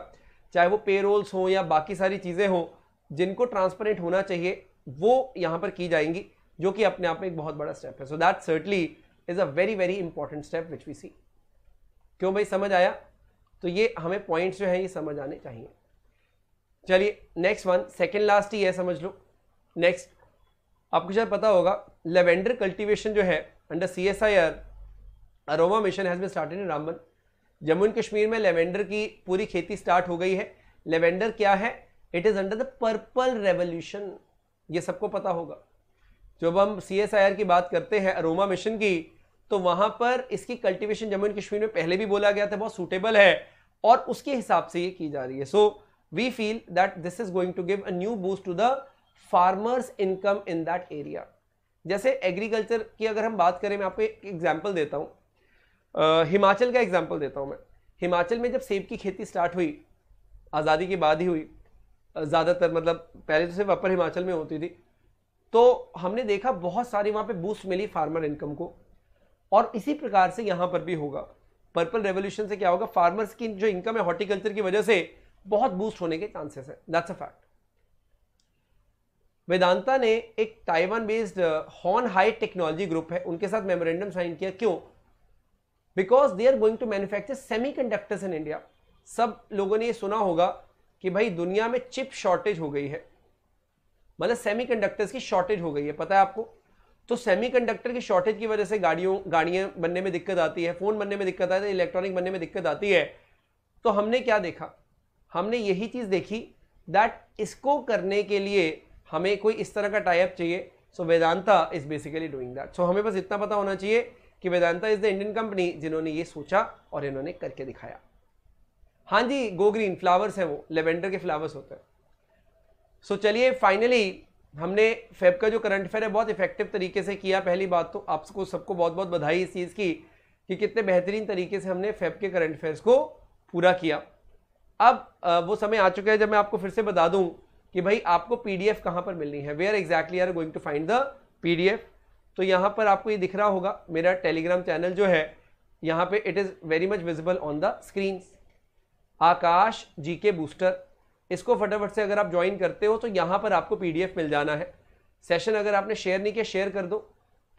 चाहे वो पे रोल्स हों या बाकी सारी चीज़ें हों जिनको ट्रांसपेरेंट होना चाहिए वो यहाँ पर की जाएंगी जो कि अपने आप में एक बहुत बड़ा स्टेप है so that certainly is a very very important step which we see क्यों भाई समझ आया तो ये हमें पॉइंट्स जो है ये समझ आने चाहिए चलिए नेक्स्ट वन सेकेंड लास्ट ही है समझ लो नेक्स्ट आपको शायद पता होगा लेवेंडर कल्टीवेशन जो है under C S I R aroma mission has been started in Ramban Jammu and Kashmir में लेवेंडर की पूरी खेती स्टार्ट हो गई है लेवेंडर क्या है it is under the purple revolution ये सबको पता होगा जब हम सी एस आई आर की बात करते हैं अरोमा मिशन की तो वहां पर इसकी कल्टीवेशन जम्मू एंड कश्मीर में पहले भी बोला गया था बहुत सूटेबल है और उसके हिसाब से ये की जा रही है so we feel that this is going to give a new boost to the farmers income in that area जैसे एग्रीकल्चर की अगर हम बात करें मैं आपको एक एग्जाम्पल देता हूँ हिमाचल का एग्जाम्पल देता हूँ मैं हिमाचल में जब सेब की खेती स्टार्ट हुई आज़ादी के बाद ही हुई ज़्यादातर मतलब पहले तो सिर्फ अपर हिमाचल में होती थी तो हमने देखा बहुत सारी वहाँ पे बूस्ट मिली फार्मर इनकम को और इसी प्रकार से यहां पर भी होगा पर्पल रेवोल्यूशन से क्या होगा फार्मर्स की जो इनकम है हॉर्टिकल्चर की वजह से बहुत बूस्ट होने के चांसेस है दैट्स अ फैक्ट वेदांता ने एक Taiwan based Hon Hai technology group है उनके साथ मेमोरेंडम साइन किया क्यों because they are going to manufacture semiconductors in India सब लोगों ने ये सुना होगा कि भाई दुनिया में चिप शॉर्टेज हो गई है मतलब सेमी कंडक्टर्स की शॉर्टेज हो गई है पता है आपको तो सेमीकंडक्टर की शॉर्टेज की वजह से गाड़ियों गाड़ियां बनने में दिक्कत आती है फोन बनने में दिक्कत आती है इलेक्ट्रॉनिक बनने में दिक्कत आती है तो हमने क्या देखा हमने यही चीज़ देखी दैट इसको करने के लिए हमें कोई इस तरह का टाइप चाहिए so Vedanta is basically doing that so हमें बस इतना पता होना चाहिए कि Vedanta is the Indian company जिन्होंने ये सोचा और इन्होंने करके दिखाया हाँ जी गो ग्रीन फ्लावर्स हैं वो लेवेंडर के फ्लावर्स होते हैं सो so, चलिए फाइनली हमने फेब का जो करंट अफेयर है बहुत इफेक्टिव तरीके से किया पहली बात तो आपको सबको बहुत बहुत बधाई इस चीज़ की कि कितने बेहतरीन तरीके से हमने फेब के करंट अफेयर्स को पूरा किया अब वो समय आ चुका है जब मैं आपको फिर से बता दूं कि भाई आपको पी डी कहाँ पर मिलनी है we are exactly are going to find the P तो यहाँ पर आपको ये दिख रहा होगा मेरा टेलीग्राम चैनल जो है यहाँ पे it is very much visible on the screen Akash ji के बूस्टर इसको फटाफट से अगर आप ज्वाइन करते हो तो यहाँ पर आपको पीडीएफ मिल जाना है सेशन अगर आपने शेयर नहीं किया शेयर कर दो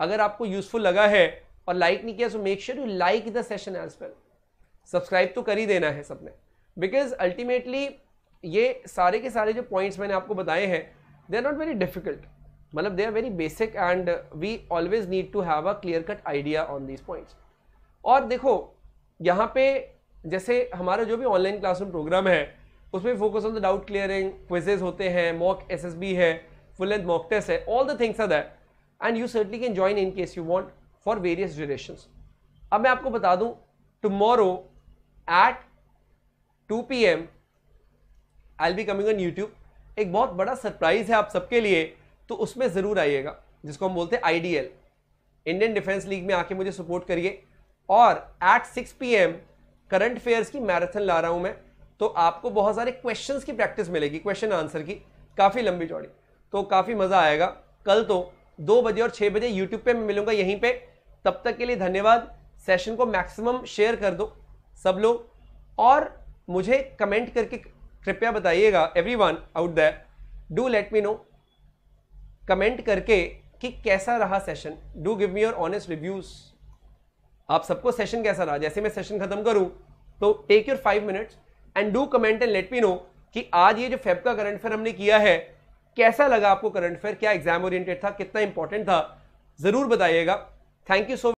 अगर आपको यूजफुल लगा है और लाइक नहीं किया so make sure you like the session as well subscribe तो कर ही देना है सबने बिकॉज अल्टीमेटली ये सारे के सारे जो पॉइंट्स मैंने आपको बताए हैं they are not very difficult मतलब they are very basic and we always need to have a clear cut idea on these points और देखो यहाँ पे जैसे हमारा जो भी ऑनलाइन क्लासरूम प्रोग्राम है उसमें focus on the doubt clearing quizzes होते हैं मॉक एस एस बी है फुल एंड मॉक टेस्ट है all the things are that and you certainly can join in case you want for various duration अब मैं आपको बता दूं tomorrow at two P M I'll be coming on YouTube एक बहुत बड़ा surprise है आप सबके लिए तो उसमें ज़रूर आइएगा जिसको हम बोलते हैं आई इंडियन डिफेंस लीग में आके मुझे सपोर्ट करिए और at six P M current affairs की मैराथन ला रहा हूँ मैं तो आपको बहुत सारे क्वेश्चंस की प्रैक्टिस मिलेगी क्वेश्चन आंसर की काफ़ी लंबी चौड़ी तो काफ़ी मज़ा आएगा कल तो दो बजे और छः बजे यूट्यूब पे मैं मिलूंगा यहीं पे तब तक के लिए धन्यवाद सेशन को मैक्सिमम शेयर कर दो सब लोग और मुझे कमेंट करके कृपया बताइएगा everyone out there do let me know comment करके कि कैसा रहा session do give me your honest reviews आप सबको सेशन कैसा रहा जैसे मैं सेशन खत्म करूं तो take your five minutes and do comment and let me know कि आज ये जो फेब का करंट फेयर हमने किया है कैसा लगा आपको करंट फेयर क्या एग्जाम ओरिएंटेड था कितना इंपॉर्टेंट था जरूर बताइएगा थैंक यू सो